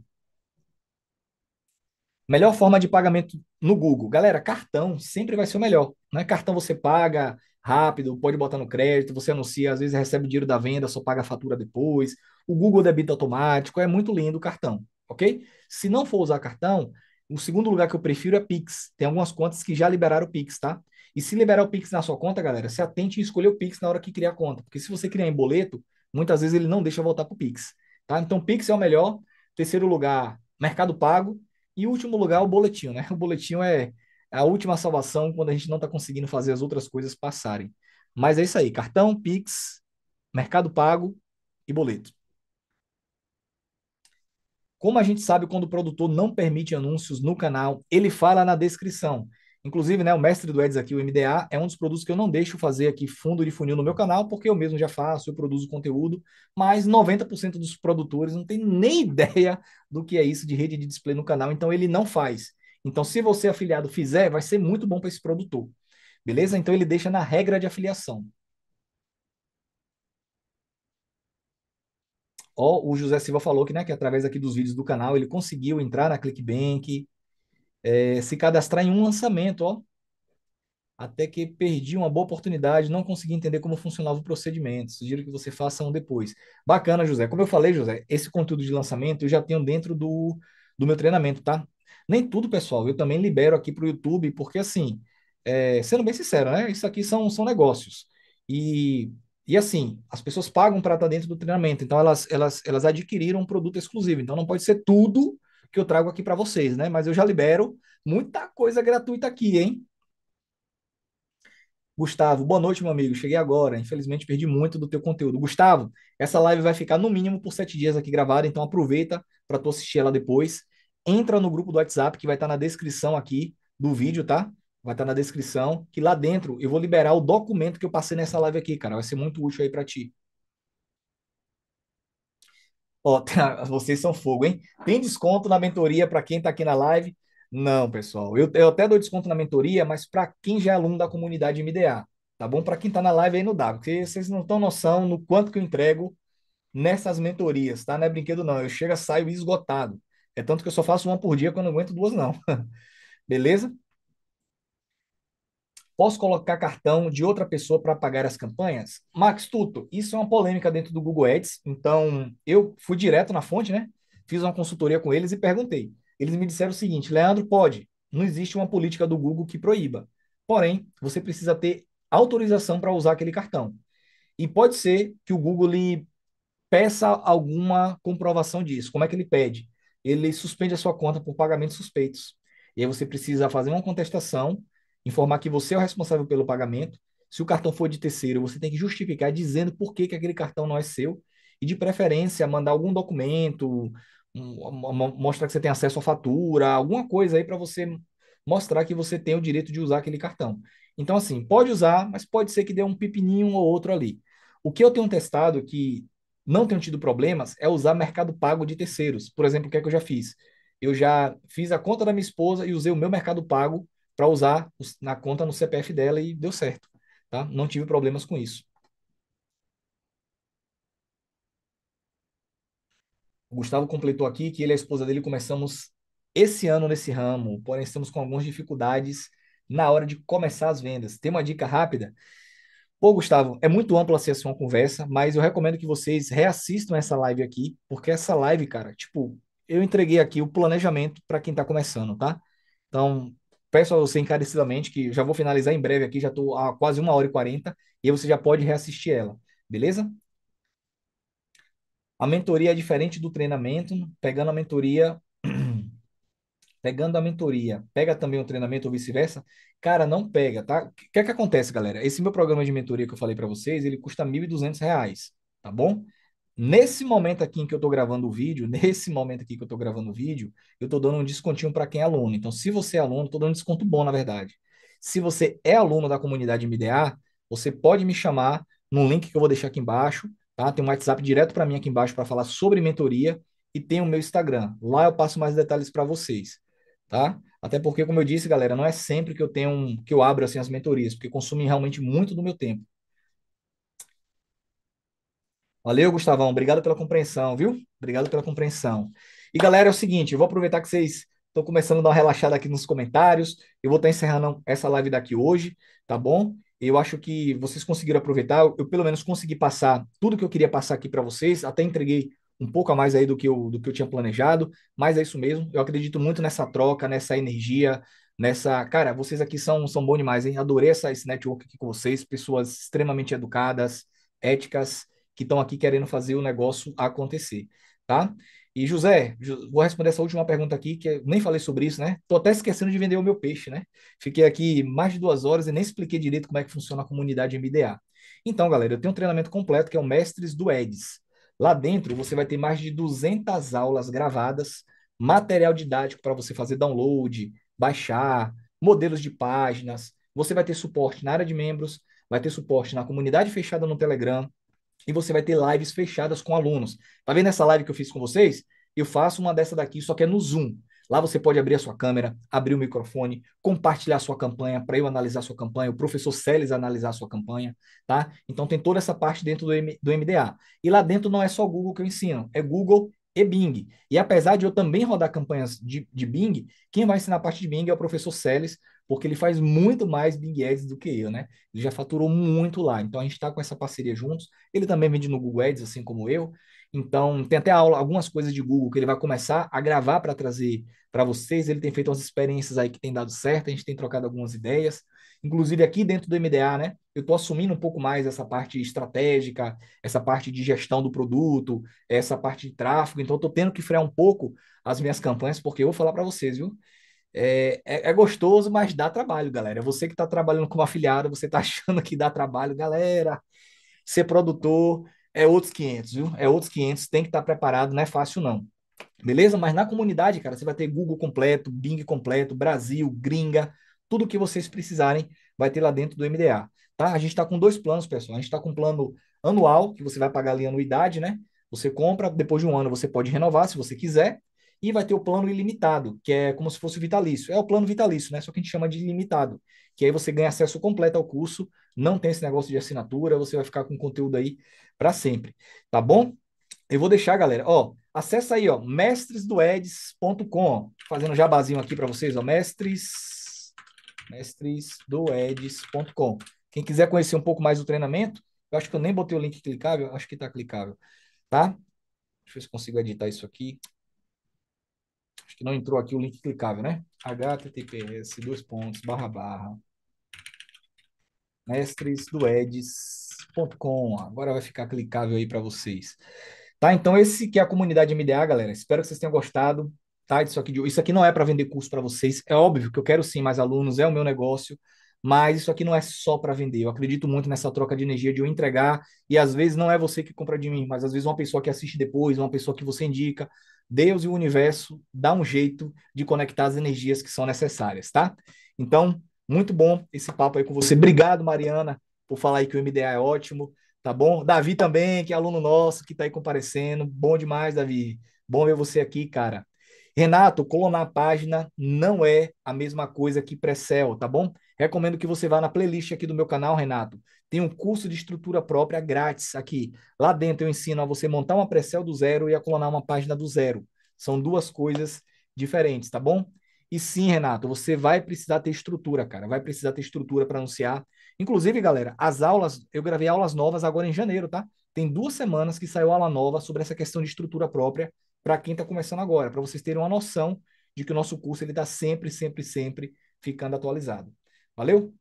Melhor forma de pagamento no Google. Galera, cartão sempre vai ser o melhor. Né? Cartão você paga rápido, pode botar no crédito, você anuncia, às vezes recebe o dinheiro da venda, só paga a fatura depois. O Google debita automático, é muito lindo o cartão, ok? Se não for usar cartão, o segundo lugar que eu prefiro é Pix. Tem algumas contas que já liberaram o Pix, tá? E se liberar o Pix na sua conta, galera, se atente em escolher o Pix na hora que criar a conta. Porque se você criar em boleto, muitas vezes ele não deixa voltar para o Pix. Tá? Então, Pix é o melhor. Terceiro lugar, Mercado Pago. E último lugar, o boletim, né? [LAUGHS] O boletim é a última salvação quando a gente não está conseguindo fazer as outras coisas passarem. Mas é isso aí. Cartão, Pix, Mercado Pago e boleto. Como a gente sabe quando o produtor não permite anúncios no canal, ele fala na descrição. Inclusive, né, o mestre do Eds aqui, o MDA, é um dos produtos que eu não deixo fazer aqui fundo de funil no meu canal, porque eu mesmo já faço, eu produzo conteúdo, mas 90% dos produtores não tem nem [LAUGHS] ideia do que é isso de rede de display no canal, então ele não faz. Então, se você é afiliado fizer, vai ser muito bom para esse produtor. Beleza? Então ele deixa na regra de afiliação. Ó, o José Silva falou que, né, que através aqui dos vídeos do canal ele conseguiu entrar na ClickBank, é, se cadastrar em um lançamento, ó. Até que perdi uma boa oportunidade, não consegui entender como funcionava o procedimento. Sugiro que você faça um depois. Bacana, José. Como eu falei, José, esse conteúdo de lançamento eu já tenho dentro do, do meu treinamento, tá? Nem tudo, pessoal. Eu também libero aqui para o YouTube, porque assim, é, sendo bem sincero, né? Isso aqui são, são negócios. E e assim, as pessoas pagam para estar tá dentro do treinamento, então elas, elas, elas adquiriram um produto exclusivo. Então não pode ser tudo que eu trago aqui para vocês, né? Mas eu já libero muita coisa gratuita aqui, hein? Gustavo, boa noite, meu amigo. Cheguei agora. Infelizmente, perdi muito do teu conteúdo. Gustavo, essa live vai ficar no mínimo por sete dias aqui gravada, então aproveita para tu assistir ela depois. Entra no grupo do WhatsApp que vai estar tá na descrição aqui do vídeo, tá? vai estar tá na descrição, que lá dentro eu vou liberar o documento que eu passei nessa live aqui, cara. Vai ser muito útil aí para ti. Ó, [LAUGHS] tá, vocês são fogo, hein? Tem desconto na mentoria para quem está aqui na live? Não, pessoal. Eu, eu até dou desconto na mentoria, mas para quem já é aluno da comunidade MDA, tá bom? Para quem está na live aí não dá, porque vocês não estão noção no quanto que eu entrego nessas mentorias, tá? Não é brinquedo não. Eu chego, saio esgotado. É tanto que eu só faço uma por dia quando eu aguento duas não. [LAUGHS] Beleza? Posso colocar cartão de outra pessoa para pagar as campanhas? Max Tuto, isso é uma polêmica dentro do Google Ads. Então, eu fui direto na fonte, né? Fiz uma consultoria com eles e perguntei. Eles me disseram o seguinte: Leandro, pode. Não existe uma política do Google que proíba. Porém, você precisa ter autorização para usar aquele cartão. E pode ser que o Google lhe peça alguma comprovação disso. Como é que ele pede? Ele suspende a sua conta por pagamentos suspeitos. E aí você precisa fazer uma contestação informar que você é o responsável pelo pagamento. Se o cartão for de terceiro, você tem que justificar dizendo por que, que aquele cartão não é seu e, de preferência, mandar algum documento, mostrar que você tem acesso à fatura, alguma coisa aí para você mostrar que você tem o direito de usar aquele cartão. Então, assim, pode usar, mas pode ser que dê um pepininho ou outro ali. O que eu tenho testado que não tenho tido problemas é usar mercado pago de terceiros. Por exemplo, o que é que eu já fiz? Eu já fiz a conta da minha esposa e usei o meu mercado pago para usar na conta no CPF dela e deu certo. Tá? Não tive problemas com isso. O Gustavo completou aqui que ele e a esposa dele começamos esse ano nesse ramo, porém estamos com algumas dificuldades na hora de começar as vendas. Tem uma dica rápida? Pô, Gustavo, é muito ampla assim, ser assim uma conversa, mas eu recomendo que vocês reassistam essa live aqui, porque essa live, cara, tipo, eu entreguei aqui o planejamento para quem está começando, tá? Então, Peço a você encarecidamente que já vou finalizar em breve aqui, já estou a quase uma hora e quarenta e você já pode reassistir ela, beleza? A mentoria é diferente do treinamento, pegando a mentoria, [CLEARS THROAT] pegando a mentoria, pega também o treinamento ou vice-versa? Cara, não pega, tá? O que é que acontece, galera? Esse meu programa de mentoria que eu falei para vocês, ele custa R$ 1.200, tá bom? Nesse momento aqui em que eu estou gravando o vídeo, [LAUGHS] nesse momento aqui que eu estou gravando o vídeo, eu estou dando um descontinho para quem é aluno. Então, se você é aluno, estou dando um desconto bom, na verdade. Se você é aluno da comunidade MDA, você pode me chamar no link que eu vou deixar aqui embaixo, tá? Tem um WhatsApp direto para mim aqui embaixo para falar sobre mentoria e tem o meu Instagram. Lá eu passo mais detalhes para vocês, tá? Até porque, como eu disse, galera, não é sempre que eu tenho um, que eu abro assim as mentorias, porque consumem realmente muito do meu tempo. Valeu, Gustavão. Obrigado pela compreensão, viu? Obrigado pela compreensão. E galera, é o seguinte, eu vou aproveitar que vocês estão começando a dar uma relaxada aqui nos comentários. Eu vou estar encerrando essa live daqui hoje, tá bom? Eu acho que vocês conseguiram aproveitar. Eu, pelo menos, consegui passar tudo que eu queria passar aqui para vocês. Até entreguei um pouco a mais aí do que, eu, do que eu tinha planejado, mas é isso mesmo. Eu acredito muito nessa troca, nessa energia, nessa. Cara, vocês aqui são, são bons demais, hein? Adorei essa, esse network aqui com vocês, pessoas extremamente educadas, éticas que estão aqui querendo fazer o negócio acontecer, tá? E José, vou responder essa última pergunta aqui, que eu nem falei sobre isso, né? Tô até esquecendo de vender o meu peixe, né? Fiquei aqui mais de duas horas e nem expliquei direito como é que funciona a comunidade MDA. Então, galera, eu tenho um treinamento completo que é o Mestres do Eds. Lá dentro você vai ter mais de 200 aulas gravadas, material didático para você fazer download, baixar, modelos de páginas. Você vai ter suporte na área de membros, vai ter suporte na comunidade fechada no Telegram, e você vai ter lives fechadas com alunos. Tá vendo essa live que eu fiz com vocês? Eu faço uma dessa daqui, só que é no Zoom. Lá você pode abrir a sua câmera, abrir o microfone, compartilhar a sua campanha, para eu analisar a sua campanha, o professor Celes analisar a sua campanha, tá? Então tem toda essa parte dentro do, M, do MDA. E lá dentro não é só Google que eu ensino, é Google e Bing. E apesar de eu também rodar campanhas de, de Bing, quem vai ensinar a parte de Bing é o professor Celes, porque ele faz muito mais Bing Ads do que eu, né? Ele já faturou muito lá. Então a gente está com essa parceria juntos. Ele também vende no Google Ads, assim como eu. Então tem até aula, algumas coisas de Google que ele vai começar a gravar para trazer para vocês. Ele tem feito umas experiências aí que tem dado certo, a gente tem trocado algumas ideias. Inclusive aqui dentro do MDA, né? Eu estou assumindo um pouco mais essa parte estratégica, essa parte de gestão do produto, essa parte de tráfego. Então estou tendo que frear um pouco as minhas campanhas, porque eu vou falar para vocês, viu? É, é, é, gostoso, mas dá trabalho, galera. É você que está trabalhando como afiliado, você está [LAUGHS] achando que dá trabalho, galera. Ser produtor é outros 500, viu? É outros 500, tem que estar tá preparado, não é fácil não. Beleza? Mas na comunidade, cara, você vai ter Google completo, Bing completo, Brasil, gringa, tudo que vocês precisarem vai ter lá dentro do MDA, tá? A gente está com dois planos, pessoal. A gente está com um plano anual, que você vai pagar ali anuidade, né? Você compra, depois de um ano você pode renovar se você quiser, e vai ter o plano ilimitado, que é como se fosse o vitalício. É o plano vitalício, né? Só que a gente chama de ilimitado, que aí você ganha acesso completo ao curso, não tem esse negócio de assinatura, você vai ficar com conteúdo aí para sempre, tá bom? Eu vou deixar, galera, ó, acessa aí, ó, mestresdoeds.com, fazendo jabazinho aqui para vocês, ó, mestres mestresdoeds.com. Quem quiser conhecer um pouco mais do treinamento, eu acho que eu nem botei o link clicável, acho que tá clicável, tá? Deixa eu ver se consigo editar isso aqui. Acho que não entrou aqui o link clicável, né? https dois pontos barra barra mestresdoedes.com. Agora vai ficar clicável aí para vocês. Tá? Então, esse que é a comunidade MDA, galera. Espero que vocês tenham gostado. Tá? Isso aqui, isso aqui não é para vender curso para vocês. É óbvio que eu quero sim mais alunos, é o meu negócio. Mas isso aqui não é só para vender. Eu acredito muito nessa troca de energia de eu entregar. E às vezes não é você que compra de mim, mas às vezes uma pessoa que assiste depois, uma pessoa que você indica, Deus e o universo dá um jeito de conectar as energias que são necessárias, tá? Então, muito bom esse papo aí com você. Obrigado, Mariana, por falar aí que o MDA é ótimo, tá bom? Davi também, que é aluno nosso, que tá aí comparecendo. Bom demais, Davi. Bom ver você aqui, cara. Renato, clonar a página não é a mesma coisa que pré cell tá bom? Recomendo que você vá na playlist aqui do meu canal, Renato. Tem um curso de estrutura própria grátis aqui. Lá dentro eu ensino a você montar uma Precel do zero e a clonar uma página do zero. São duas coisas diferentes, tá bom? E sim, Renato, você vai precisar ter estrutura, cara. Vai precisar ter estrutura para anunciar. Inclusive, galera, as aulas, eu gravei aulas novas agora em janeiro, tá? Tem duas semanas que saiu aula nova sobre essa questão de estrutura própria para quem está começando agora, para vocês terem uma noção de que o nosso curso ele está sempre, sempre, sempre ficando atualizado. Valeu?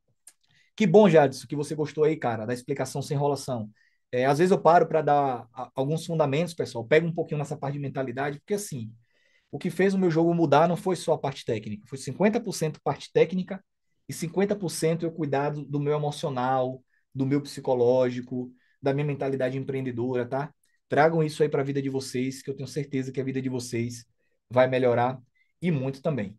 Que bom, Jadson, que você gostou aí, cara, da explicação sem enrolação. É, às vezes eu paro para dar alguns fundamentos, pessoal. Pego um pouquinho nessa parte de mentalidade, porque assim, o que fez o meu jogo mudar não foi só a parte técnica, foi 50% parte técnica e 50% eu cuidado do meu emocional, do meu psicológico, da minha mentalidade empreendedora, tá? Tragam isso aí para a vida de vocês, que eu tenho certeza que a vida de vocês vai melhorar e muito também.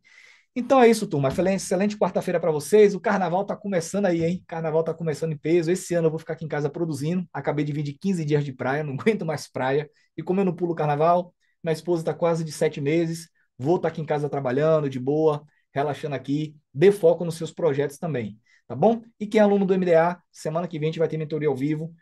Então é isso, turma. Excelente, excelente quarta-feira para vocês. O carnaval está começando aí, hein? carnaval está começando em peso. Esse ano eu vou ficar aqui em casa produzindo. Acabei de vir de 15 dias de praia, [LAUGHS] não aguento mais praia. E como eu não pulo carnaval, minha esposa está quase de sete meses. Vou estar tá aqui em casa trabalhando, de boa, relaxando aqui. Dê foco nos seus projetos também, tá bom? E quem é aluno do MDA, semana que vem a gente vai ter mentoria ao vivo.